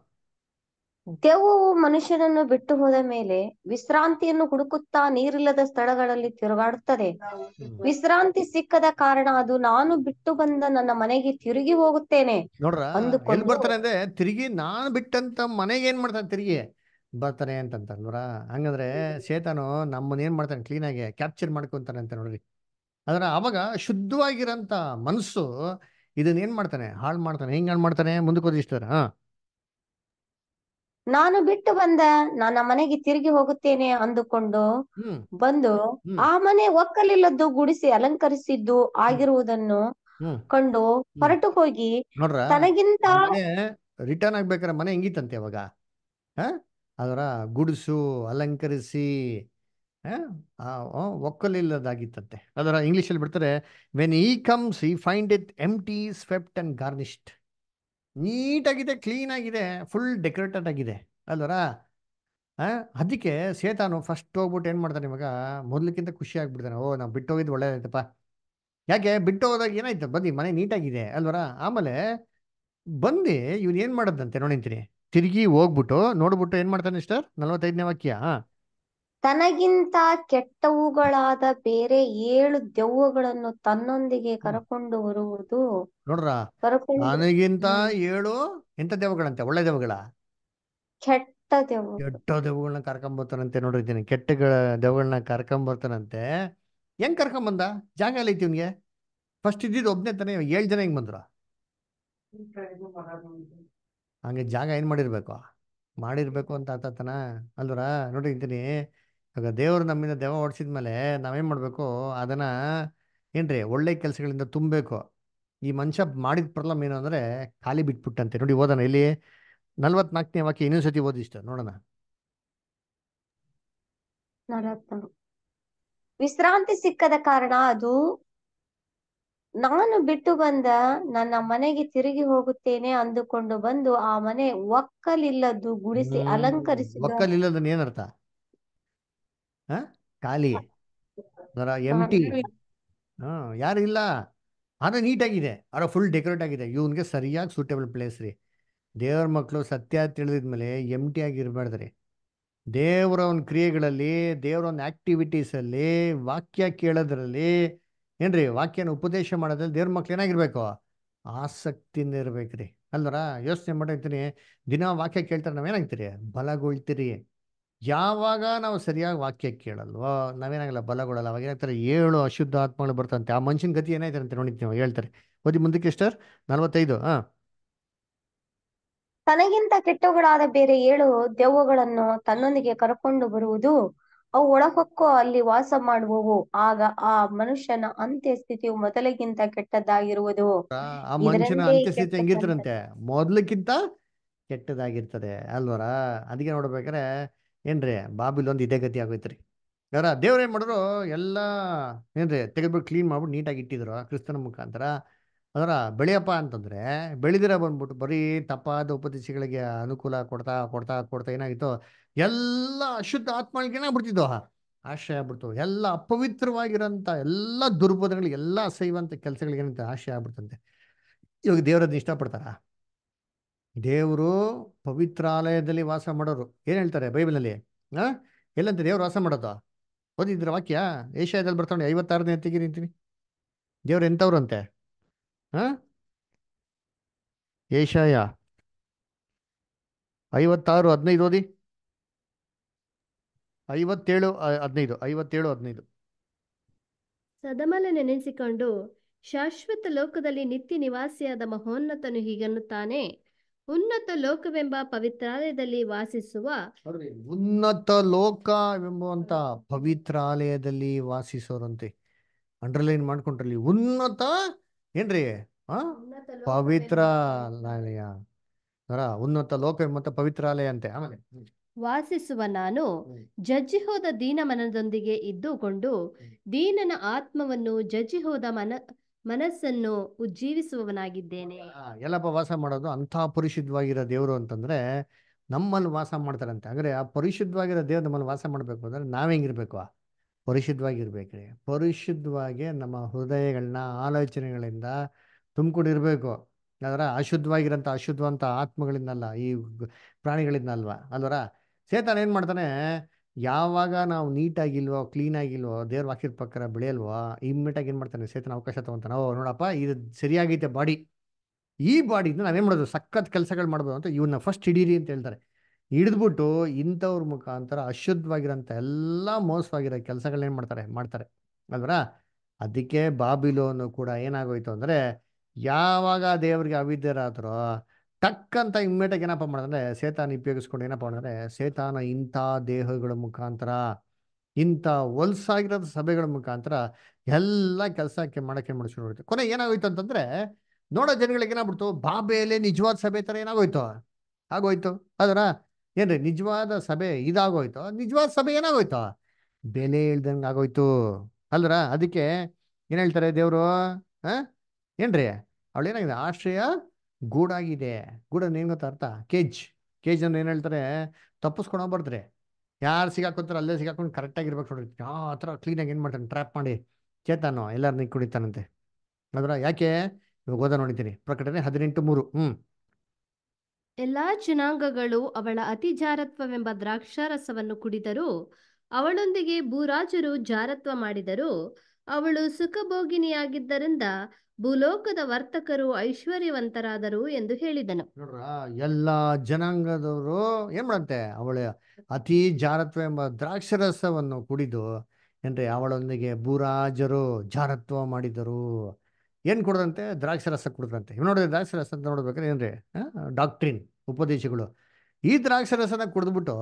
ದೆವ್ವವು ಮನುಷ್ಯನನ್ನು ಬಿಟ್ಟು ಹೋದ ಮೇಲೆ ವಿಶ್ರಾಂತಿಯನ್ನು ಹುಡುಕುತ್ತಾ ನೀರಿಲ್ಲದ ಸ್ಥಳಗಳಲ್ಲಿ ತಿರುಗಾಡುತ್ತದೆ ವಿಶ್ರಾಂತಿ ಸಿಕ್ಕದ ಕಾರಣ ಅದು ನಾನು ಬಿಟ್ಟು ಬಂದ ನನ್ನ ಮನೆಗೆ ತಿರುಗಿ ಹೋಗುತ್ತೇನೆ ನೋಡ್ರ ಅಂದ್ರೆ ತಿರುಗಿ ನಾನು ಬಿಟ್ಟಂತ ಮನೆಗೆ ಏನ್ ಮಾಡ್ತಾನೆ ತಿರುಗಿ ಬರ್ತಾನೆ ಅಂತಂತ ನೋಡ್ರ ಹಂಗಂದ್ರೆ ಶೇತಾನು ನಮ್ಮನ್ನ ಏನ್ ಮಾಡ್ತಾನೆ ಕ್ಲೀನ್ ಆಗಿ ಕ್ಯಾಪ್ಚರ್ ಮಾಡ್ಕೊಂತಾನೆ ಅಂತ ನೋಡ್ರಿ ಅದ್ರ ಅವಾಗ ಶುದ್ಧವಾಗಿರಂತ ಮನಸ್ಸು ಇದನ್ನ ಏನ್ ಮಾಡ್ತಾನೆ ಹಾಳು ಮಾಡ್ತಾನೆ ಹೆಂಗ್ ಮಾಡ್ತಾನೆ ಮುಂದಕ್ಕೆ ಇಷ್ಟ ಹಾ ನಾನು ಬಿಟ್ಟು ಬಂದ ನಾನು ಆ ಮನೆಗೆ ತಿರುಗಿ ಹೋಗುತ್ತೇನೆ ಅಂದುಕೊಂಡು ಬಂದು ಆ ಮನೆ ಒಕ್ಕಲಿಲ್ಲದ್ದು ಗುಡಿಸಿ ಅಲಂಕರಿಸಿದ್ದು ಆಗಿರುವುದನ್ನು ಕಂಡು ಹೊರಟು ಹೋಗಿ ತನಗಿಂತ ರಿಟರ್ನ್ ಆಗ್ಬೇಕಾದ್ರೆ ಮನೆ ಹೆಂಗಿತ್ತಂತೆ ಅವಾಗ ಅದರ ಗುಡಿಸು ಅಲಂಕರಿಸಿ ಒಕ್ಕಲಿಲ್ಲದಾಗಿತ್ತಂತೆ ಅದರ ಇಂಗ್ಲಿಷ್ ಅಲ್ಲಿ ಬಿಡ್ತಾರೆ when he comes he finds it empty swept and garnished ನೀಟಾಗಿದೆ ಕ್ಲೀನಾಗಿದೆ ಫುಲ್ ಡೆಕೋರೇಟೆಡ್ ಆಗಿದೆ ಅಲ್ವರಾ ಅದಕ್ಕೆ ಸೇತಾನು ಫಸ್ಟ್ ಹೋಗ್ಬಿಟ್ಟು ಏನು ಮಾಡ್ತಾನೆ ಇವಾಗ ಮೊದಲಕ್ಕಿಂತ ಖುಷಿ ಆಗ್ಬಿಡ್ತಾನೆ ಓ ನಾವು ಬಿಟ್ಟು ಹೋಗಿದ್ದು ಒಳ್ಳೆಯದಾಯ್ತಪ್ಪ ಯಾಕೆ ಬಿಟ್ಟು ಹೋದಾಗ ಏನಾಯ್ತು ಬನ್ನಿ ಮನೆ ನೀಟಾಗಿದೆ ಅಲ್ವರಾ ಆಮೇಲೆ ಬಂದು ಇವನು ಏನು ಮಾಡೋದಂತೆ ನೋಡಿಂತೀನಿ ತಿರುಗಿ ಹೋಗ್ಬಿಟ್ಟು ನೋಡ್ಬಿಟ್ಟು ಏನು ಮಾಡ್ತಾನೆ ಇಷ್ಟರ್ ನಲ್ವತ್ತೈದನೇ ವಾಕ್ಯ ಹಾಂ ತನಗಿಂತ ಕೆಟ್ಟವುಗಳಾದ ಬೇರೆ ಏಳು ದೆವ್ವಗಳನ್ನು ತನ್ನೊಂದಿಗೆ ಕರಕೊಂಡು ಬರುವುದು ನೋಡ್ರ ತನಗಿಂತ ಏಳು ಎಂತ ದೆವ್ವಗಳಂತೆ ಒಳ್ಳೆ ದೆವ್ವಗಳ ಕೆಟ್ಟ ದೆವ್ವ ಕೆಟ್ಟ ದೆವ್ವಗಳನ್ನ ಕರ್ಕೊಂಡ್ ಬರ್ತಾನಂತೆ ನೋಡಿದ್ದೀನಿ ಕೆಟ್ಟ ದೆವ್ವಗಳನ್ನ ಕರ್ಕೊಂಡ್ ಬರ್ತಾನಂತೆ ಹೆಂಗ್ ಕರ್ಕೊಂಡ್ ಬಂದ ಜಾಗ ಎಲ್ಲ ಐತಿ ಇವ್ನಿಗೆ ಫಸ್ಟ್ ಇದ್ದಿದ್ದು ಒಬ್ನೇ ತಾನೇ ಏಳು ಜನ ಹೆಂಗ್ ಬಂದ್ರ ಹಂಗೆ ಜಾಗ ಏನ್ ಮಾಡಿರ್ಬೇಕು ಮಾಡಿರ್ಬೇಕು ಅಂತ ಆತತನ ಅಲ್ವರ ನೋಡಿದ್ದೀನಿ ಆಗ ದೇವರು ನಮ್ಮಿಂದ ದೇವ ಹೊಡೆಸಿದ ಮೇಲೆ ನಾವೇನು ಮಾಡಬೇಕು ಅದನ್ನು ಏನ್ರಿ ಒಳ್ಳೆ ಕೆಲಸಗಳಿಂದ ತುಂಬಬೇಕು ಈ ಮನುಷ್ಯ ಮಾಡಿದ ಪ್ರಾಬ್ಲಮ್ ಏನು ಅಂದರೆ ಖಾಲಿ ಬಿಟ್ಬಿಟ್ಟಂತೆ ನೋಡಿ ಓದೋಣ ಇಲ್ಲಿ ನಲ್ವತ್ನಾಲ್ಕನೇ ವಾಕ್ಯ ಇನ್ನೊಂದು ಸತಿ ಓದಿಷ್ಟ ನೋಡೋಣ ವಿಶ್ರಾಂತಿ ಸಿಕ್ಕದ ಕಾರಣ ಅದು ನಾನು ಬಿಟ್ಟು ಬಂದ ನನ್ನ ಮನೆಗೆ ತಿರುಗಿ ಹೋಗುತ್ತೇನೆ ಅಂದುಕೊಂಡು ಬಂದು ಆ ಮನೆ ಒಕ್ಕಲಿಲ್ಲದ್ದು ಗುಡಿಸಿ ಅಲಂಕರಿಸಿ ಒಕ್ಕಲಿಲ್ಲದ ಏನರ್ಥ ಖಾಲಿ ಅದರ ಎಂಟಿ ಹಾ ಯಾರಿಲ್ಲ ಆದ್ರೆ ನೀಟಾಗಿದೆ ಆದ್ರೆ ಫುಲ್ ಡೆಕೋರೇಟ್ ಆಗಿದೆ ಇವನ್ಗೆ ಸರಿಯಾಗಿ ಸೂಟೇಬಲ್ ಪ್ಲೇಸ್ ರೀ ದೇವ್ರ ಮಕ್ಕಳು ಸತ್ಯ ತಿಳಿದಿದ್ಮೇಲೆ ಎಮ್ ಟಿ ಆಗಿರಬಾರ್ದ್ರಿ ದೇವರ ಒಂದು ಕ್ರಿಯೆಗಳಲ್ಲಿ ದೇವರ ಒಂದು ಅಲ್ಲಿ ವಾಕ್ಯ ಕೇಳೋದ್ರಲ್ಲಿ ಏನ್ರಿ ವಾಕ್ಯನ ಉಪದೇಶ ಮಾಡೋದ್ರಲ್ಲಿ ದೇವ್ರ ಮಕ್ಳು ಏನಾಗಿರ್ಬೇಕು ಆಸಕ್ತಿಯಿಂದ ಇರ್ಬೇಕ್ರಿ ಅಲ್ದರ ಯೋಚನೆ ಮಾಡಿರ್ತೀನಿ ದಿನ ವಾಕ್ಯ ಕೇಳ್ತಾರೆ ನಾವೇನಾಗ್ತೀರಿ ಬಲಗೊಳ್ತೀರಿ ಯಾವಾಗ ನಾವು ಸರಿಯಾಗಿ ವಾಕ್ಯ ಕೇಳಲ್ವೋ ನಾವೇನಾಗಲ್ಲ ಬಲಗೊಳ್ಳಲ್ಲ ಅವಾಗ ಏನಾಗ್ತಾರೆ ಏಳು ಅಶುದ್ಧ ಆತ್ಮಗಳು ಬರ್ತಂತೆ ಆ ಮನುಷ್ಯನ ಗತಿ ಅಂತ ನೋಡಿದ್ವಿ ನಾವು ಹೇಳ್ತಾರೆ ಓದಿ ಮುಂದಕ್ಕೆ ಎಷ್ಟರ್ ನಲವತ್ತೈದು ಹಾ ತನಗಿಂತ ಕೆಟ್ಟವುಗಳಾದ ಬೇರೆ ಏಳು ದೆವ್ವಗಳನ್ನು ತನ್ನೊಂದಿಗೆ ಕರ್ಕೊಂಡು ಬರುವುದು ಅವು ಒಳಹೊಕ್ಕು ಅಲ್ಲಿ ವಾಸ ಮಾಡುವವು ಆಗ ಆ ಮನುಷ್ಯನ ಅಂತ್ಯ ಸ್ಥಿತಿಯು ಮೊದಲಿಗಿಂತ ಕೆಟ್ಟದ್ದಾಗಿರುವುದು ಆ ಮನುಷ್ಯನ ಅಂತ್ಯ ಸ್ಥಿತಿ ಹೆಂಗಿರ್ತರಂತೆ ಮೊದಲಕ್ಕಿಂತ ಕೆಟ್ಟದಾಗಿರ್ತದೆ ಅಲ್ವರ ಅದಕ್ಕೆ ನೋಡ್ಬೇಕಾರೆ ಏನ್ರಿ ಒಂದು ಇದೇ ಗತಿ ಆಗೋಯ್ತ್ರಿ ಯಾರ ದೇವ್ರ ಏನು ಮಾಡಿದ್ರು ಎಲ್ಲ ಏನ್ರಿ ತೆಗೆದ್ಬಿಟ್ಟು ಕ್ಲೀನ್ ಮಾಡ್ಬಿಟ್ಟು ನೀಟಾಗಿ ಇಟ್ಟಿದ್ರು ಕ್ರಿಸ್ತನ ಮುಖಾಂತರ ಅದರ ಬೆಳೆಯಪ್ಪ ಅಂತಂದ್ರೆ ಬೆಳೆದಿರ ಬಂದ್ಬಿಟ್ಟು ಬರೀ ತಪ್ಪಾದ ಉಪದೇಶಗಳಿಗೆ ಅನುಕೂಲ ಕೊಡ್ತಾ ಕೊಡ್ತಾ ಕೊಡ್ತಾ ಏನಾಗಿತ್ತು ಎಲ್ಲ ಅಶುದ್ಧ ಆತ್ಮಗಳಿಗೆ ಬಿಡ್ತಿದ್ದೋ ಆಶ್ರಯ ಆಗ್ಬಿಡ್ತು ಎಲ್ಲ ಅಪವಿತ್ರವಾಗಿರೋಂಥ ಎಲ್ಲ ದುರ್ಬಲಗಳಿಗೆ ಎಲ್ಲ ಅಸಹ್ಯವಂತ ಕೆಲಸಗಳಿಗೆ ಏನಂತ ಆಶ್ರಯ ಆಗ್ಬಿಡ್ತಂತೆ ಇವಾಗ ದೇವರದ್ದು ಇಷ್ಟಪಡ್ತಾರಾ ದೇವರು ಪವಿತ್ರಾಲಯದಲ್ಲಿ ವಾಸ ಮಾಡೋರು ಏನ್ ಹೇಳ್ತಾರೆ ಬೈಬಲಲ್ಲಿ ಹಾ ಎಲ್ಲಂತ ದೇವ್ರು ವಾಸ ಮಾಡೋದು ಓದಿದ್ರ ವಾಕ್ಯ ಏಷ್ಯಾದಲ್ಲಿ ಬರ್ತಾನೆ ಐವತ್ತಾರನೇ ತೆಗೀರಿ ಅಂತೀನಿ ದೇವ್ರು ಎಂತವ್ರು ಅಂತೆ ಹಾ ಏಷಾಯ ಐವತ್ತಾರು ಹದಿನೈದು ಓದಿ ಐವತ್ತೇಳು ಹದಿನೈದು ಐವತ್ತೇಳು ಹದಿನೈದು ಸದಮಲೆ ನೆನೆಸಿಕೊಂಡು ಶಾಶ್ವತ ಲೋಕದಲ್ಲಿ ನಿತ್ಯ ನಿವಾಸಿಯಾದ ಮಹೋನ್ನತನು ಹೀಗನ್ನುತ್ತಾನೆ ಉನ್ನತ ಲೋಕವೆಂಬ ಪವಿತ್ರಾಲಯದಲ್ಲಿ ವಾಸಿಸುವ ಉನ್ನತ ಲೋಕ ಎಂಬುವಂತ ಪವಿತ್ರಾಲಯದಲ್ಲಿ ವಾಸಿಸೋರಂತೆ ಅಂಡರ್ಲೈನ್ ಮಾಡ್ಕೊಂಡ್ರಲ್ಲಿ ಉನ್ನತ ಏನ್ರಿ ಪವಿತ್ರಾಲಯ ಉನ್ನತ ಲೋಕ ಎಂಬಂತ ಪವಿತ್ರಾಲಯ ಅಂತೆ ಆಮೇಲೆ ವಾಸಿಸುವ ನಾನು ಜಜ್ಜಿ ಹೋದ ದೀನ ಮನದೊಂದಿಗೆ ಇದ್ದುಕೊಂಡು ದೀನನ ಆತ್ಮವನ್ನು ಜಜ್ಜಿ ಹೋದ ಮನ ಮನಸ್ಸನ್ನು ಉಜ್ಜೀವಿಸುವವನಾಗಿದ್ದೇನೆ ಎಲ್ಲಪ್ಪ ವಾಸ ಮಾಡೋದು ಅಂತ ಪರಿಶುದ್ಧವಾಗಿರೋ ದೇವರು ಅಂತಂದ್ರೆ ನಮ್ಮಲ್ಲಿ ವಾಸ ಮಾಡ್ತಾರಂತೆ ಅಂದ್ರೆ ಆ ಪರಿಶುದ್ಧವಾಗಿರೋ ದೇವ್ರು ನಮ್ಮಲ್ಲಿ ವಾಸ ಮಾಡಬೇಕು ಅಂದ್ರೆ ನಾವೇಂಗಿರ್ಬೇಕು ಪರಿಶುದ್ಧವಾಗಿರ್ಬೇಕ್ರಿ ಪರಿಶುದ್ಧವಾಗಿ ನಮ್ಮ ಹೃದಯಗಳನ್ನ ಆಲೋಚನೆಗಳಿಂದ ತುಂಬಿಕೊಂಡಿರ್ಬೇಕು ಅದರ ಅಶುದ್ಧವಾಗಿರೋಂಥ ಅಶುದ್ಧವಂಥ ಆತ್ಮಗಳಿಂದಲ್ಲ ಈ ಅಲ್ವಾ ಅಲ್ವರ ಸೇತಾನ ಏನು ಮಾಡ್ತಾನೆ ಯಾವಾಗ ನಾವು ನೀಟಾಗಿಲ್ವೋ ಕ್ಲೀನಾಗಿಲ್ವೋ ದೇವ್ರ ವಾಕ್ಯದ ಪ್ರಕಾರ ಬೆಳೆಯಲ್ವೋ ಇಮ್ಮಿಡಿಯಾಗಿ ಏನು ಮಾಡ್ತಾನೆ ಸೇತನ ಅವಕಾಶ ತೊಗೊತಾನೆ ಓ ನೋಡಪ್ಪ ಇದು ಸರಿಯಾಗೈತೆ ಬಾಡಿ ಈ ಬಾಡಿಯಿಂದ ನಾವೇನು ಮಾಡೋದು ಸಖತ್ ಕೆಲಸಗಳು ಮಾಡ್ಬೋದು ಅಂತ ಇವನ್ನ ಫಸ್ಟ್ ಹಿಡೀರಿ ಅಂತ ಹೇಳ್ತಾರೆ ಹಿಡಿದ್ಬಿಟ್ಟು ಇಂಥವ್ರ ಮುಖಾಂತರ ಅಶುದ್ಧವಾಗಿರೋಂಥ ಎಲ್ಲ ಮೋಸವಾಗಿರೋ ಕೆಲಸಗಳನ್ನೇನು ಮಾಡ್ತಾರೆ ಮಾಡ್ತಾರೆ ಅಲ್ವರ ಅದಕ್ಕೆ ಬಾಬಿಲೋನು ಕೂಡ ಏನಾಗೋಯ್ತು ಅಂದರೆ ಯಾವಾಗ ದೇವರಿಗೆ ಅವಿದ್ಯರಾದರೂ ಟಕ್ಕಂತ ಇಮ್ಮಿಡಿಯೇಟಾಗಿ ಏನಪ್ಪ ಮಾಡಿದ್ರೆ ಸೇತಾನ ಉಪಯೋಗಿಸ್ಕೊಂಡು ಏನಪ್ಪ ಮಾಡಿದ್ರೆ ಸೇತಾನ ಇಂಥ ದೇಹಗಳ ಮುಖಾಂತರ ಇಂಥ ಹೊಲ್ಸಾಗಿರೋ ಸಭೆಗಳ ಮುಖಾಂತರ ಎಲ್ಲ ಕೆಲಸಕ್ಕೆ ಮಾಡೋಕ್ಕೆ ಮಾಡಿಸ್ಕೊಂಡು ಕೊನೆ ಏನಾಗೋಯ್ತು ಅಂತಂದ್ರೆ ನೋಡೋ ಜನಗಳಿಗೆ ಏನಾಗ್ಬಿಡ್ತು ಬಾಬೆಲೆ ನಿಜವಾದ ಸಭೆ ಥರ ಏನಾಗೋಯ್ತು ಆಗೋಯ್ತು ಅದರ ಏನ್ರಿ ನಿಜವಾದ ಸಭೆ ಇದಾಗೋಯ್ತು ನಿಜವಾದ ಸಭೆ ಏನಾಗೋಯ್ತು ಬೆಲೆ ಇಳ್ದಂಗೆ ಆಗೋಯ್ತು ಅಲ್ರ ಅದಕ್ಕೆ ಏನು ಹೇಳ್ತಾರೆ ದೇವರು ಹಾಂ ಏನ್ರಿ ಅವಳು ಏನಾಗಿದೆ ಆಶ್ರಯ ಗೂಡಾಗಿದೆ ಗೂಡ ಏನ್ ಗೊತ್ತಾ ಅರ್ಥ ಕೇಜ್ ಕೇಜ್ ಅನ್ನು ಏನ್ ಹೇಳ್ತಾರೆ ಬರ್ತಾರೆ ಯಾರು ಸಿಗಾಕೊಂತಾರೆ ಅಲ್ಲೇ ಸಿಗಾಕೊಂಡು ಕರೆಕ್ಟ್ ಆಗಿರ್ಬೇಕು ನೋಡಿ ಯಾವ ಕ್ಲೀನ್ ಕ್ಲೀನಾಗಿ ಏನ್ ಮಾಡ್ತಾನೆ ಟ್ರ್ಯಾಪ್ ಮಾಡಿ ಚೇತಾನು ಎಲ್ಲರನ್ನ ಕುಡಿತಾನಂತೆ ಅದರ ಯಾಕೆ ಇವಾಗ ಓದ ನೋಡಿದ್ದೀನಿ ಪ್ರಕಟಣೆ ಹದಿನೆಂಟು ಮೂರು ಹ್ಮ್ ಎಲ್ಲಾ ಜನಾಂಗಗಳು ಅವಳ ಅತಿ ಜಾರತ್ವವೆಂಬ ದ್ರಾಕ್ಷಾರಸವನ್ನು ಕುಡಿದರು ಅವಳೊಂದಿಗೆ ಭೂರಾಜರು ಜಾರತ್ವ ಮಾಡಿದರು ಅವಳು ಸುಖಭೋಗಿನಿಯಾಗಿದ್ದರಿಂದ ಭೂಲೋಕದ ವರ್ತಕರು ಐಶ್ವರ್ಯವಂತರಾದರು ಎಂದು ಹೇಳಿದನು ನೋಡ್ರ ಎಲ್ಲ ಜನಾಂಗದವರು ಏನ್ ಮಾಡಂತೆ ಅವಳ ಅತಿ ಜಾರತ್ವ ಎಂಬ ದ್ರಾಕ್ಷರಸವನ್ನು ಕುಡಿದು ಏನ್ರಿ ಅವಳೊಂದಿಗೆ ಭೂರಾಜರು ಜಾರತ್ವ ಮಾಡಿದರು ಏನ್ ಕೊಡದಂತೆ ದ್ರಾಕ್ಷರಸ ಕುಡಿದ್ರಂತೆ ಇವ್ ನೋಡಿದ್ರೆ ದ್ರಾಕ್ಷರಸ ಅಂತ ನೋಡ್ಬೇಕಾದ್ರೆ ಏನ್ರಿ ಡಾಕ್ಟ್ರಿನ್ ಉಪದೇಶಗಳು ಈ ದ್ರಾಕ್ಷರಸನ ಕುಡಿದ್ಬಿಟ್ಟು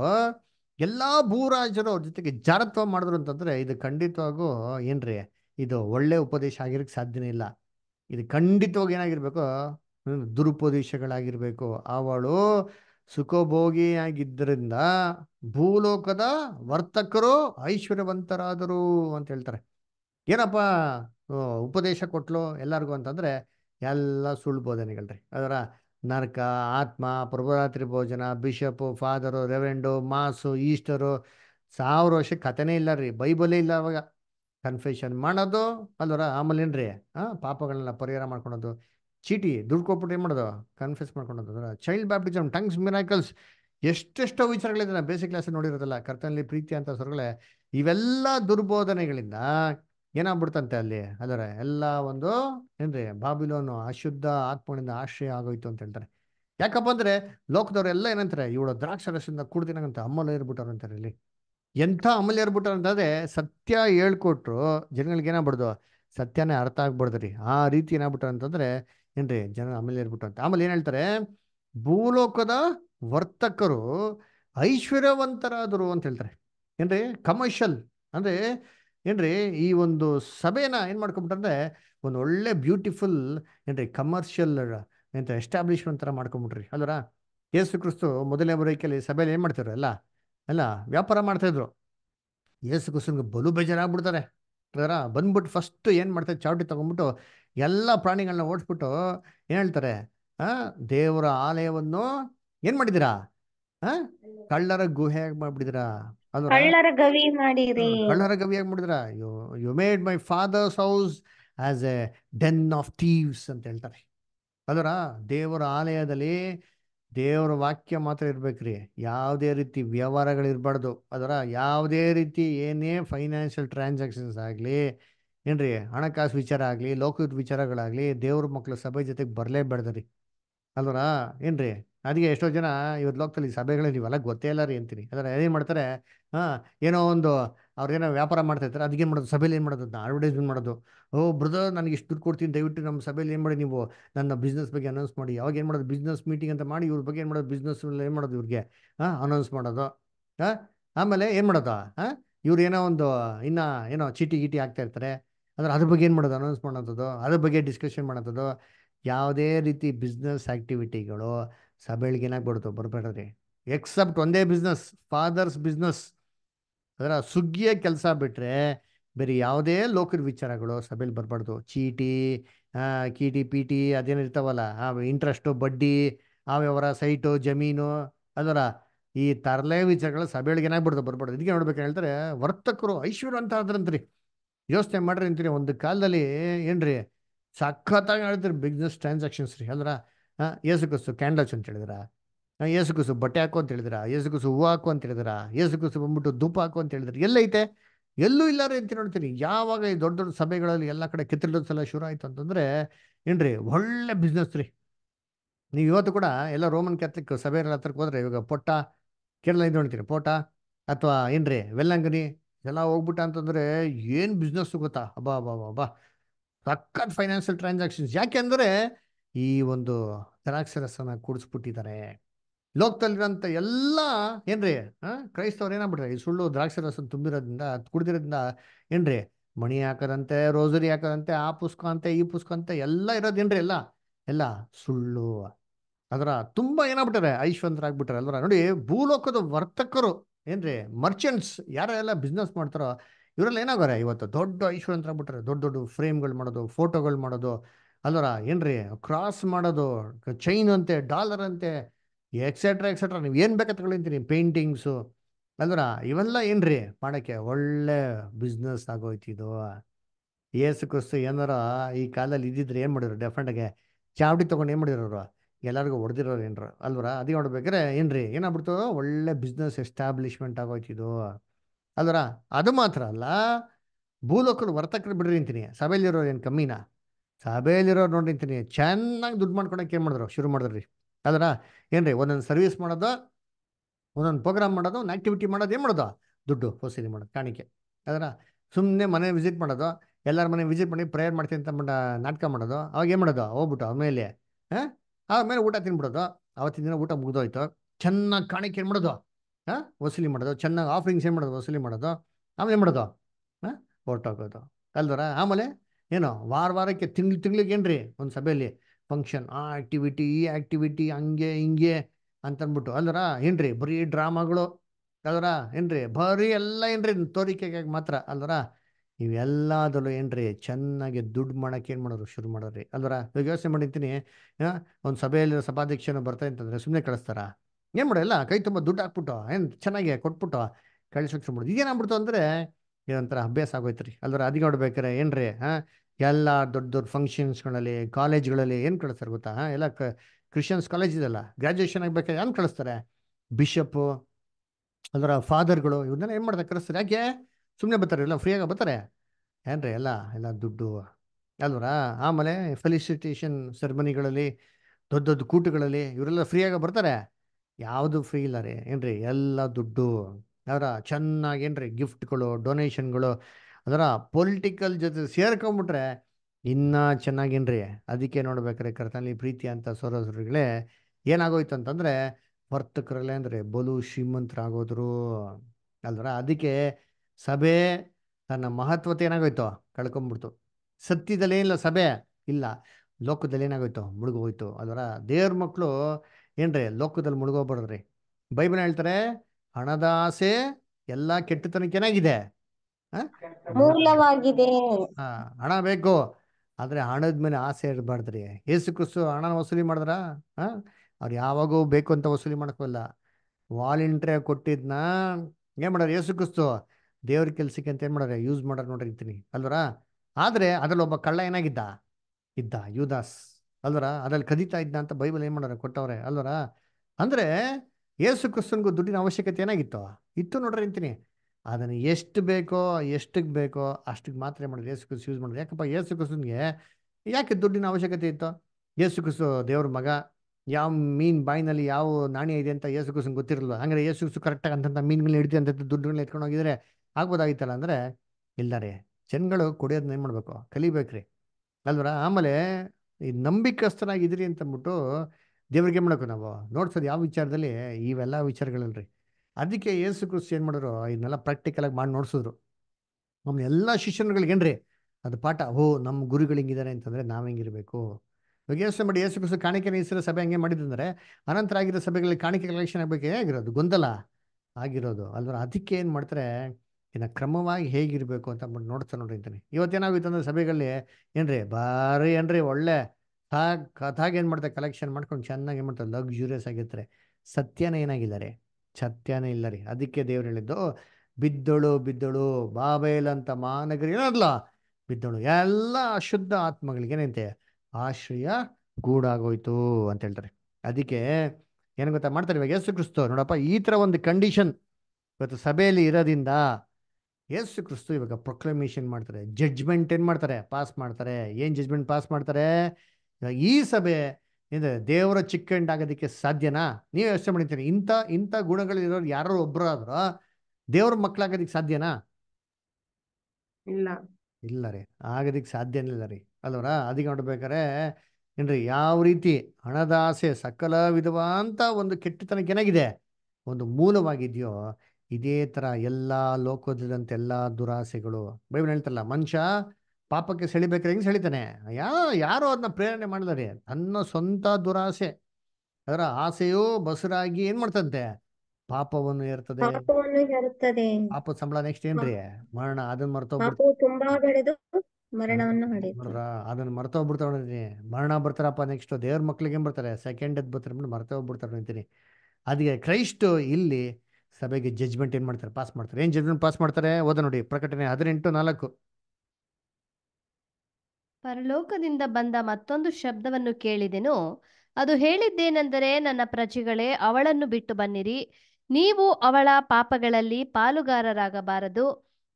ಎಲ್ಲ ಭೂರಾಜರು ಅವ್ರ ಜೊತೆಗೆ ಜಾರತ್ವ ಮಾಡಿದ್ರು ಅಂತಂದ್ರೆ ಇದು ಖಂಡಿತವಾಗೂ ಏನ್ರಿ ಇದು ಒಳ್ಳೆ ಉಪದೇಶ ಆಗಿರಕ್ಕೆ ಸಾಧ್ಯನೇ ಇಲ್ಲ ಇದು ಖಂಡಿತವಾಗಿ ಏನಾಗಿರ್ಬೇಕು ದುರುಪದೇಶಗಳಾಗಿರ್ಬೇಕು ಅವಳು ಸುಖಭೋಗಿಯಾಗಿದ್ದರಿಂದ ಭೂಲೋಕದ ವರ್ತಕರು ಐಶ್ವರ್ಯವಂತರಾದರು ಅಂತ ಹೇಳ್ತಾರೆ ಏನಪ್ಪ ಉಪದೇಶ ಕೊಟ್ಲು ಎಲ್ಲರಿಗೂ ಅಂತಂದರೆ ಎಲ್ಲ ಸುಳ್ಳು ಬೋಧನೆಗಳ್ರಿ ಅದರ ನರಕ ಆತ್ಮ ಪ್ರಭುರಾತ್ರಿ ಭೋಜನ bishop father reverend mass Easter ಸಾವಿರ ವರ್ಷ ಕಥೆನೇ ಇಲ್ಲ ರೀ ಬೈಬಲೇ ಇಲ್ಲ ಅವಾಗ ಕನ್ಫೆಷನ್ ಮಾಡೋದು ಅಲ್ವರ ಆಮೇಲೆ ಏನ್ರಿ ಹಾಂ ಪಾಪಗಳನ್ನ ಪರಿಹಾರ ಮಾಡ್ಕೊಳೋದು ಚೀಟಿ ದುಡ್ಡು ಕೊಟ್ಬಿಟ್ಟು ಏನು ಮಾಡೋದು ಕನ್ಫ್ಯೂಸ್ ಮಾಡ್ಕೊಳೋದು ಅದರ ಚೈಲ್ಡ್ ಬ್ಯಾಪ್ಟಿಸಮ್ ಟಂಗ್ಸ್ ಮಿರಾಕಲ್ಸ್ ಎಷ್ಟೆಷ್ಟೋ ವಿಚಾರಗಳಿದೆ ನಾನು ಬೇಸಿಕ್ ಕ್ಲಾಸ್ ನೋಡಿರೋದಲ್ಲ ಕರ್ತನಲ್ಲಿ ಪ್ರೀತಿ ಅಂತ ಸ್ವರ್ಗಳೇ ಇವೆಲ್ಲ ದುರ್ಬೋಧನೆಗಳಿಂದ ಏನಾಗ್ಬಿಡ್ತಂತೆ ಅಲ್ಲಿ ಅದರ ಎಲ್ಲ ಒಂದು ಏನ್ರಿ ಬಾಬಿಲೋನು ಅಶುದ್ಧ ಆತ್ಮಗಳಿಂದ ಆಶ್ರಯ ಆಗೋಯ್ತು ಅಂತ ಹೇಳ್ತಾರೆ ಯಾಕಪ್ಪ ಅಂದ್ರೆ ಲೋಕದವ್ರೆಲ್ಲ ಏನಂತಾರೆ ಇವಳು ದ್ರಾಕ್ಷರಸದಿಂದ ಕುಡ್ದಿನಂತ ಅಮ್ಮಲ್ಲ ಇರ್ಬಿಟ್ಟವ್ರು ಅಂತಾರೆ ಇಲ್ಲಿ ಎಂಥ ಅಮಲ್ ಏರ್ಬಿಟ್ರು ಅಂತಂದರೆ ಸತ್ಯ ಹೇಳ್ಕೊಟ್ರು ಜನಗಳಿಗೆ ಏನಾಗ್ಬಿಡ್ದು ಸತ್ಯನೇ ಅರ್ಥ ರೀ ಆ ರೀತಿ ಏನಾಗ್ಬಿಟ್ರ ಅಂತಂದರೆ ರೀ ಜನ ಅಮೂಲ್ಯ ಅಂತ ಆಮೇಲೆ ಏನು ಹೇಳ್ತಾರೆ ಭೂಲೋಕದ ವರ್ತಕರು ಐಶ್ವರ್ಯವಂತರಾದರು ಅಂತ ಹೇಳ್ತಾರೆ ಏನ್ರಿ ಕಮರ್ಷಿಯಲ್ ಅಂದರೆ ಏನ್ರಿ ಈ ಒಂದು ಸಭೆನ ಏನು ಮಾಡ್ಕೊಂಬಿಟ್ರಂದ್ರೆ ಒಂದು ಒಳ್ಳೆ ಬ್ಯೂಟಿಫುಲ್ ಏನ್ರಿ ಕಮರ್ಷಿಯಲ್ ಎಂತ ಎಸ್ಟಾಬ್ಲಿಷ್ಮೆಂಟ್ ಥರ ಮಾಡ್ಕೊಂಬಿಟ್ರಿ ಅಲ್ಲರ ಯೇಸು ಕ್ರಿಸ್ತು ಮೊದಲನೇ ಬರೋಕೆಯಲ್ಲಿ ಸಭೆಯಲ್ಲಿ ಏನು ಮಾಡ್ತಾರಲ್ಲ ಅಲ್ಲ ವ್ಯಾಪಾರ ಇದ್ರು ಯೇಸು ಕುಸುನ್ಗೆ ಬಲು ಬೇಜಾರಾಗ್ಬಿಡ್ತಾರೆ ಅದರ ಬಂದ್ಬಿಟ್ಟು ಫಸ್ಟ್ ಏನು ಮಾಡ್ತಾರೆ ಚಾವಟಿ ತಗೊಂಡ್ಬಿಟ್ಟು ಎಲ್ಲ ಪ್ರಾಣಿಗಳನ್ನ ಓಡಿಸ್ಬಿಟ್ಟು ಏನು ಹೇಳ್ತಾರೆ ದೇವರ ಆಲಯವನ್ನು ಏನು ಮಾಡಿದ್ದೀರಾ ಕಳ್ಳರ ಗುಹೆಯಾಗಿ ಮಾಡಿಬಿಡಿದಿರಾ ಕಳ್ಳರ ಗವಿ ಮಾಡಿರಿ ಕಳ್ಳರ ಗವಿಯಾಗಿ ಮಾಡಿದ್ರ you made my father's house as a den of thieves ಅಂತ ಹೇಳ್ತಾರೆ ಅದರ ದೇವರ ಆಲಯದಲ್ಲಿ ದೇವರ ವಾಕ್ಯ ಮಾತ್ರ ಇರ್ಬೇಕ್ರಿ ಯಾವುದೇ ರೀತಿ ವ್ಯವಹಾರಗಳು ಇರಬಾರ್ದು ಅದರ ಯಾವುದೇ ರೀತಿ ಏನೇ ಫೈನಾನ್ಷಿಯಲ್ ಟ್ರಾನ್ಸಾಕ್ಷನ್ಸ್ ಆಗಲಿ ಏನ್ರಿ ಹಣಕಾಸು ವಿಚಾರ ಆಗಲಿ ಲೌಕಿಕ ವಿಚಾರಗಳಾಗಲಿ ದೇವ್ರ ಮಕ್ಕಳು ಸಭೆ ಜೊತೆಗೆ ಬೇಡದ್ರಿ ಅಲ್ವರ ಏನ್ರಿ ಅದಕ್ಕೆ ಎಷ್ಟೋ ಜನ ಇವತ್ತು ಲೋಕದಲ್ಲಿ ಸಭೆಗಳಲ್ಲಿ ಇವೆಲ್ಲ ಗೊತ್ತೇ ಇಲ್ಲ ರೀ ಅಂತೀನಿ ಅದರ ಏನು ಮಾಡ್ತಾರೆ ಹಾಂ ಏನೋ ಒಂದು ಅವ್ರೇನೋ ವ್ಯಾಪಾರ ಮಾಡ್ತಾಯಿರ್ತಾರೆ ಅದಕ್ಕೆ ಏನು ಮಾಡೋದು ಸಭೆಯಲ್ಲಿ ಏನು ಮಾಡೋದು ಅದನ್ನ ಅಡ್ವರ್ಟೈಸ್ಮೆಂಟ್ ಮಾಡೋದು ಓ ಬ್ರದರ್ ನನಗೆ ಇಷ್ಟು ದುಡ್ಡು ಕೊಡ್ತೀನಿ ದಯವಿಟ್ಟು ನಮ್ಮ ಸಭೆಯಲ್ಲಿ ಏನು ಮಾಡಿ ನೀವು ನನ್ನ ಬಿಸ್ನೆಸ್ ಬಗ್ಗೆ ಅನೌನ್ಸ್ ಮಾಡಿ ಯಾವಾಗ ಏನು ಮಾಡೋದು ಬಿಸ್ನೆಸ್ ಮೀಟಿಂಗ್ ಅಂತ ಮಾಡಿ ಇವ್ರ ಬಗ್ಗೆ ಏನು ಮಾಡೋದು ಬಿಸ್ನೆಸ್ ಏನು ಮಾಡೋದು ಇವ್ರಿಗೆ ಹಾಂ ಅನೌನ್ಸ್ ಮಾಡೋದು ಹಾಂ ಆಮೇಲೆ ಏನು ಮಾಡೋದು ಹಾಂ ಇವ್ರು ಏನೋ ಒಂದು ಇನ್ನು ಏನೋ ಚೀಟಿ ಗೀಟಿ ಆಗ್ತಾ ಇರ್ತಾರೆ ಅಂದ್ರೆ ಅದ್ರ ಬಗ್ಗೆ ಏನು ಮಾಡೋದು ಅನೌನ್ಸ್ ಮಾಡೋಂಥದ್ದು ಅದ್ರ ಬಗ್ಗೆ ಡಿಸ್ಕಷನ್ ಮಾಡೋಂಥದ್ದು ಯಾವುದೇ ರೀತಿ ಬಿಸ್ನೆಸ್ ಆ್ಯಕ್ಟಿವಿಟಿಗಳು ಸಭೆಗಳಿಗೆ ಏನಾಗ್ಬಿಡ್ತು ಬರಬೇಡ್ರಿ ಎಕ್ಸೆಪ್ಟ್ ಒಂದೇ ಬಿಸ್ನೆಸ್ ಫಾದರ್ಸ್ ಬಿಸ್ನೆಸ್ ಅದರ ಸುಗ್ಗಿಯ ಕೆಲಸ ಬಿಟ್ಟರೆ ಬೇರೆ ಯಾವುದೇ ಲೋಕದ ವಿಚಾರಗಳು ಸಭೆಯಲ್ಲಿ ಬರಬಾರ್ದು ಚೀಟಿ ಪಿ ಟಿ ಅದೇನು ಇರ್ತಾವಲ್ಲ ಇಂಟ್ರೆಸ್ಟು ಬಡ್ಡಿ ಆ ಸೈಟು ಜಮೀನು ಅದರ ಈ ತರಲೆ ವಿಚಾರಗಳು ಸಭೆಗಳಿಗೆ ಏನಾಗ್ಬಿಡ್ದು ಬರ್ಬಾರ್ದು ಇದಕ್ಕೆ ನೋಡ್ಬೇಕು ಹೇಳ್ತಾರೆ ವರ್ತಕರು ಐಶ್ವರ್ಯ ಅಂತ ಆದ್ರಂತ್ರಿ ಯೋಚನೆ ಮಾಡ್ರಿ ಅಂತೀರಿ ಒಂದು ಕಾಲದಲ್ಲಿ ಏನ್ರಿ ಸಖತ್ತಾಗಿ ಹೇಳ್ತೀರಿ ಬಿಸ್ನೆಸ್ ಟ್ರಾನ್ಸಾಕ್ಷನ್ಸ್ ರೀ ಅಂದ್ರೆ ಯೇಸು ಕ್ಯಾಂಡಲ್ಸ್ ಅಂತ ಹೇಳಿದ್ರ ಏಸು ಕುಸು ಬಟ್ಟೆ ಹಾಕು ಅಂತ ಹೇಳಿದ್ರ ಏಸು ಕುಸು ಹೂವು ಹಾಕು ಅಂತ ಹೇಳಿದ್ರ ಏಸು ಬಂದ್ಬಿಟ್ಟು ಧೂಪ ಹಾಕು ಅಂತ ಹೇಳಿದ್ರೆ ಎಲ್ಲೈತೆ ಎಲ್ಲೂ ರೀ ಅಂತ ನೋಡ್ತೀನಿ ಯಾವಾಗ ಈ ದೊಡ್ಡ ದೊಡ್ಡ ಸಭೆಗಳಲ್ಲಿ ಎಲ್ಲ ಕಡೆ ಕಿತ್ತಿಡೋದ್ಸಲ ಶುರು ಆಯ್ತು ಅಂತಂದರೆ ಏನ್ರಿ ಒಳ್ಳೆ ಬಿಸ್ನೆಸ್ ರೀ ನೀವು ಇವತ್ತು ಕೂಡ ಎಲ್ಲ ರೋಮನ್ ಕ್ಯಾಥಲಿಕ್ ಸಭೆಗಳ ಹತ್ರಕ್ಕೆ ಹೋದ್ರೆ ಇವಾಗ ಪೊಟ್ಟ ಕೇರಳ ಇದು ನೋಡ್ತೀರಿ ಪೋಟ ಅಥವಾ ಏನ್ರಿ ವೆಲ್ಲಂಗನಿ ಎಲ್ಲ ಹೋಗ್ಬಿಟ್ಟ ಅಂತಂದರೆ ಏನು ಬಿಸ್ನೆಸ್ ಗೊತ್ತಾ ಅಬ್ಬಾ ಅಬ್ಬಾ ಅಬ್ಬಾ ಸಖತ್ ಫೈನಾನ್ಷಿಯಲ್ ಟ್ರಾನ್ಸಾಕ್ಷನ್ಸ್ ಯಾಕೆಂದ್ರೆ ಈ ಒಂದು ಜನಾಕ್ಷರಸನ ಕೂಡಿಸ್ಬಿಟ್ಟಿದ್ದಾರೆ ಲೋಕದಲ್ಲಿರೋಂಥ ಎಲ್ಲ ಏನ್ರಿ ಕ್ರೈಸ್ತವ್ರು ಏನಾಗ್ಬಿಟ್ರೆ ಈ ಸುಳ್ಳು ದ್ರಾಕ್ಷಿ ರಸ ತುಂಬಿರೋದ್ರಿಂದ ಕುಡ್ದಿರೋದ್ರಿಂದ ಏನ್ರಿ ಮಣಿ ಹಾಕದಂತೆ ರೋಸರಿ ಹಾಕದಂತೆ ಆ ಪುಸ್ತಕ ಅಂತೆ ಈ ಪುಸ್ತಕ ಅಂತೆ ಎಲ್ಲ ಇರೋದೇನ್ರಿ ಎಲ್ಲ ಎಲ್ಲ ಸುಳ್ಳು ಅದರ ತುಂಬ ಏನಾಗ್ಬಿಟ್ಟಾರೆ ಐಶ್ವಂತರಾಗ್ಬಿಟ್ರೆ ಅಲ್ವರ ನೋಡಿ ಭೂಲೋಕದ ವರ್ತಕರು ಏನ್ರಿ ಮರ್ಚೆಂಟ್ಸ್ ಯಾರೆಲ್ಲ ಬಿಸ್ನೆಸ್ ಮಾಡ್ತಾರೋ ಇವರೆಲ್ಲ ಏನಾಗಾರೆ ಇವತ್ತು ದೊಡ್ಡ ಐಶ್ವಂತರಾಗ್ಬಿಟ್ರೆ ದೊಡ್ಡ ದೊಡ್ಡ ಫ್ರೇಮ್ಗಳು ಮಾಡೋದು ಫೋಟೋಗಳು ಮಾಡೋದು ಅಲ್ವರ ಏನ್ರಿ ಕ್ರಾಸ್ ಮಾಡೋದು ಚೈನ್ ಅಂತೆ ಡಾಲರ್ ಅಂತೆ ಎಕ್ಸೆಟ್ರಾ ಎಕ್ಸೆಟ್ರಾ ನೀವು ಏನು ಬೇಕಾ ತಗೊಳ್ತೀನಿ ಪೇಂಟಿಂಗ್ಸು ಅಂದ್ರೆ ಇವೆಲ್ಲ ಏನು ರೀ ಮಾಡೋಕ್ಕೆ ಒಳ್ಳೆ ಬಿಸ್ನೆಸ್ ಆಗೋಯ್ತಿದು ಏಸು ಕ್ರಿಸ್ತು ಏನಾರ ಈ ಕಾಲದಲ್ಲಿ ಇದ್ದಿದ್ರೆ ಏನು ಮಾಡಿದ್ರು ಡೆಫ್ರೆಂಟಾಗೆ ಚಾವಡಿ ತೊಗೊಂಡು ಏನು ಮಾಡಿರೋರು ಎಲ್ಲರಿಗೂ ಹೊಡೆದಿರೋರು ಏನರ ಅಲ್ವರ ಅದೇ ನೋಡ್ಬೇಕಾರೆ ಏನು ರೀ ಏನಾಗ್ಬಿಡ್ತು ಒಳ್ಳೆ ಬಿಸ್ನೆಸ್ ಎಸ್ಟಾಬ್ಲಿಷ್ಮೆಂಟ್ ಆಗೋಯ್ತಿದ್ದು ಅಲ್ವರ ಅದು ಮಾತ್ರ ಅಲ್ಲ ಭೂಲೋಕರು ವರ್ತಕರು ಬಿಡ್ರಿ ಅಂತೀನಿ ಸಭೆಯಲ್ಲಿರೋರು ಏನು ಕಮ್ಮಿನಾ ಸಭೆಯಲ್ಲಿರೋರು ಅಂತೀನಿ ಚೆನ್ನಾಗಿ ದುಡ್ಡು ಮಾಡ್ಕೊಳಕ್ಕೆ ಏನು ಮಾಡಿದ್ರು ಶುರು ಮಾಡಿದ್ರಿ ಅದರ ಏನ್ರಿ ಒಂದೊಂದು ಸರ್ವಿಸ್ ಮಾಡೋದು ಒಂದೊಂದು ಪ್ರೋಗ್ರಾಮ್ ಮಾಡೋದು ಒಂದು ಆಕ್ಟಿವಿಟಿ ಮಾಡೋದು ಏನು ಮಾಡೋದು ದುಡ್ಡು ವಸೂಲಿ ಮಾಡೋದು ಕಾಣಿಕೆ ಅದರ ಸುಮ್ಮನೆ ಮನೆ ವಿಸಿಟ್ ಮಾಡೋದು ಎಲ್ಲರ ಮನೆ ವಿಸಿಟ್ ಮಾಡಿ ಪ್ರೇಯರ್ ಮಾಡ್ತೀನಿ ಅಂತ ನಾಟಕ ಮಾಡೋದು ಅವಾಗ ಏನು ಮಾಡೋದು ಹೋಗ್ಬಿಟ್ಟು ಆಮೇಲೆ ಹಾಂ ಆಮೇಲೆ ಊಟ ತಿನ್ಬಿಡೋದು ಅವತ್ತಿನ ದಿನ ಊಟ ಮುಗಿದೋಯ್ತು ಚೆನ್ನಾಗಿ ಕಾಣಿಕೆ ಏನು ಮಾಡೋದು ಹಾಂ ವಸೂಲಿ ಮಾಡೋದು ಚೆನ್ನಾಗಿ ಆಫರಿಂಗ್ಸ್ ಏನು ಮಾಡೋದು ವಸೂಲಿ ಮಾಡೋದು ಆಮೇಲೆ ಏನು ಮಾಡೋದು ಹಾಂ ಹೊರಟೋಗೋದು ಕಲ್ದರ ಆಮೇಲೆ ಏನು ವಾರ ವಾರಕ್ಕೆ ತಿಂಗ್ಳು ತಿಂಗ್ಳಿಗೆ ಏನು ರೀ ಒಂದು ಸಭೆಯಲ್ಲಿ ಫಂಕ್ಷನ್ ಆ ಆ್ಯಕ್ಟಿವಿಟಿ ಈ ಆ್ಯಕ್ಟಿವಿಟಿ ಹಂಗೆ ಹಿಂಗೆ ಅಂತನ್ಬಿಟ್ಟು ಅಲ್ರ ಏನ್ರಿ ಬರೀ ಡ್ರಾಮಾಗಳು ಅಲ್ರ ಏನ್ರಿ ಬರೀ ಎಲ್ಲ ಏನ್ರಿ ತೋರಿಕೆಗೆ ಮಾತ್ರ ಅಲ್ರ ಇವೆಲ್ಲದಲ್ಲೂ ಏನ್ರಿ ಚೆನ್ನಾಗಿ ದುಡ್ಡು ಮಾಡೋಕೆ ಏನು ಮಾಡೋರು ಶುರು ಮಾಡೋರಿ ಅಲ್ವರ ಇವಾಗ ಯೋಚನೆ ಮಾಡಿರ್ತೀನಿ ಒಂದು ಸಭೆಯಲ್ಲಿ ಸಭಾಧ್ಯಕ್ಷನ ಬರ್ತಾ ಅಂತಂದರೆ ಸುಮ್ಮನೆ ಕಳಿಸ್ತಾರ ಏನು ಮಾಡೋ ಎಲ್ಲ ಕೈ ತುಂಬ ದುಡ್ಡು ಹಾಕ್ಬಿಟ್ಟು ಏನು ಚೆನ್ನಾಗಿ ಕೊಟ್ಬಿಟ್ಟು ಕಳಿಸೋಕೆ ಶುರು ಮಾಡೋದು ಇದೇನಾಗ್ಬಿಡ್ತು ಅಂದರೆ ಏನೊಂಥರ ಅಭ್ಯಾಸ ಆಗೋಯ್ತು ರೀ ಅಲ್ರ ಅದಿಗೆ ನೋಡ್ಬೇಕಾರೆ ಏನ್ರಿ ಹಾಂ ಎಲ್ಲ ದೊಡ್ಡ ದೊಡ್ಡ ಫಂಕ್ಷನ್ಸ್ಗಳಲ್ಲಿ ಕಾಲೇಜ್ಗಳಲ್ಲಿ ಏನು ಕಳಿಸ್ತಾರೆ ಗೊತ್ತಾ ಎಲ್ಲ ಕ್ರಿಶ್ಚಿಯನ್ಸ್ ಕಾಲೇಜ್ ಇದೆಲ್ಲ ಗ್ರಾಜುಯೇಷನ್ ಆಗಬೇಕಾದ್ರೆ ಯಾರು ಕಳಿಸ್ತಾರೆ ಬಿಷಪ್ಪು ಅದರ ಫಾದರ್ಗಳು ಇವನ್ನೆಲ್ಲ ಏನು ಮಾಡ್ತಾರೆ ಕಳಿಸ್ತಾರೆ ಯಾಕೆ ಸುಮ್ಮನೆ ಬರ್ತಾರೆ ಎಲ್ಲ ಫ್ರೀಯಾಗಿ ಬರ್ತಾರೆ ಏನ್ರಿ ಎಲ್ಲ ಎಲ್ಲ ದುಡ್ಡು ಅಲ್ವರಾ ಆಮೇಲೆ ಫೆಲಿಸಿಟೇಷನ್ ಸೆರೆಮನಿಗಳಲ್ಲಿ ದೊಡ್ಡ ದೊಡ್ಡ ಕೂಟಗಳಲ್ಲಿ ಇವರೆಲ್ಲ ಫ್ರೀಯಾಗಿ ಬರ್ತಾರೆ ಯಾವುದು ಫ್ರೀ ಇಲ್ಲ ರೀ ಏನ್ರಿ ಎಲ್ಲ ದುಡ್ಡು ಅವರ ಚೆನ್ನಾಗಿ ಏನ್ರಿ ಗಿಫ್ಟ್ಗಳು ಡೊನೇಷನ್ಗಳು ಅದರ ಪೊಲಿಟಿಕಲ್ ಜೊತೆ ಸೇರ್ಕೊಂಬಿಟ್ರೆ ಇನ್ನೂ ಚೆನ್ನಾಗಿನ್ರಿ ಅದಕ್ಕೆ ನೋಡ್ಬೇಕ್ರೆ ಕರ್ತನಲ್ಲಿ ಪ್ರೀತಿ ಅಂತ ಸೋರಸರುಗಳೇ ಏನಾಗೋಯ್ತು ಅಂತಂದರೆ ವರ್ತಕರಲ್ಲೇ ಅಂದರೆ ಬಲು ಶ್ರೀಮಂತರಾಗೋದ್ರು ಅಲ್ವರ ಅದಕ್ಕೆ ಸಭೆ ತನ್ನ ಮಹತ್ವತೆ ಏನಾಗೋಯ್ತು ಕಳ್ಕೊಂಬಿಡ್ತು ಸತ್ಯದಲ್ಲಿ ಇಲ್ಲ ಸಭೆ ಇಲ್ಲ ಲೋಕದಲ್ಲಿ ಏನಾಗೋಯ್ತು ಮುಳುಗೋಯ್ತು ಅದರ ದೇವ್ರ ಮಕ್ಕಳು ಏನ್ರಿ ಲೋಕದಲ್ಲಿ ಮುಳುಗೋಗ್ಬಾರ್ದ್ರಿ ಬೈಬಲ್ ಹೇಳ್ತಾರೆ ಹಣದಾಸೆ ಎಲ್ಲ ಕೆಟ್ಟತನಕ್ಕೆ ಏನಾಗಿದೆ ಮೂಲವಾಗಿದೆ ಹಣ ಬೇಕು ಆದ್ರೆ ಹಣದ ಮೇಲೆ ಆಸೆ ಇರಬಾರ್ದ್ರಿ ಏಸು ಕ್ರಿಸ್ತು ಹಣನ ವಸೂಲಿ ಮಾಡಿದ್ರ ಹ ಅವ್ರು ಯಾವಾಗೂ ಬೇಕು ಅಂತ ವಸೂಲಿ ಮಾಡ್ಕೋಲ್ಲ ವಾಲಂಟ್ರಿಯ ಕೊಟ್ಟಿದ್ನ ಏನ್ ಮಾಡ್ರಿ ಏಸು ಕ್ರಿಸ್ತು ದೇವ್ರ ಕೆಲ್ಸಕ್ಕೆ ಅಂತ ಏನ್ ಮಾಡ್ರಿ ಯೂಸ್ ಮಾಡ್ರ ನೋಡ್ರಿ ಇರ್ತೀನಿ ಅಲ್ವರ ಆದ್ರೆ ಅದ್ರಲ್ಲಿ ಒಬ್ಬ ಕಳ್ಳ ಏನಾಗಿದ್ದ ಇದ್ದ ಯುದಾಸ್ ಅಲ್ವರ ಅದ್ರಲ್ಲಿ ಕದಿತಾ ಇದ್ದ ಅಂತ ಬೈಬಲ್ ಏನ್ ಮಾಡ್ರ ಕೊಟ್ಟವ್ರೆ ಅಲ್ವರ ಅಂದ್ರೆ ಏಸು ಕ್ರಿಸ್ತನ್ಗೂ ದುಡ್ಡಿನ ಅವಶ್ಯಕತೆ ಏನಾಗಿತ್ತು ಇತ್ತು ನೋಡ್ರಿ ಇರ್ತೀನಿ ಅದನ್ನು ಎಷ್ಟು ಬೇಕೋ ಎಷ್ಟಕ್ಕೆ ಬೇಕೋ ಅಷ್ಟಕ್ಕೆ ಮಾತ್ರ ಮಾಡಿದ್ರು ಯೇಸು ಕಸು ಯೂಸ್ ಮಾಡಿದ್ರು ಯಾಕಪ್ಪ ಯೇಸು ಕಸುನ್ಗೆ ಯಾಕೆ ದುಡ್ಡಿನ ಅವಶ್ಯಕತೆ ಇತ್ತು ಯೇಸು ಕಸು ದೇವ್ರ ಮಗ ಯಾವ ಮೀನ್ ಬಾಯಿನಲ್ಲಿ ಯಾವ ನಾಣಿ ಇದೆ ಅಂತ ಯೇಸು ಕುಸು ಗೊತ್ತಿರಲಿಲ್ಲ ಹಂಗಾರೆ ಯೇಸು ಕ್ರಿಸ್ತು ಕರೆಕ್ಟಾಗಿ ಅಂತಂಥ ಮೀನುಗಳನ್ನ ಇಡ್ತೀವಿ ಅಂತ ದುಡ್ಡುಗಳನ್ನ ಎತ್ಕೊಂಡು ಹೋಗಿದ್ರೆ ಆಗ್ಬೋದಾಗಿತ್ತಲ್ಲ ಅಂದರೆ ಇಲ್ಲ ಜನಗಳು ಕುಡಿಯೋದನ್ನ ಏನು ಮಾಡಬೇಕು ಕಲಿಬೇಕ್ರಿ ಅಲ್ವರ ಆಮೇಲೆ ಈ ನಂಬಿಕಸ್ತನಾಗಿದ್ರಿ ಅಂತಂದ್ಬಿಟ್ಟು ದೇವ್ರಿಗೆ ಮಾಡಬೇಕು ನಾವು ನೋಡ್ಸೋದು ಯಾವ ವಿಚಾರದಲ್ಲಿ ಇವೆಲ್ಲ ವಿಚಾರಗಳಲ್ರಿ ಅದಕ್ಕೆ ಏಸು ಕ್ರಿಸ್ತು ಏನು ಮಾಡಿದ್ರು ಇದನ್ನೆಲ್ಲ ಪ್ರಾಕ್ಟಿಕಲಾಗಿ ಮಾಡಿ ನೋಡಿಸಿದ್ರು ನಮ್ಮ ಎಲ್ಲ ಏನ್ರಿ ಅದು ಪಾಠ ಓ ನಮ್ಮ ಗುರುಗಳು ಹಿಂಗಿದ್ದಾರೆ ಅಂತಂದರೆ ನಾವು ಹೆಂಗಿರಬೇಕು ಇವಾಗ ಯೋಚನೆ ಮಾಡಿ ಯೇಸು ಕ್ರಿಸ್ತು ಕಾಣಿಕೆ ಇಸಿರ ಸಭೆ ಹಂಗೆ ಮಾಡಿದಂದರೆ ಅನಂತರ ಆಗಿರೋ ಸಭೆಗಳಲ್ಲಿ ಕಾಣಿಕೆ ಕಲೆಕ್ಷನ್ ಆಗಬೇಕು ಹೇಗಿರೋದು ಗೊಂದಲ ಆಗಿರೋದು ಅಲ್ವ ಅದಕ್ಕೆ ಏನು ಮಾಡ್ತಾರೆ ಇನ್ನು ಕ್ರಮವಾಗಿ ಹೇಗಿರಬೇಕು ಅಂತ ಅಂದ್ಬಿಟ್ಟು ನೋಡ್ತಾ ನೋಡ್ರಿ ಅಂತಾನೆ ಇವತ್ತೇನಾಗುತ್ತೆ ಸಭೆಗಳಲ್ಲಿ ಏನ್ರಿ ಭಾರಿ ಏನ್ರಿ ಒಳ್ಳೆ ಹಾಗೆ ಅದಾಗೇನು ಮಾಡ್ತಾರೆ ಕಲೆಕ್ಷನ್ ಮಾಡ್ಕೊಂಡು ಚೆನ್ನಾಗಿ ಏನು ಮಾಡ್ತಾರೆ ಲಗ್ಸುರಿಯಸ್ ಆಗಿರ್ತಾರೆ ಸತ್ಯನ ಏನಾಗಿದ್ದಾರೆ ಛತ್ಯನೇ ಇಲ್ಲ ರೀ ಅದಕ್ಕೆ ದೇವ್ರು ಹೇಳಿದ್ದು ಬಿದ್ದಳು ಬಿದ್ದಳು ಬಾಬೈಲಂತ ಮಾನಗರಿ ಏನಲ್ಲ ಬಿದ್ದಳು ಎಲ್ಲ ಅಶುದ್ಧ ಆತ್ಮಗಳಿಗೆ ಏನಂತೆ ಆಶ್ರಯ ಗೂಡಾಗೋಯ್ತು ಅಂತ ಹೇಳ್ತಾರೆ ಅದಕ್ಕೆ ಏನು ಗೊತ್ತಾ ಮಾಡ್ತಾರೆ ಇವಾಗ ಯೇಸು ಕ್ರಿಸ್ತು ನೋಡಪ್ಪ ಈ ಥರ ಒಂದು ಕಂಡೀಷನ್ ಇವತ್ತು ಸಭೆಯಲ್ಲಿ ಇರೋದ್ರಿಂದ ಯೇಸು ಕ್ರಿಸ್ತು ಇವಾಗ ಪ್ರೊಕ್ಲಮೇಶನ್ ಮಾಡ್ತಾರೆ ಜಡ್ಜ್ಮೆಂಟ್ ಏನು ಮಾಡ್ತಾರೆ ಪಾಸ್ ಮಾಡ್ತಾರೆ ಏನು ಜಡ್ಜ್ಮೆಂಟ್ ಪಾಸ್ ಮಾಡ್ತಾರೆ ಈ ಸಭೆ ಅಂದರೆ ದೇವರ ಚಿಕ್ಕಂಡ್ ಆಗೋದಕ್ಕೆ ಸಾಧ್ಯನಾ ನೀವು ಯೋಚನೆ ಇಂತ ಇಂಥ ಇಂಥ ಗುಣಗಳಿರೋರು ಒಬ್ಬರು ಆದ್ರ ದೇವ್ರ ಮಕ್ಕಳಾಗೋದಕ್ಕೆ ಸಾಧ್ಯನಾ ಇಲ್ಲ ಇಲ್ಲ ರೀ ಆಗೋದಕ್ಕೆ ಸಾಧ್ಯನಿಲ್ಲ ರೀ ಅಲ್ವರ ಅದಕ್ಕೆ ನೋಡ್ಬೇಕಾರೆ ಏನ್ರಿ ಯಾವ ರೀತಿ ಹಣದಾಸೆ ಸಕಲ ವಿಧವಾದಂಥ ಒಂದು ಕೆನಗಿದೆ ಒಂದು ಮೂಲವಾಗಿದೆಯೋ ಇದೇ ತರ ಎಲ್ಲಾ ಲೋಕೋದ್ರದಂತೆ ಎಲ್ಲಾ ದುರಾಸೆಗಳು ಬೈಬಲ್ ಹೇಳ್ತಾರಲ್ಲ ಮನುಷ್ಯ ಪಾಪಕ್ಕೆ ಹೆಂಗ್ ಸೆಳಿತಾನೆ ಯಾ ಯಾರು ಅದನ್ನ ಪ್ರೇರಣೆ ಮಾಡಿದಾರೆ ತನ್ನ ಸ್ವಂತ ದುರಾಸೆ ಅದರ ಆಸೆಯು ಬಸರಾಗಿ ಏನ್ ಮಾಡ್ತಂತೆ ಪಾಪವನ್ನು ಏರ್ತದೆ ಪಾಪದ ಸಂಬಳ ನೆಕ್ಸ್ಟ್ ಏನ್ರಿ ಮರಣ ಅದನ್ನ ಮರ್ತೋಗ್ಬಿಡ್ತು ಅದನ್ನ ಮರ್ತೋಗ್ಬಿಡ್ತಾವ್ರಿ ಮರಣ ಬರ್ತಾರಪ್ಪ ನೆಕ್ಸ್ಟ್ ದೇವ್ರ ಮಕ್ಳಿಗೆ ಏನ್ ಬರ್ತಾರೆ ಸೆಕೆಂಡ್ ಎದ್ ಬರ್ತಾರೆ ಬಿಟ್ಟು ಮರ್ತೋಗ್ಬಿಡ್ತಾರೆ ಅಂತೀನಿ ಅದಕ್ಕೆ ಕ್ರೈಸ್ಟ್ ಇಲ್ಲಿ ಸಭೆಗೆ ಜಜ್ಮೆಂಟ್ ಏನ್ ಮಾಡ್ತಾರೆ ಪಾಸ್ ಮಾಡ್ತಾರೆ ಏನ್ ಜಜ್ಮೆಂಟ್ ಪಾಸ್ ಮಾಡ್ತಾರೆ ಓದ ನೋಡಿ ಪ್ರಕಟಣೆ ಹದಿನೆಂಟು ನಾಲ್ಕು ಪರಲೋಕದಿಂದ ಬಂದ ಮತ್ತೊಂದು ಶಬ್ದವನ್ನು ಕೇಳಿದೆನು ಅದು ಹೇಳಿದ್ದೇನೆಂದರೆ ನನ್ನ ಪ್ರಜೆಗಳೇ ಅವಳನ್ನು ಬಿಟ್ಟು ಬನ್ನಿರಿ ನೀವು ಅವಳ ಪಾಪಗಳಲ್ಲಿ ಪಾಲುಗಾರರಾಗಬಾರದು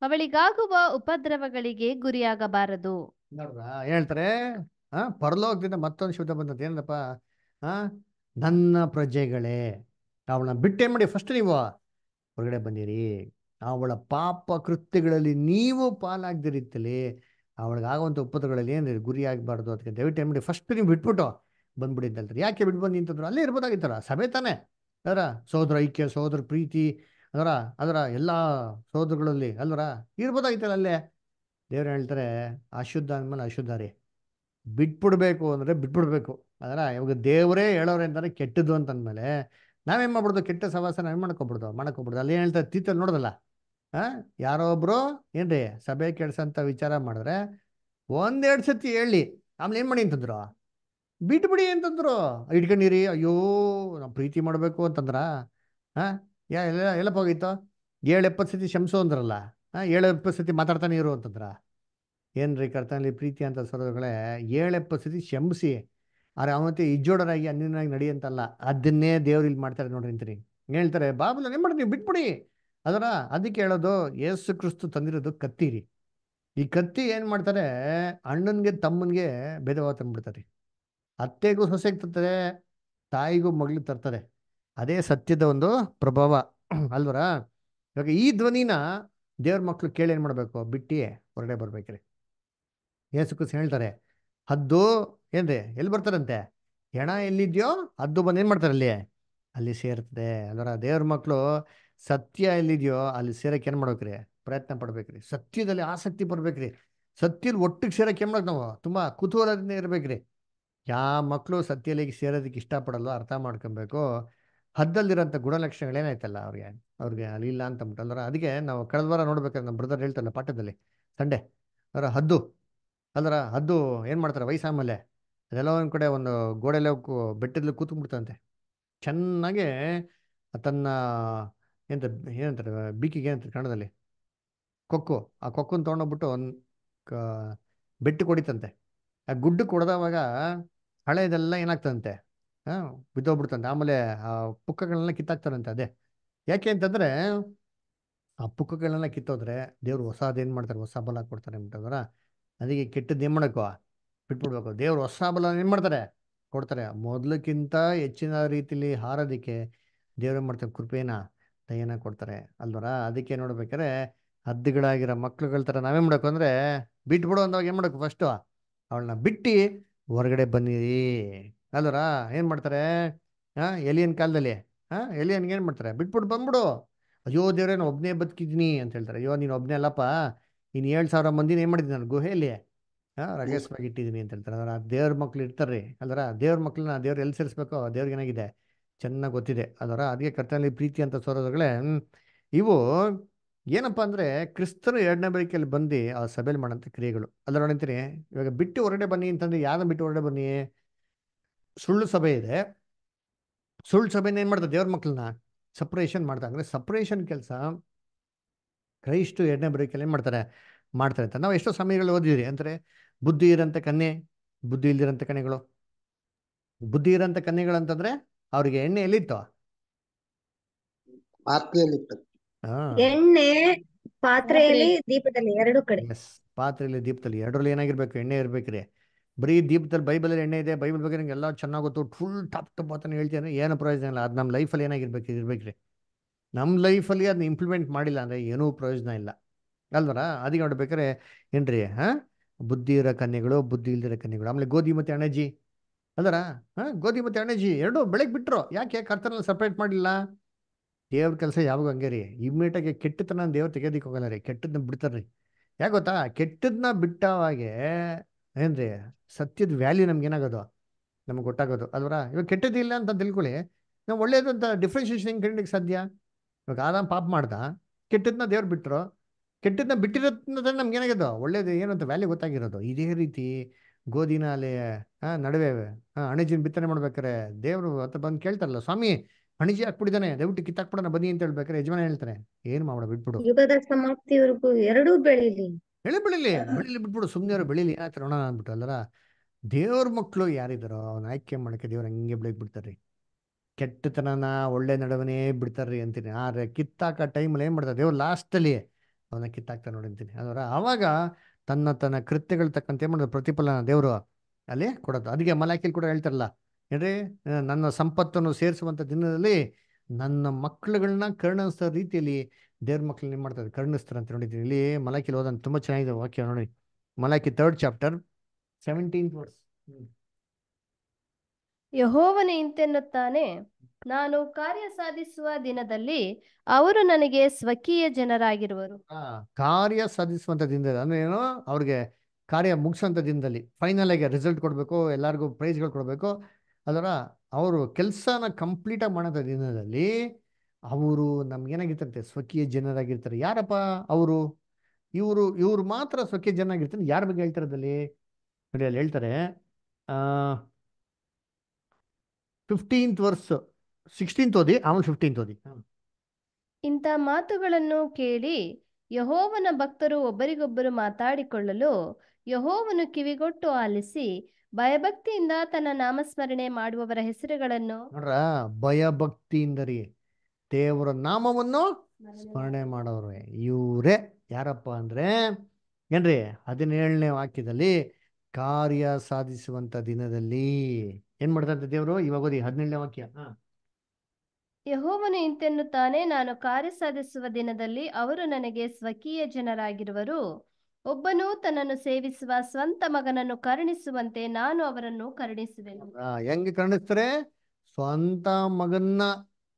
ಅವಳಿಗಾಗುವ ಉಪದ್ರವಗಳಿಗೆ ಗುರಿಯಾಗಬಾರದು ಹೇಳ್ತಾರೆ ಆ ಪರಲೋಕದಿಂದ ಮತ್ತೊಂದು ಶಬ್ದ ಬಂದದ್ದು ಏನಪ್ಪ ಆ ನನ್ನ ಪ್ರಜೆಗಳೇ ಅವಳ ಬಿಟ್ಟೇ ಮಾಡಿ ಫಸ್ಟ್ ನೀವು ಹೊರಗಡೆ ಬನ್ನಿರಿ ಅವಳ ಪಾಪ ಕೃತ್ಯಗಳಲ್ಲಿ ನೀವು ಪಾಲಾಗದಿರಿತ್ತಲೇ ಅವನಿಗಾಗುವಂಥ ಉಪದ್ರಗಳಲ್ಲಿ ಏನು ಗುರಿ ಆಗಬಾರ್ದು ಅದಕ್ಕೆ ದಯವಿಟ್ಟು ಏನು ಫಸ್ಟ್ ನೀವು ಬಿಟ್ಬಿಟ್ಟು ಬಂದ್ಬಿಟ್ಟಿದ್ದಲ್ರಿ ಯಾಕೆ ಬಿಟ್ಟು ಬಂದು ಅಲ್ಲೇ ಇರ್ಬೋದಾಗಿತ್ತಲ್ಲ ಸಭೆ ತಾನೇ ಅದರ ಸೋದರ ಐಕ್ಯ ಸೋದರ ಪ್ರೀತಿ ಅದರ ಅದರ ಎಲ್ಲ ಸೋದರಗಳಲ್ಲಿ ಅಲ್ವರ ಇರ್ಬೋದಾಗಿತ್ತಲ್ಲ ಅಲ್ಲೇ ದೇವ್ರು ಹೇಳ್ತಾರೆ ಅಶುದ್ಧ ಅಂದಮೇಲೆ ಅಶುದ್ಧ ರೀ ಬಿಟ್ಬಿಡ್ಬೇಕು ಅಂದರೆ ಬಿಟ್ಬಿಡ್ಬೇಕು ಅದರ ಇವಾಗ ದೇವರೇ ಹೇಳೋರೆ ಅಂತಾರೆ ಕೆಟ್ಟದ್ದು ಅಂದಮೇಲೆ ನಾವೇನು ಮಾಡ್ಬಿಡ್ದು ಕೆಟ್ಟ ಸವಾಸ ನಾವೇನು ಮಾಡ್ಕೊಬಿಡ್ದು ಮಾಡ್ಕೊಬಿಡ್ದು ಅಲ್ಲಿ ಹೇಳ್ತಾರೆ ತೀತಲ್ಲಿ ನೋಡೋದಲ್ಲ ಯಾರೋ ಒಬ್ರು ಏನ್ರಿ ಸಭೆ ಕೆಡ್ಸಂತ ವಿಚಾರ ಮಾಡಿದ್ರೆ ಒಂದೆರಡು ಸತಿ ಹೇಳಿ ಆಮೇಲೆ ಏನು ಮಾಡಿ ಅಂತಂದ್ರು ಬಿಟ್ಬಿಡಿ ಅಂತಂದ್ರು ಇಟ್ಕೊಂಡಿರಿ ಅಯ್ಯೋ ನಾವು ಪ್ರೀತಿ ಮಾಡಬೇಕು ಅಂತಂದ್ರ ಹಾ ಯಾ ಎಲ್ಲ ಎಲ್ಲಪ್ಪ ಹೋಗಿತ್ತು ಏಳು ಎಪ್ಪತ್ತು ಸತಿ ಶಂಸು ಅಂದ್ರಲ್ಲ ಹಾಂ ಏಳು ಎಪ್ಪತ್ತು ಸತಿ ಮಾತಾಡ್ತಾನೆ ಇರು ಅಂತಂದ್ರ ಏನ್ರಿ ಕರ್ತನಲ್ಲಿ ಪ್ರೀತಿ ಅಂತ ಸರೋಗಳೇ ಏಳು ಎಪ್ಪತ್ತು ಸತಿ ಶಂಸಿ ಆದ್ರೆ ಅವನತಿ ಇಜ್ಜೋಡರಾಗಿ ಅನ್ಯನಾಗಿ ನಡಿ ಅಂತಲ್ಲ ಅದನ್ನೇ ದೇವ್ರು ಇಲ್ಲಿ ಮಾಡ್ತಾರೆ ನೋಡ್ರಿ ಅಂತೀರಿ ಹೇಳ್ತಾರೆ ಬಾಬುಲ ಏನು ನೀವು ಬಿಟ್ಬಿಡಿ ಅದರ ಅದಕ್ಕೆ ಹೇಳೋದು ಯೇಸು ಕ್ರಿಸ್ತು ತಂದಿರೋದು ಕತ್ತಿರಿ ಈ ಕತ್ತಿ ಏನು ಮಾಡ್ತಾರೆ ಅಣ್ಣನಿಗೆ ತಮ್ಮನಿಗೆ ಭೇದಭಾವ ತಂದುಬಿಡ್ತಾರೆ ಅತ್ತೆಗೂ ಸೊಸೆಗೆ ತರ್ತಾರೆ ತಾಯಿಗೂ ಮಗಳಿಗೆ ತರ್ತಾರೆ ಅದೇ ಸತ್ಯದ ಒಂದು ಪ್ರಭಾವ ಅಲ್ವರ ಇವಾಗ ಈ ಧ್ವನಿನ ದೇವ್ರ ಮಕ್ಕಳು ಕೇಳಿ ಏನು ಮಾಡಬೇಕು ಬಿಟ್ಟಿ ಹೊರಡೆ ಬರ್ಬೇಕ್ರಿ ಯೇಸು ಕ್ರಿಸ್ತು ಹೇಳ್ತಾರೆ ಹದ್ದು ಏನ್ರಿ ಎಲ್ಲಿ ಬರ್ತಾರಂತೆ ಹೆಣ ಎಲ್ಲಿದೆಯೋ ಹದ್ದು ಬಂದು ಏನು ಮಾಡ್ತಾರೆ ಅಲ್ಲಿ ಅಲ್ಲಿ ಸೇರ್ತದೆ ಅಲ್ವರ ದೇವ್ರ ಮಕ್ಕಳು ಸತ್ಯ ಎಲ್ಲಿದೆಯೋ ಅಲ್ಲಿ ಸೇರಕ್ಕೆ ಏನು ಮಾಡ್ಬೇಕ್ರಿ ಪ್ರಯತ್ನ ಪಡ್ಬೇಕ್ರಿ ಸತ್ಯದಲ್ಲಿ ಆಸಕ್ತಿ ಬರ್ಬೇಕ್ರಿ ಸತ್ಯದ ಒಟ್ಟಿಗೆ ಸೇರಕ್ಕೆ ಏನು ನಾವು ತುಂಬ ಕುತೂಹಲದಿಂದ ಇರಬೇಕ್ರಿ ಯಾವ ಮಕ್ಕಳು ಸತ್ಯಲಿಗೆ ಸೇರೋದಕ್ಕೆ ಇಷ್ಟಪಡಲ್ಲ ಅರ್ಥ ಮಾಡ್ಕೊಬೇಕು ಹದ್ದಲ್ಲಿರೋಂಥ ಗುಣಲಕ್ಷಣಗಳು ಏನಾಯ್ತಲ್ಲ ಅವ್ರಿಗೆ ಅವ್ರಿಗೆ ಅಲ್ಲಿ ಇಲ್ಲ ಅಂತ ಅಂದ್ಬಿಟ್ಟಲ್ಲ ಅದಕ್ಕೆ ನಾವು ಕಳೆದ ವಾರ ನೋಡ್ಬೇಕಾದ್ರೆ ನಮ್ಮ ಬ್ರದರ್ ಹೇಳ್ತಲ್ಲ ಪಾಠದಲ್ಲಿ ಸಂಡೆ ಅದರ ಹದ್ದು ಅಂದ್ರೆ ಹದ್ದು ಏನು ಮಾಡ್ತಾರೆ ವಯಸ್ಸಾಮಲೆ ಅದೆಲ್ಲ ಒಂದ್ ಕಡೆ ಒಂದು ಗೋಡೆಲೆ ಬೆಟ್ಟದಲ್ಲಿ ಕೂತ್ಬಿಡ್ತಂತೆ ಚೆನ್ನಾಗೆ ತನ್ನ ಎಂತ ಏನಂತಾರೆ ಬೀಕಿಗೆ ಏನಂತಾರೆ ಕನ್ನಡದಲ್ಲಿ ಕೊಕ್ಕು ಆ ಕೊಕ್ಕನ ತೊಗೊಂಡೋಗ್ಬಿಟ್ಟು ಒಂದು ಬೆಟ್ಟು ಕೊಡಿತಂತೆ ಆ ಗುಡ್ಡು ಕೊಡದವಾಗ ಹಳೆಯದೆಲ್ಲ ಏನಾಗ್ತದಂತೆ ಹಾಂ ಬಿದ್ದೋಗ್ಬಿಡ್ತಂತೆ ಆಮೇಲೆ ಆ ಪುಕ್ಕಗಳನ್ನೆಲ್ಲ ಕಿತ್ತಾಕ್ತಾರಂತೆ ಅದೇ ಯಾಕೆ ಅಂತಂದರೆ ಆ ಪುಕ್ಕಗಳನ್ನೆಲ್ಲ ಕಿತ್ತೋದ್ರೆ ದೇವ್ರು ಹೊಸದೇನು ಮಾಡ್ತಾರೆ ಹೊಸ ಬಲ ಕೊಡ್ತಾರೆ ಅಂತಂದ್ರೆ ಅದಕ್ಕೆ ಕೆಟ್ಟದ್ದು ಏನು ಮಾಡೋಕ್ಕೋ ಬಿಟ್ಬಿಡ್ಬೇಕು ದೇವ್ರು ಹೊಸ ಬಲ ಏನು ಮಾಡ್ತಾರೆ ಕೊಡ್ತಾರೆ ಮೊದಲಕ್ಕಿಂತ ಹೆಚ್ಚಿನ ರೀತಿಯಲ್ಲಿ ಹಾರೋದಕ್ಕೆ ದೇವ್ರು ಮಾಡ್ತಾರೆ ಕೃಪೇನ ದಯನ ಕೊಡ್ತಾರೆ ಅಲ್ವರ ಅದಕ್ಕೆ ನೋಡ್ಬೇಕಾದ್ರೆ ಹದ್ದುಗಳಾಗಿರೋ ಮಕ್ಳುಗಳ ಥರ ನಾವೇನು ಮಾಡಬೇಕು ಅಂದರೆ ಬಿಟ್ಬಿಡು ಅಂದಾಗ ಏನು ಮಾಡಬೇಕು ಫಸ್ಟು ಅವಳನ್ನ ಬಿಟ್ಟು ಹೊರಗಡೆ ಬನ್ನಿರಿ ಅಲ್ವರ ಏನು ಮಾಡ್ತಾರೆ ಹಾ ಎಲಿಯನ್ ಕಾಲದಲ್ಲಿ ಹಾ ಎಲಿಯನ್ಗೆ ಏನು ಮಾಡ್ತಾರೆ ಬಿಟ್ಬಿಟ್ಟು ಬಂದ್ಬಿಡು ಅಯ್ಯೋ ದೇವ್ರೇನ ಒಬ್ನೇ ಒಬ್ಬನೇ ಬದುಕಿದ್ದೀನಿ ಅಂತ ಹೇಳ್ತಾರೆ ಅಯ್ಯೋ ನೀನು ಒಬ್ಬನೇ ಅಲ್ಲಪ್ಪ ನೀನು ಏಳ್ ಸಾವಿರ ಮಂದಿನ ಏನು ಮಾಡಿದ್ದೀನಿ ನಾನು ಗುಹೆಯಲ್ಲಿ ಹಾ ರಗಸ್ವಾಗಿ ಇಟ್ಟಿದ್ದೀನಿ ಅಂತ ಹೇಳ್ತಾರೆ ಅದರ ದೇವ್ರ ಮಕ್ಳು ಇರ್ತಾರೆ ರೀ ಅಲ್ದರ ದೇವ್ರ ಮಕ್ಳನ್ನ ದೇವ್ರು ಎಲ್ಲಿ ಸೇರಿಸ್ಬೇಕು ದೇವ್ರಿಗೆ ಏನಾಗಿದೆ ಚೆನ್ನಾಗಿ ಗೊತ್ತಿದೆ ಅದರ ಅದಕ್ಕೆ ಕರ್ತನಲ್ಲಿ ಪ್ರೀತಿ ಅಂತ ಸೋದರಗಳೇ ಇವು ಏನಪ್ಪ ಅಂದರೆ ಕ್ರಿಸ್ತರು ಎರಡನೇ ಬಳಿಕೆಯಲ್ಲಿ ಬಂದು ಆ ಸಭೆಯಲ್ಲಿ ಮಾಡೋಂಥ ಕ್ರಿಯೆಗಳು ಅದರೊಳಂತೀನಿ ಇವಾಗ ಬಿಟ್ಟು ಹೊರಡೆ ಬನ್ನಿ ಅಂತಂದರೆ ಯಾರನ್ನ ಬಿಟ್ಟು ಹೊರಡೆ ಬನ್ನಿ ಸುಳ್ಳು ಸಭೆ ಇದೆ ಸುಳ್ಳು ಸಭೆನ ಏನು ಮಾಡ್ತಾರೆ ದೇವ್ರ ಮಕ್ಕಳನ್ನ ಸಪ್ರೇಷನ್ ಮಾಡ್ತಾರೆ ಅಂದರೆ ಸಪ್ರೇಷನ್ ಕೆಲಸ ಕ್ರೈಸ್ಟ್ ಎರಡನೇ ಬಳಿಕೆಯಲ್ಲಿ ಏನು ಮಾಡ್ತಾರೆ ಮಾಡ್ತಾರೆ ಅಂತ ನಾವು ಎಷ್ಟೋ ಸಮಯಗಳು ಓದಿದ್ರಿ ಅಂದರೆ ಬುದ್ಧಿ ಇರೋಂಥ ಕನ್ಯೆ ಬುದ್ಧಿ ಇಲ್ದಿರೋಂಥ ಕಣೆಗಳು ಬುದ್ಧಿ ಇರೋಂಥ ಕನ್ಯೆಗಳಂತಂದರೆ ಅವ್ರಿಗೆ ಎಣ್ಣೆ ಎಲ್ಲಿತ್ತು ಎಣ್ಣೆ ಪಾತ್ರೆಯಲ್ಲಿ ದೀಪದಲ್ಲಿ ಎರಡು ಕಡೆ ಪಾತ್ರೆಯಲ್ಲಿ ದೀಪದಲ್ಲಿ ಎರಡರಲ್ಲಿ ಏನಾಗಿರ್ಬೇಕು ಎಣ್ಣೆ ಇರ್ಬೇಕ್ರಿ ಬರೀ ದೀಪದಲ್ಲಿ ಬೈಬಲ್ ಎಣ್ಣೆ ಇದೆ ಬೈಬಲ್ ಬಗ್ಗೆ ನಂಗೆ ಎಲ್ಲ ಚೆನ್ನಾಗಿ ಗೊತ್ತು ಫುಲ್ ಟಪ್ ಟಪ್ ಅಂತ ಹೇಳ್ತೀನಿ ಏನು ಪ್ರಯೋಜನ ಇಲ್ಲ ಅದು ನಮ್ಮ ಲೈಫಲ್ಲಿ ಏನಾಗಿರ್ಬೇಕು ಇರ್ಬೇಕ್ರಿ ನಮ್ಮ ಲೈಫಲ್ಲಿ ಅದನ್ನ ಇಂಪ್ಲಿಮೆಂಟ್ ಮಾಡಿಲ್ಲ ಅಂದರೆ ಏನೂ ಪ್ರಯೋಜನ ಇಲ್ಲ ಅಲ್ವರ ಅದಕ್ಕೆ ನೋಡ್ಬೇಕಾರೆ ಏನ್ರಿ ಹಾಂ ಬುದ್ಧಿ ಇರೋ ಕನ್ಯೆಗಳು ಬುದ್ಧಿ ಇಲ್ದಿರೋ ಕನ್ಯೆಗಳು ಆಮೇಲೆ ಗೋಧಿ ಮತ್ತೆ ಅಣಜಿ ಅದರ ಹಾಂ ಗೋಧಿ ಮತ್ತು ಅಣ್ಣಜಿ ಎರಡು ಬೆಳಗ್ಗೆ ಬಿಟ್ಟರು ಯಾಕೆ ಕರ್ತನ ಸಪ್ರೇಟ್ ಮಾಡಲಿಲ್ಲ ದೇವ್ರ ಕೆಲಸ ಯಾವಾಗ ಹಂಗೆ ರೀ ಇಮ್ಮಿಡಿಯೇಟಾಗಿ ಕೆಟ್ಟತನ ದೇವ್ರು ತೆಗೆದಿಕ್ಕೆ ಹೋಗಲ್ಲ ರೀ ಕೆಟ್ಟದನ್ನ ಬಿಡ್ತಾರ್ರಿ ರೀ ಯಾಕೆ ಗೊತ್ತಾ ಕೆಟ್ಟದನ್ನ ಬಿಟ್ಟವಾಗೆ ಏನ್ರಿ ಸತ್ಯದ ವ್ಯಾಲ್ಯೂ ನಮ್ಗೇನಾಗೋದು ನಮ್ಗೆ ಗೊತ್ತಾಗೋದು ಅಲ್ವರ ಇವಾಗ ಕೆಟ್ಟದಿಲ್ಲ ಅಂತ ತಿಳ್ಕೊಳ್ಳಿ ನಾವು ಒಳ್ಳೇದಂತ ಡಿಫ್ರೆನ್ಸಿಯೇಷನ್ ಹೆಂಗೆ ಕಂಡಿಗೆ ಸಾಧ್ಯ ಇವಾಗ ಆರಾಮ್ ಪಾಪ ಮಾಡ್ದ ಕೆಟ್ಟದನ್ನ ದೇವ್ರು ಬಿಟ್ಟರು ಕೆಟ್ಟದನ್ನ ಬಿಟ್ಟಿರೋದ್ರೆ ನಮ್ಗೆ ಏನಾಗ್ಯದ ಒಳ್ಳೇದು ಏನಂತ ಅಂತ ವ್ಯಾಲ್ಯೂ ಗೊತ್ತಾಗಿರೋದು ಇದೇ ರೀತಿ ಗೋಧಿನ ಅಲ್ಲಿ ನಡುವೆ ಅಣಜಿನ ಬಿತ್ತನೆ ಮಾಡ್ಬೇಕಾರೆ ದೇವ್ರು ಹತ್ರ ಬಂದು ಕೇಳ್ತಾರಲ್ಲ ಸ್ವಾಮಿ ಅಣಜಿ ಹಾಕ್ಬಿಡಿದಾನೆ ದಯವಿಟ್ಟು ಕಿತ್ತಾಕ್ಬಿಡೋಣ ಬನ್ನಿ ಅಂತ ಹೇಳ್ಬೇಕಾರೆ ಯಜಮಾನ ಹೇಳ್ತಾನೆ ಏನ್ ಮಾಡೋ ಬಿಟ್ಬಿಡು ಯುಗದ ಬೆಳಿಲಿ ಬೆಳಿಲಿ ಬೆಳಿಲಿ ಬಿಟ್ಬಿಡು ಸುಮ್ಮನೆ ಅವ್ರು ಬೆಳಿಲಿ ಆತರ ಋಣ ಅಂದ್ಬಿಟ್ಟು ಅಲ್ಲರ ದೇವ್ರ ಮಕ್ಕಳು ಯಾರಿದಾರೋ ಅವ್ನ ಆಯ್ಕೆ ಮಾಡಕ್ಕೆ ದೇವ್ರ ಹಂಗೆ ಬೆಳಿಗ್ ಬಿಡ್ತಾರ್ರಿ ಕೆಟ್ಟತನನ ಒಳ್ಳೆ ನಡವನೇ ಬಿಡ್ತಾರ್ರಿ ಅಂತೀನಿ ಆದ್ರೆ ಕಿತ್ತಾಕ ಟೈಮಲ್ಲಿ ಏನ್ ಮಾಡ್ತಾರೆ ದೇವ್ರು ಲಾಸ್ಟಲ್ಲಿ ಅವನ ಕಿತ್ತಾಕ್ತಾರೆ ನೋಡಿ ಅಂತೀನಿ ಅದರ ಅವಾಗ ತನ್ನ ತನ್ನ ಕೃತ್ಯಗಳ ತಕ್ಕಂತೆ ಮಾಡೋದು ಪ್ರತಿಫಲನ ದೇವರು ಅಲ್ಲಿ ಕೊಡೋದು ಅದಕ್ಕೆ ಮಲಾಕಿಲ್ ಕೂಡ ಹೇಳ್ತಾರಲ್ಲ ಏನ್ರಿ ನನ್ನ ಸಂಪತ್ತನ್ನು ಸೇರಿಸುವಂಥ ದಿನದಲ್ಲಿ ನನ್ನ ಮಕ್ಕಳುಗಳನ್ನ ಕರ್ಣಿಸೋ ರೀತಿಯಲ್ಲಿ ದೇವ್ರ ಮಕ್ಳು ಏನು ಮಾಡ್ತಾರೆ ಕರ್ಣಿಸ್ತಾರೆ ಅಂತ ನೋಡಿದ್ರಿ ಇಲ್ಲಿ ಮಲಾಕಿಲ್ ಹೋದ್ ತುಂಬ ಚೆನ್ನಾಗಿದೆ ವಾಕ್ಯ ನೋಡಿ Malachi third chapter seventeen words ಯಹೋವನ ಇಂತೆನ್ನುತ್ತಾನೆ ನಾನು ಕಾರ್ಯ ಸಾಧಿಸುವ ದಿನದಲ್ಲಿ ಅವರು ನನಗೆ ಸ್ವಕೀಯ ಜನರಾಗಿರುವರು ಕಾರ್ಯ ಸಾಧಿಸುವಂತ ದಿನದಲ್ಲಿ ಅಂದ್ರೆ ಏನು ಅವ್ರಿಗೆ ಕಾರ್ಯ ಮುಗಿಸುವಂತ ದಿನದಲ್ಲಿ ಫೈನಲ್ ಆಗಿ ರಿಸಲ್ಟ್ ಕೊಡಬೇಕು ಎಲ್ಲರಿಗೂ ಪ್ರೈಸ್ಗಳು ಕೊಡಬೇಕು ಅದರ ಅವರು ಕೆಲಸನ ಕಂಪ್ಲೀಟಾಗಿ ಮಾಡೋಂಥ ದಿನದಲ್ಲಿ ಅವರು ನಮ್ಗೇನಾಗಿರ್ತಾರಂತೆ ಸ್ವಕೀಯ ಜನರಾಗಿರ್ತಾರೆ ಯಾರಪ್ಪ ಅವರು ಇವರು ಇವರು ಮಾತ್ರ ಸ್ವಕೀಯ ಜನ ಆಗಿರ್ತಾರೆ ಯಾರ ಬಗ್ಗೆ ಹೇಳ್ತಾರೆ ಅದಲ್ಲಿ ನೋಡಿ ಅಲ್ಲಿ ಹೇಳ್ತಾರೆ ಫಿಫ್ಟೀನ್ತ್ ವರ್ಸ್ ಸಿಕ್ಸ್ಟೀನ್ತ್ ಓದಿ ಆಮೇಲೆ ಫಿಫ್ಟೀನ್ತ್ ಓದಿ ಇಂಥ ಮಾತುಗಳನ್ನು ಕೇಳಿ ಯಹೋವನ ಭಕ್ತರು ಒಬ್ಬರಿಗೊಬ್ಬರು ಮಾತಾಡಿಕೊಳ್ಳಲು ಯಹೋವನು ಕಿವಿಗೊಟ್ಟು ಆಲಿಸಿ ಭಯಭಕ್ತಿಯಿಂದ ತನ್ನ ನಾಮಸ್ಮರಣೆ ಮಾಡುವವರ ಹೆಸರುಗಳನ್ನು ನೋಡ್ರ ರೀ ದೇವರ ನಾಮವನ್ನು ಸ್ಮರಣೆ ಮಾಡೋರು ಇವರೇ ಯಾರಪ್ಪ ಅಂದ್ರೆ ಏನ್ರಿ ಹದಿನೇಳನೇ ವಾಕ್ಯದಲ್ಲಿ ಕಾರ್ಯ ಸಾಧಿಸುವಂತ ದಿನದಲ್ಲಿ ಏನ್ ಮಾಡ್ತಾರಂತೆ ದೇವರು ಇವಾಗ ಓದಿ ಹದಿನೇಳನೇ ವಾಕ್ಯ ಯಹೋವನು ಇಂತೆನ್ನುತ್ತಾನೆ ನಾನು ಕಾರ್ಯ ಸಾಧಿಸುವ ದಿನದಲ್ಲಿ ಅವರು ನನಗೆ ಸ್ವಕೀಯ ಜನರಾಗಿರುವರು ಒಬ್ಬನು ತನ್ನನ್ನು ಸೇವಿಸುವ ಸ್ವಂತ ಮಗನನ್ನು ಕರುಣಿಸುವಂತೆ ನಾನು ಅವರನ್ನು ಕರುಣಿಸುವೆನು ಹೆಂಗೆ ಕರುಣಿಸ್ತಾರೆ ಸ್ವಂತ ಮಗನ್ನ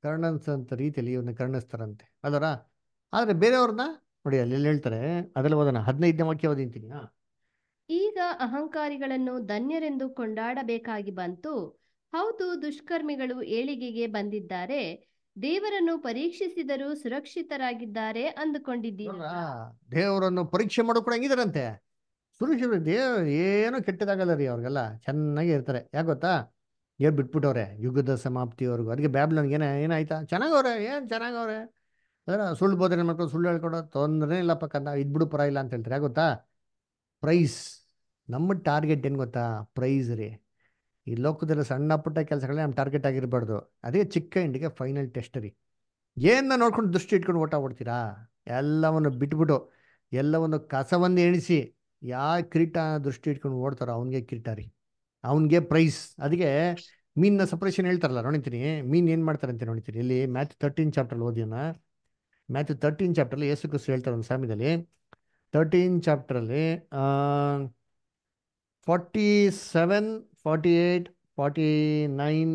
ಕರುಣಿಸಂತ ರೀತಿಯಲ್ಲಿ ಇವನ್ನ ಕರುಣಿಸ್ತಾರಂತೆ ಅದರ ಆದ್ರೆ ಬೇರೆಯವ್ರನ್ನ ನೋಡಿ ಅಲ್ಲಿ ಹೇಳ್ತಾರೆ ಅದ್ರಲ್ಲಿ ಓದೋಣ ಹದಿನೈದನೇ ವಾಕ್ಯ ಓದಿಂತೀನಿ ಈಗ ಅಹಂಕಾರಿಗಳನ್ನು ಧನ್ಯರೆಂದು ಕೊಂಡಾಡಬೇಕಾಗಿ ಬಂತು ಹೌದು ದುಷ್ಕರ್ಮಿಗಳು ಏಳಿಗೆಗೆ ಬಂದಿದ್ದಾರೆ ದೇವರನ್ನು ಪರೀಕ್ಷಿಸಿದರೂ ಸುರಕ್ಷಿತರಾಗಿದ್ದಾರೆ ಅಂದುಕೊಂಡಿದ್ದೀರಾ ದೇವರನ್ನು ಪರೀಕ್ಷೆ ಮಾಡಿಕೊಡಂಗಿದ್ರಂತೆ ಸುರಕ್ಷಿತ ದೇವ ಏನೋ ಕೆಟ್ಟದಾಗಲ್ಲ ರೀ ಅವ್ರಿಗೆಲ್ಲ ಚೆನ್ನಾಗಿ ಇರ್ತಾರೆ ಯಾಕೆ ಗೊತ್ತಾ ಏರ್ ಬಿಟ್ಬಿಟ್ಟವ್ರೆ ಯುಗದ ಸಮಾಪ್ತಿಯವ್ರಿಗೂ ಅದಕ್ಕೆ ಬ್ಯಾಬ್ಲನ್ಗೆ ಏನ ಏನಾಯ್ತಾ ಚೆನ್ನಾಗವ್ರೆ ಏನು ಚೆನ್ನಾಗವ್ರೆ ಅದರ ಸುಳ್ಳು ಬೋಧನೆ ಮಾಡ್ಕೊಂಡು ಸುಳ್ಳು ಹೇಳ್ಕೊಡೋ ತೊಂದರೆ ಇಲ್ಲಪ್ಪ ಕಂದ ಬಿಡು ಪರ ಇಲ್ಲ ಅಂತ ಹೇಳ್ತಾರೆ ಯಾಕೆ ಗೊತ್ತಾ ಪ್ರೈಸ್ ನಮ್ಮ ಟಾರ್ಗೆಟ್ ಏನು ಗೊತ್ತಾ ಪ್ರೈಸ್ ರೀ ಈ ಲೋಕದಲ್ಲಿ ಸಣ್ಣ ಪುಟ್ಟ ಕೆಲಸಗಳೇ ನಮ್ಮ ಟಾರ್ಗೆಟ್ ಆಗಿರಬಾರ್ದು ಅದೇ ಚಿಕ್ಕ ಇಂಡಿಗೆ ಫೈನಲ್ ರೀ ಏನ ನೋಡ್ಕೊಂಡು ದೃಷ್ಟಿ ಇಟ್ಕೊಂಡು ಓಟ ಓಡ್ತೀರಾ ಎಲ್ಲವನ್ನು ಬಿಟ್ಬಿಟ್ಟು ಎಲ್ಲವನ್ನು ಕಸವನ್ನು ಎಣಿಸಿ ಯಾವ ಕಿರೀಟ ದೃಷ್ಟಿ ಇಟ್ಕೊಂಡು ಓಡ್ತಾರೋ ಅವನಿಗೆ ಕಿರೀಟ ರೀ ಅವನಿಗೆ ಪ್ರೈಸ್ ಅದಕ್ಕೆ ಮೀನ್ನ ಸಪ್ರೇಷನ್ ಹೇಳ್ತಾರಲ್ಲ ನೋಡಿತೀನಿ ಮೀನ್ ಏನು ಮಾಡ್ತಾರಂತೆ ನೋಡಿತೀನಿ ಇಲ್ಲಿ ಮ್ಯಾಥ್ ತರ್ಟೀನ್ ಚಾಪ್ಟರ್ ಓದಿಯೋಣ ಮ್ಯಾಥ್ ತರ್ಟೀನ್ ಚಾಪ್ಟರ್ ಯೇಸು ಕ್ರಿಸ್ತು ಹೇಳ್ತಾರೆ ಒಂದು ಸಾಮ್ಯದಲ್ಲಿ ತರ್ಟೀನ್ ಚಾಪ್ಟ್ರಲ್ಲಿ 47, 48, 49.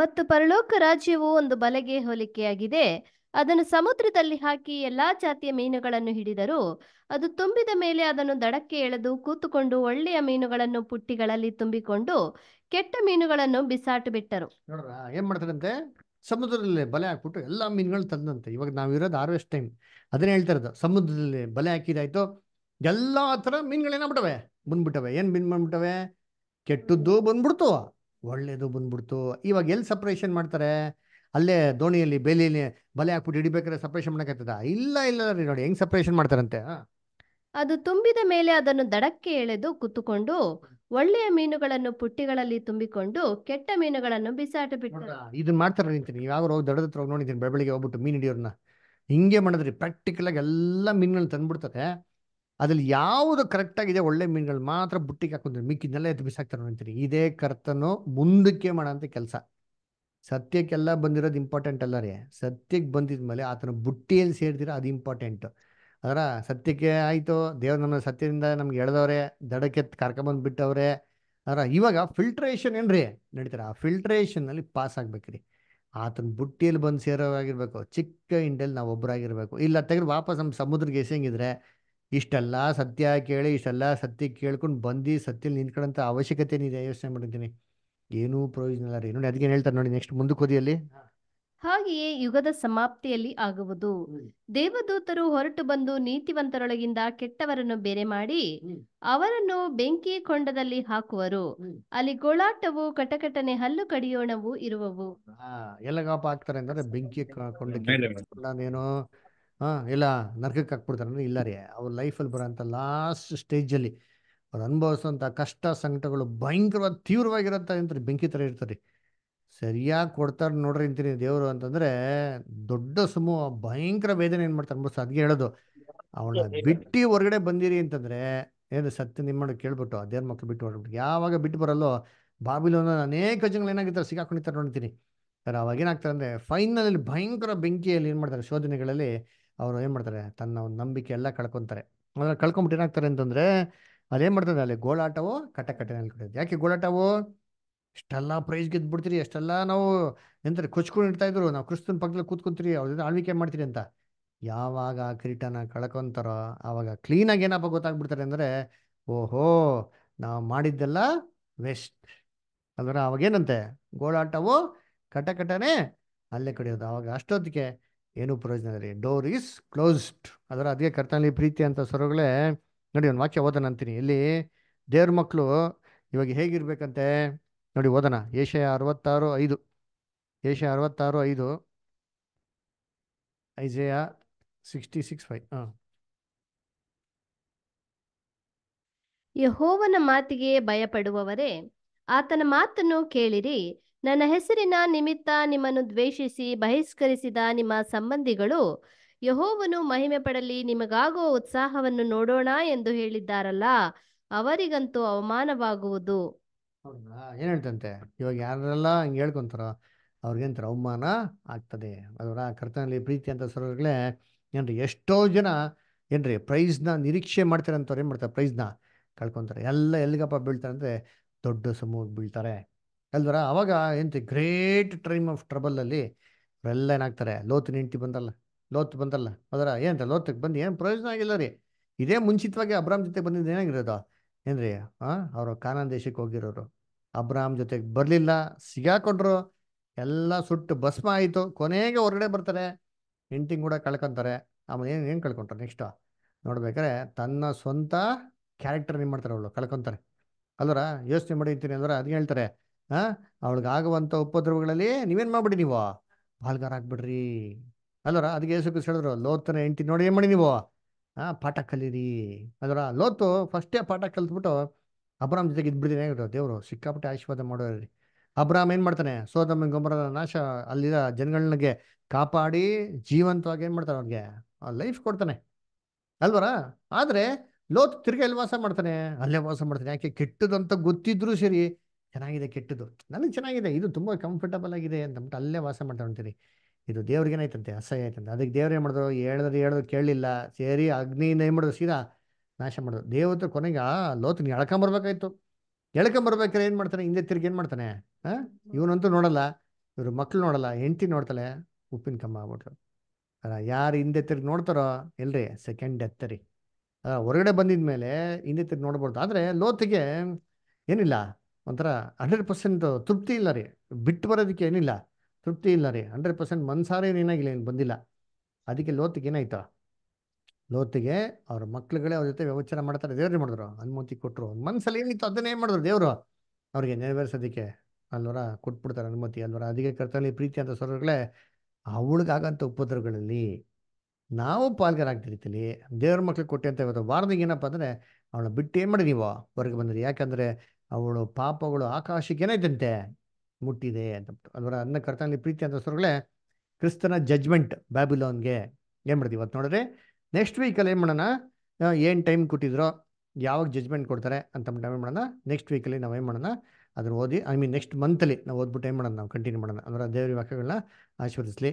ಮತ್ತು ಪರಲೋಕ ರಾಜ್ಯವು ಒಂದು ಬಲೆಗೆ ಹೋಲಿಕೆಯಾಗಿದೆ ಅದನ್ನು ಸಮುದ್ರದಲ್ಲಿ ಹಾಕಿ ಎಲ್ಲಾ ಜಾತಿಯ ಮೀನುಗಳನ್ನು ಹಿಡಿದರು ಅದು ತುಂಬಿದ ಮೇಲೆ ಅದನ್ನು ದಡಕ್ಕೆ ಎಳೆದು ಕೂತುಕೊಂಡು ಒಳ್ಳೆಯ ಮೀನುಗಳನ್ನು ಪುಟ್ಟಿಗಳಲ್ಲಿ ತುಂಬಿಕೊಂಡು ಕೆಟ್ಟ ಮೀನುಗಳನ್ನು ಬಿಸಾಟು ಬಿಟ್ಟರು ನೋಡ್ರ ಏನ್ ಮಾಡ್ತಾರಂತೆ ಸಮುದ್ರದಲ್ಲಿ ಬಲೆ ಹಾಕ್ಬಿಟ್ಟು ಎಲ್ಲಾ ಮೀನುಗಳು ತಂದಂತೆ ಇವಾಗ ನಾವಿರೋದು ಹಾರ್ವೆಸ್ಟ್ ಟೈಮ್ ಅದನ್ನ ಹೇಳ್ತಾ ಇರೋದು ಸಮುದ್ರದಲ್ಲಿ ಬಲೆ ಹಾಕಿದಾಯ್ತು ಎಲ್ಲ ಥರ ಬಿಟ್ಟವೆ ಬಂದ್ಬಿಟ್ಟವೆ ಏನು ಮೀನು ಬಂದ್ಬಿಟ್ಟವೆ ಕೆಟ್ಟದ್ದು ಬಂದ್ಬಿಡ್ತು ಒಳ್ಳೇದು ಬಂದ್ಬಿಡ್ತು ಇವಾಗ ಎಲ್ಲಿ ಸಪ್ರೇಷನ್ ಮಾಡ್ತಾರೆ ಅಲ್ಲೇ ದೋಣಿಯಲ್ಲಿ ಬೇಲಿಯಲ್ಲಿ ಬಲೆ ಹಾಕ್ಬಿಟ್ಟು ಹಿಡಿಬೇಕಾದ್ರೆ ಸಪ್ರೇಷನ್ ಮಾಡಕತ್ತದ ಇಲ್ಲ ಇಲ್ಲ ರೀ ನೋಡಿ ಹೆಂಗ್ ಸಪ್ರೇಷನ್ ಮಾಡ್ತಾರಂತೆ ಅದು ತುಂಬಿದ ಮೇಲೆ ಅದನ್ನು ದಡಕ್ಕೆ ಎಳೆದು ಕುತ್ತುಕೊಂಡು ಒಳ್ಳೆಯ ಮೀನುಗಳನ್ನು ಪುಟ್ಟಿಗಳಲ್ಲಿ ತುಂಬಿಕೊಂಡು ಕೆಟ್ಟ ಮೀನುಗಳನ್ನು ಬಿಸಾಟ ಬಿಟ್ಟು ಇದನ್ನ ಮಾಡ್ತಾರೆ ನಿಂತೀನಿ ಯಾವಾಗ ಹೋಗಿ ದಡದ ಹತ್ರ ಹೋಗಿ ನೋಡಿದ್ದೀನಿ ಬೆಳಗ್ಗೆ ಹೋಗ್ಬಿಟ್ಟು ಮೀನು ಹಿಡಿಯೋರ್ನ ಹಿಂಗೆ ಮಾಡಿದ್ರಿ ಪ್ರಾಕ್ಟಿಕಲ್ ಆಗಿ ಎಲ್ಲ ಮೀನುಗಳನ್ನ ತಂದ್ಬಿಡ್ತಾರೆ ಅದ್ರಲ್ಲಿ ಯಾವುದು ಕರೆಕ್ಟ್ ಆಗಿದೆ ಒಳ್ಳೆ ಮೀನುಗಳು ಮಾತ್ರ ಬುಟ್ಟಿಗೆ ಹಾಕೊಂತೀವಿ ಮಿಕ್ಕಿದ್ನೆಲ್ಲ ಎದ್ದು ಬಿಸಾಕ್ತಾರೆ ಅಂತೀರಿ ಇದೇ ಕರ್ತನು ಮುಂದಕ್ಕೆ ಮಾಡೋಂಥ ಕೆಲಸ ಸತ್ಯಕ್ಕೆಲ್ಲ ಬಂದಿರೋದು ಇಂಪಾರ್ಟೆಂಟ್ ಅಲ್ಲ ರೀ ಸತ್ಯಕ್ಕೆ ಬಂದಿದ ಮೇಲೆ ಆತನ ಬುಟ್ಟಿಯಲ್ಲಿ ಸೇರಿದಿರ ಅದು ಇಂಪಾರ್ಟೆಂಟ್ ಅದರ ಸತ್ಯಕ್ಕೆ ಆಯಿತು ದೇವ್ರ ನಮ್ಮ ಸತ್ಯದಿಂದ ನಮ್ಗೆ ಎಳೆದವ್ರೆ ದಡಕ್ಕೆ ಕರ್ಕೊಂಬಂದು ಬಿಟ್ಟವ್ರೆ ಅದರ ಇವಾಗ ಫಿಲ್ಟ್ರೇಷನ್ ಏನ್ರಿ ರೀ ನಡೀತಾರೆ ಆ ಅಲ್ಲಿ ಪಾಸ್ ಆಗ್ಬೇಕ್ರಿ ಆತನ ಬುಟ್ಟಿಯಲ್ಲಿ ಬಂದು ಸೇರೋರಾಗಿರ್ಬೇಕು ಚಿಕ್ಕ ಇಂಡಲ್ಲಿ ನಾವು ಒಬ್ಬರಾಗಿರ್ಬೇಕು ಇಲ್ಲ ತೆಗೆದು ವಾಪಸ್ ನಮ್ಮ ಸಮುದ್ರಕ್ಕೆ ಎಸೆಂಗಿದ್ರೆ ಇಷ್ಟೆಲ್ಲ ಸತ್ಯ ಕೇಳಿ ಇಷ್ಟೆಲ್ಲ ಸತ್ಯ ಕೇಳ್ಕೊಂಡು ಬಂದು ಸತ್ಯಲ್ಲಿ ನಿಂತ್ಕೊಳ್ಳೋಂಥ ಅವಶ್ಯಕತೆ ಏನಿದೆ ಯೋಚನೆ ಮಾಡಿದ್ದೀನಿ ಏನೂ ಪ್ರಯೋಜನ ಇಲ್ಲ ರೀ ನೋಡಿ ಅದಕ್ಕೆ ಹೇಳ್ತಾರೆ ನೋಡಿ ನೆಕ್ಸ್ಟ್ ಮುಂದಕ್ಕೆ ಹೋದಿಯಲ್ಲಿ ಹಾಗೆಯೇ ಯುಗದ ಸಮಾಪ್ತಿಯಲ್ಲಿ ಆಗುವುದು ದೇವದೂತರು ಹೊರಟು ಬಂದು ನೀತಿವಂತರೊಳಗಿಂದ ಕೆಟ್ಟವರನ್ನು ಬೇರೆ ಮಾಡಿ ಅವರನ್ನು ಬೆಂಕಿ ಕೊಂಡದಲ್ಲಿ ಹಾಕುವರು ಅಲ್ಲಿ ಗೋಳಾಟವು ಕಟಕಟನೆ ಹಲ್ಲು ಕಡಿಯೋಣವು ಇರುವವು ಎಲ್ಲ ಹಾಕ್ತಾರೆ ಅಂದ್ರೆ ಬೆಂಕಿ ಕೊಂಡೇನೋ ಹಾಂ ಇಲ್ಲ ನರಕಕ್ಕೆ ಹಾಕ್ಬಿಡ್ತಾರೆ ಇಲ್ಲ ರೀ ಅವ್ರ ಲೈಫಲ್ಲಿ ಬರೋಂಥ ಲಾಸ್ಟ್ ಸ್ಟೇಜಲ್ಲಿ ಅವ್ರು ಅನುಭವಿಸೋಂಥ ಕಷ್ಟ ಸಂಕಟಗಳು ಭಯಂಕರವಾದ ತೀವ್ರವಾಗಿರೋಂಥ ಅಂತ ಬೆಂಕಿ ಥರ ಇರ್ತಾರೆ ಸರಿಯಾಗಿ ಕೊಡ್ತಾರೆ ನೋಡ್ರಿ ಅಂತೀನಿ ದೇವರು ಅಂತಂದರೆ ದೊಡ್ಡ ಸಮೂಹ ಭಯಂಕರ ವೇದನೆ ಏನು ಮಾಡ್ತಾರೆ ಅನ್ಭವಿಸ್ತಾರೆ ಅದಕ್ಕೆ ಹೇಳೋದು ಅವಳನ್ನ ಬಿಟ್ಟು ಹೊರಗಡೆ ಬಂದಿರಿ ಅಂತಂದರೆ ಏನು ಸತ್ಯ ನಿಮ್ಮ ಕೇಳ್ಬಿಟ್ಟು ಅದೇನು ಮಕ್ಳು ಬಿಟ್ಟು ಹೊರಡ್ಬಿಟ್ಟು ಯಾವಾಗ ಬಿಟ್ಟು ಬರಲ್ಲೋ ಬಾಬಿಲೋನ ಅನೇಕ ಜನಗಳು ಏನಾಗಿರ್ತಾರೆ ಸಿಗಾಕೊಂಡಿರ್ತಾರೆ ನೋಡ್ತೀನಿ ಅವಾಗ ಏನಾಗ್ತಾರೆ ಅಂದರೆ ಫೈನಲ್ ಭಯಂಕರ ಬೆಂಕಿಯಲ್ಲಿ ಏನು ಮಾಡ್ತಾರೆ ಶೋಧನೆಗಳಲ್ಲಿ ಅವರು ಏನು ಮಾಡ್ತಾರೆ ತನ್ನ ಒಂದು ನಂಬಿಕೆ ಎಲ್ಲ ಕಳ್ಕೊತಾರೆ ಅಂದ್ರೆ ಕಳ್ಕೊಂಬಿಟ್ಟು ಏನಾಗ್ತಾರೆ ಅಂತಂದರೆ ಅದೇನು ಮಾಡ್ತಾರೆ ಅಲ್ಲಿ ಗೋಳಾಟವೋ ಕಟ್ಟೆ ಕಡೆಯೋದು ಯಾಕೆ ಗೋಳಾಟವು ಇಷ್ಟೆಲ್ಲ ಪ್ರೈಸ್ ಬಿಡ್ತೀರಿ ಎಷ್ಟೆಲ್ಲ ನಾವು ಎಂತಾರೆ ಕೊಚ್ಕೊಂಡು ಇಡ್ತಾ ಇದ್ರು ನಾವು ಕ್ರಿಸ್ತನ್ ಪಕ್ಕದಲ್ಲಿ ಕೂತ್ಕೊಂತೀರಿ ಅವ್ರ ಆಳ್ವಿಕೆ ಮಾಡ್ತೀರಿ ಅಂತ ಯಾವಾಗ ಆ ಕಿರೀಟನ ಕಳ್ಕೊಂತಾರೋ ಆವಾಗ ಕ್ಲೀನಾಗಿ ಏನಪ್ಪ ಗೊತ್ತಾಗ್ಬಿಡ್ತಾರೆ ಅಂದರೆ ಓಹೋ ನಾವು ಮಾಡಿದ್ದೆಲ್ಲ ವೆಸ್ಟ್ ಅವಾಗ ಅವಾಗೇನಂತೆ ಗೋಳಾಟವು ಕಟಕಟನೆ ಅಲ್ಲೇ ಕಡಿಯೋದು ಆವಾಗ ಅಷ್ಟೊತ್ತಿಗೆ ಏನು ಪ್ರಯೋಜನ ಇಲ್ಲ ಡೋರ್ ಈಸ್ ಕ್ಲೋಸ್ಡ್ ಅದರ ಅದಕ್ಕೆ ಕರ್ತನಲ್ಲಿ ಪ್ರೀತಿ ಅಂತ ಸ್ವರಗಳೇ ನೋಡಿ ಒಂದು ವಾಕ್ಯ ಓದೋಣ ಅಂತೀನಿ ಇಲ್ಲಿ ದೇವ್ರ ಮಕ್ಕಳು ಇವಾಗ ಹೇಗಿರ್ಬೇಕಂತೆ ನೋಡಿ ಓದೋಣ ಏಷ್ಯ ಅರವತ್ತಾರು ಐದು ಏಷ್ಯ ಅರವತ್ತಾರು ಐದು ಐಜೆಯ ಸಿಕ್ಸ್ಟಿ ಸಿಕ್ಸ್ ಫೈವ್ ಹಾಂ ಯಹೋವನ ಮಾತಿಗೆ ಭಯಪಡುವವರೇ ಆತನ ಮಾತನ್ನು ಕೇಳಿರಿ ನನ್ನ ಹೆಸರಿನ ನಿಮಿತ್ತ ನಿಮ್ಮನ್ನು ದ್ವೇಷಿಸಿ ಬಹಿಷ್ಕರಿಸಿದ ನಿಮ್ಮ ಸಂಬಂಧಿಗಳು ಯಹೋವನು ಮಹಿಮೆ ಪಡಲಿ ನಿಮಗಾಗುವ ಉತ್ಸಾಹವನ್ನು ನೋಡೋಣ ಎಂದು ಹೇಳಿದ್ದಾರಲ್ಲ ಅವರಿಗಂತೂ ಅವಮಾನವಾಗುವುದು ಏನ್ ಹೇಳ್ತಂತೆ ಇವಾಗ ಯಾರೆಲ್ಲ ಹಿಂಗೆ ಹೇಳ್ಕೊಂತಾರ ಅವ್ರಿಗೇಂತಾರ ಅವಮಾನ ಆಗ್ತದೆ ಅದರ ಕರ್ತನಲ್ಲಿ ಪ್ರೀತಿ ಅಂತ ಸರ್ವರ್ಗಳೇ ಏನ್ರಿ ಎಷ್ಟೋ ಜನ ಏನ್ರಿ ಪ್ರೈಸ್ನ ನಿರೀಕ್ಷೆ ಮಾಡ್ತಾರೆ ಅಂತವ್ರು ಏನು ಮಾಡ್ತಾರೆ ಪ್ರೈಸ್ನ ಕಳ್ಕೊಂತಾರೆ ಎಲ್ಲ ಎಲ್ಲಿಗಪ್ಪ ಬೀಳ್ತಾರೆ ಅಂದ್ರೆ ದೊಡ್ಡ ಸಮೂಹಕ್ಕೆ ಬೀಳ್ತಾರೆ ಅಲ್ವರ ಅವಾಗ ಎಂತ ಗ್ರೇಟ್ ಟ್ರೈಮ್ ಆಫ್ ಟ್ರಬಲಲ್ಲಿ ಎಲ್ಲ ಏನಾಗ್ತಾರೆ ಲೋತ್ ನಿಂತಿ ಬಂದಲ್ಲ ಲೋತ್ ಬಂದಲ್ಲ ಅದರ ಏನಂತ ಲೋತಕ್ಕೆ ಬಂದು ಏನು ಪ್ರಯೋಜನ ಆಗಿಲ್ಲ ರೀ ಇದೇ ಮುಂಚಿತವಾಗಿ ಅಬ್ರಾಮ್ ಜೊತೆ ಬಂದಿದ್ದು ಏನಾಗಿರೋದು ಏನ್ರಿ ಹಾಂ ಅವರು ಕಾನಾನ್ ದೇಶಕ್ಕೆ ಹೋಗಿರೋರು ಅಬ್ರಾಮ್ ಜೊತೆಗೆ ಬರಲಿಲ್ಲ ಸಿಗಾಕೊಂಡ್ರು ಎಲ್ಲ ಸುಟ್ಟು ಭಸ್ಮ ಆಯಿತು ಕೊನೆಗೆ ಹೊರಗಡೆ ಬರ್ತಾರೆ ಹೆಂಡ್ತಿಂಗ್ ಕೂಡ ಕಳ್ಕೊಂತಾರೆ ಆಮೇಲೆ ಏನು ಏನು ಕಳ್ಕೊಂತಾರೆ ನೆಕ್ಸ್ಟು ನೋಡ್ಬೇಕಾರೆ ತನ್ನ ಸ್ವಂತ ಕ್ಯಾರೆಕ್ಟರ್ ಏನು ಮಾಡ್ತಾರೆ ಅವಳು ಕಳ್ಕೊತಾರೆ ಅಲ್ವರ ಯೋಚನೆ ಮಾಡಿರ್ತೀನಿ ಅಂದ್ರೆ ಅದನ್ನ ಹೇಳ್ತಾರೆ ಹಾಂ ಅವಳಿಗಾಗುವಂಥ ಉಪದ್ರವಗಳಲ್ಲಿ ನೀವೇನು ಮಾಡ್ಬಿಡಿ ನೀವು ಬಾಳ್ಗಾರ ಆಗ್ಬಿಡ್ರಿ ಅಲ್ಲರ ಅದಕ್ಕೆ ಯೇಸು ಕ್ರಿಸ್ತ ಹೇಳಿದ್ರು ಲೋತನ ಹೆಂಡ್ತಿ ನೋಡಿ ಏನು ಮಾಡಿ ನೀವು ಹಾಂ ಪಾಠ ಕಲೀರಿ ಅದರ ಲೋತು ಫಸ್ಟೇ ಪಾಠ ಕಲ್ತ್ಬಿಟ್ಟು ಅಬ್ರಾಮ್ ಜೊತೆಗೆ ಇದ್ಬಿಡ್ತೀನಿ ಇರೋ ದೇವರು ಸಿಕ್ಕಾಪಟ್ಟೆ ಆಶೀರ್ವಾದ ಮಾಡೋರಿ ಅಬ್ರಾಮ್ ಏನು ಮಾಡ್ತಾನೆ ಸೋದಮ್ಮ ಗೊಂಬರ ನಾಶ ಅಲ್ಲಿರ ಜನಗಳಿಗೆ ಕಾಪಾಡಿ ಜೀವಂತವಾಗಿ ಏನು ಮಾಡ್ತಾನೆ ಅವ್ರಿಗೆ ಲೈಫ್ ಕೊಡ್ತಾನೆ ಅಲ್ವರ ಆದರೆ ಲೋತ್ ತಿರ್ಗಿ ವಾಸ ಮಾಡ್ತಾನೆ ಅಲ್ಲೇ ವಾಸ ಮಾಡ್ತಾನೆ ಯಾಕೆ ಕೆಟ್ಟದಂತ ಗೊತ್ತಿದ್ರು ಸರಿ ಚೆನ್ನಾಗಿದೆ ಕೆಟ್ಟದ್ದು ನನಗೆ ಚೆನ್ನಾಗಿದೆ ಇದು ತುಂಬ ಕಂಫರ್ಟಬಲ್ ಆಗಿದೆ ಅಂತಂದ್ಬಿಟ್ಟು ಅಲ್ಲೇ ವಾಸ ಮಾಡ್ತಾ ಹೊಂತೀರಿ ಇದು ಏನಾಯ್ತಂತೆ ಅಸಹ್ಯ ಆಯ್ತಂತೆ ಅದಕ್ಕೆ ದೇವ್ರು ಏನು ಮಾಡಿದ್ರು ಹೇಳಿದ್ರು ಹೇಳಿದ್ರು ಕೇಳಲಿಲ್ಲ ಸೇರಿ ಅಗ್ನಿಯಿಂದ ಏನು ಮಾಡಿದ್ರು ಸೀದಾ ನಾಶ ಮಾಡಿದ್ರು ದೇವತ್ತು ಕೊನೆಗೆ ಆ ಲೋತನ ಎಳ್ಕೊಂಬರ್ಬೇಕಾಯ್ತು ಎಳ್ಕೊಂಬರ್ಬೇಕಾದ್ರೆ ಏನು ಮಾಡ್ತಾನೆ ಹಿಂದೆ ತಿರ್ಗಿ ಏನು ಮಾಡ್ತಾನೆ ಹಾಂ ಇವನಂತೂ ನೋಡಲ್ಲ ಇವರು ಮಕ್ಳು ನೋಡಲ್ಲ ಹೆಂಡತಿ ನೋಡ್ತಾಳೆ ಉಪ್ಪಿನ ಕಮ್ಮ ಆಗ್ಬಿಟ್ರು ಯಾರು ಹಿಂದೆ ತಿರ್ಗಿ ನೋಡ್ತಾರೋ ಎಲ್ರಿ ಸೆಕೆಂಡ್ ಡೆತ್ ರೀ ಹೊರಗಡೆ ಬಂದಿದ ಮೇಲೆ ಹಿಂದೆ ತಿರ್ಗಿ ನೋಡ್ಬಾರ್ದು ಆದರೆ ಲೋತಿಗೆ ಏನಿಲ್ಲ ಒಂಥರ ಹಂಡ್ರೆಡ್ ಪರ್ಸೆಂಟ್ ತೃಪ್ತಿ ಇಲ್ಲ ರೀ ಬಿಟ್ಟು ಬರೋದಕ್ಕೆ ಏನಿಲ್ಲ ತೃಪ್ತಿ ಇಲ್ಲ ರೀ ಹಂಡ್ರೆಡ್ ಪರ್ಸೆಂಟ್ ಮನ್ಸಾರ ಏನಾಗಿಲ್ಲ ಏನು ಬಂದಿಲ್ಲ ಅದಕ್ಕೆ ಲೋತಿಗೆ ಏನಾಯ್ತು ಲೋತಿಗೆ ಅವ್ರ ಮಕ್ಳುಗಳೇ ಅವ್ರ ಜೊತೆ ವ್ಯವಚಾರ ಮಾಡ್ತಾರೆ ದೇವ್ರೇ ಮಾಡಿದ್ರು ಅನುಮತಿ ಕೊಟ್ಟರು ಮನ್ಸಲ್ಲಿ ಏನಿತ್ತು ಅದನ್ನೇ ಮಾಡಿದ್ರು ದೇವರು ಅವ್ರಿಗೆ ನೆರವೇರಿಸೋದಕ್ಕೆ ಅಲ್ವರ ಕೊಟ್ಬಿಡ್ತಾರೆ ಅನುಮತಿ ಅಲ್ವರ ಅದಕ್ಕೆ ಕರ್ತನಲ್ಲಿ ಪ್ರೀತಿ ಅಂತ ಸ್ವರಗಳೇ ಅವಳಿಗಾಗಂಥ ಉಪದ್ರಗಳಲ್ಲಿ ನಾವು ಪಾಲ್ಗಾರಾಗ್ತಿರ್ತೀವಿ ದೇವ್ರ ಮಕ್ಳಿಗೆ ಕೊಟ್ಟಿ ಅಂತ ಇವತ್ತು ವಾರದಾಗ ಏನಪ್ಪ ಅಂದರೆ ಅವಳನ್ನ ಬಿಟ್ಟು ಏನು ಮಾಡಿ ನೀವು ಹೊರಗೆ ಬಂದ್ರಿ ಯಾಕಂದರೆ ಅವಳು ಪಾಪಗಳು ಆಕಾಶಕ್ಕೆ ಏನಾಯ್ತಂತೆ ಮುಟ್ಟಿದೆ ಅಂತ ಅದರ ಅನ್ನ ಕರ್ತನಲ್ಲಿ ಪ್ರೀತಿ ಅಂತ ಸ್ವರಗಳೇ ಕ್ರಿಸ್ತನ ಜಜ್ಮೆಂಟ್ ಬ್ಯಾಬಿಲೋನ್ಗೆ ಏನು ಮಾಡ್ತೀವಿ ಇವತ್ತು ನೋಡಿದ್ರೆ ನೆಕ್ಸ್ಟ್ ವೀಕಲ್ಲಿ ಏನು ಮಾಡೋಣ ಏನು ಟೈಮ್ ಕೊಟ್ಟಿದ್ರೋ ಯಾವಾಗ ಜಜ್ಮೆಂಟ್ ಕೊಡ್ತಾರೆ ಅಂತ ಏನು ಮಾಡೋಣ ನೆಕ್ಸ್ಟ್ ವೀಕಲ್ಲಿ ನಾವು ಏನು ಮಾಡೋಣ ಅದನ್ನು ಓದಿ ಐ ಮೀನ್ ನೆಕ್ಸ್ಟ್ ಮಂತಲ್ಲಿ ನಾವು ಓದ್ಬಿಟ್ಟು ಏನು ಮಾಡೋಣ ನಾವು ಕಂಟಿನ್ಯೂ ಮಾಡೋಣ ಅಂದ್ರೆ ದೇವರ ವಾಕ್ಯಗಳನ್ನ ಆಶೀರ್ವದಿಸಲಿ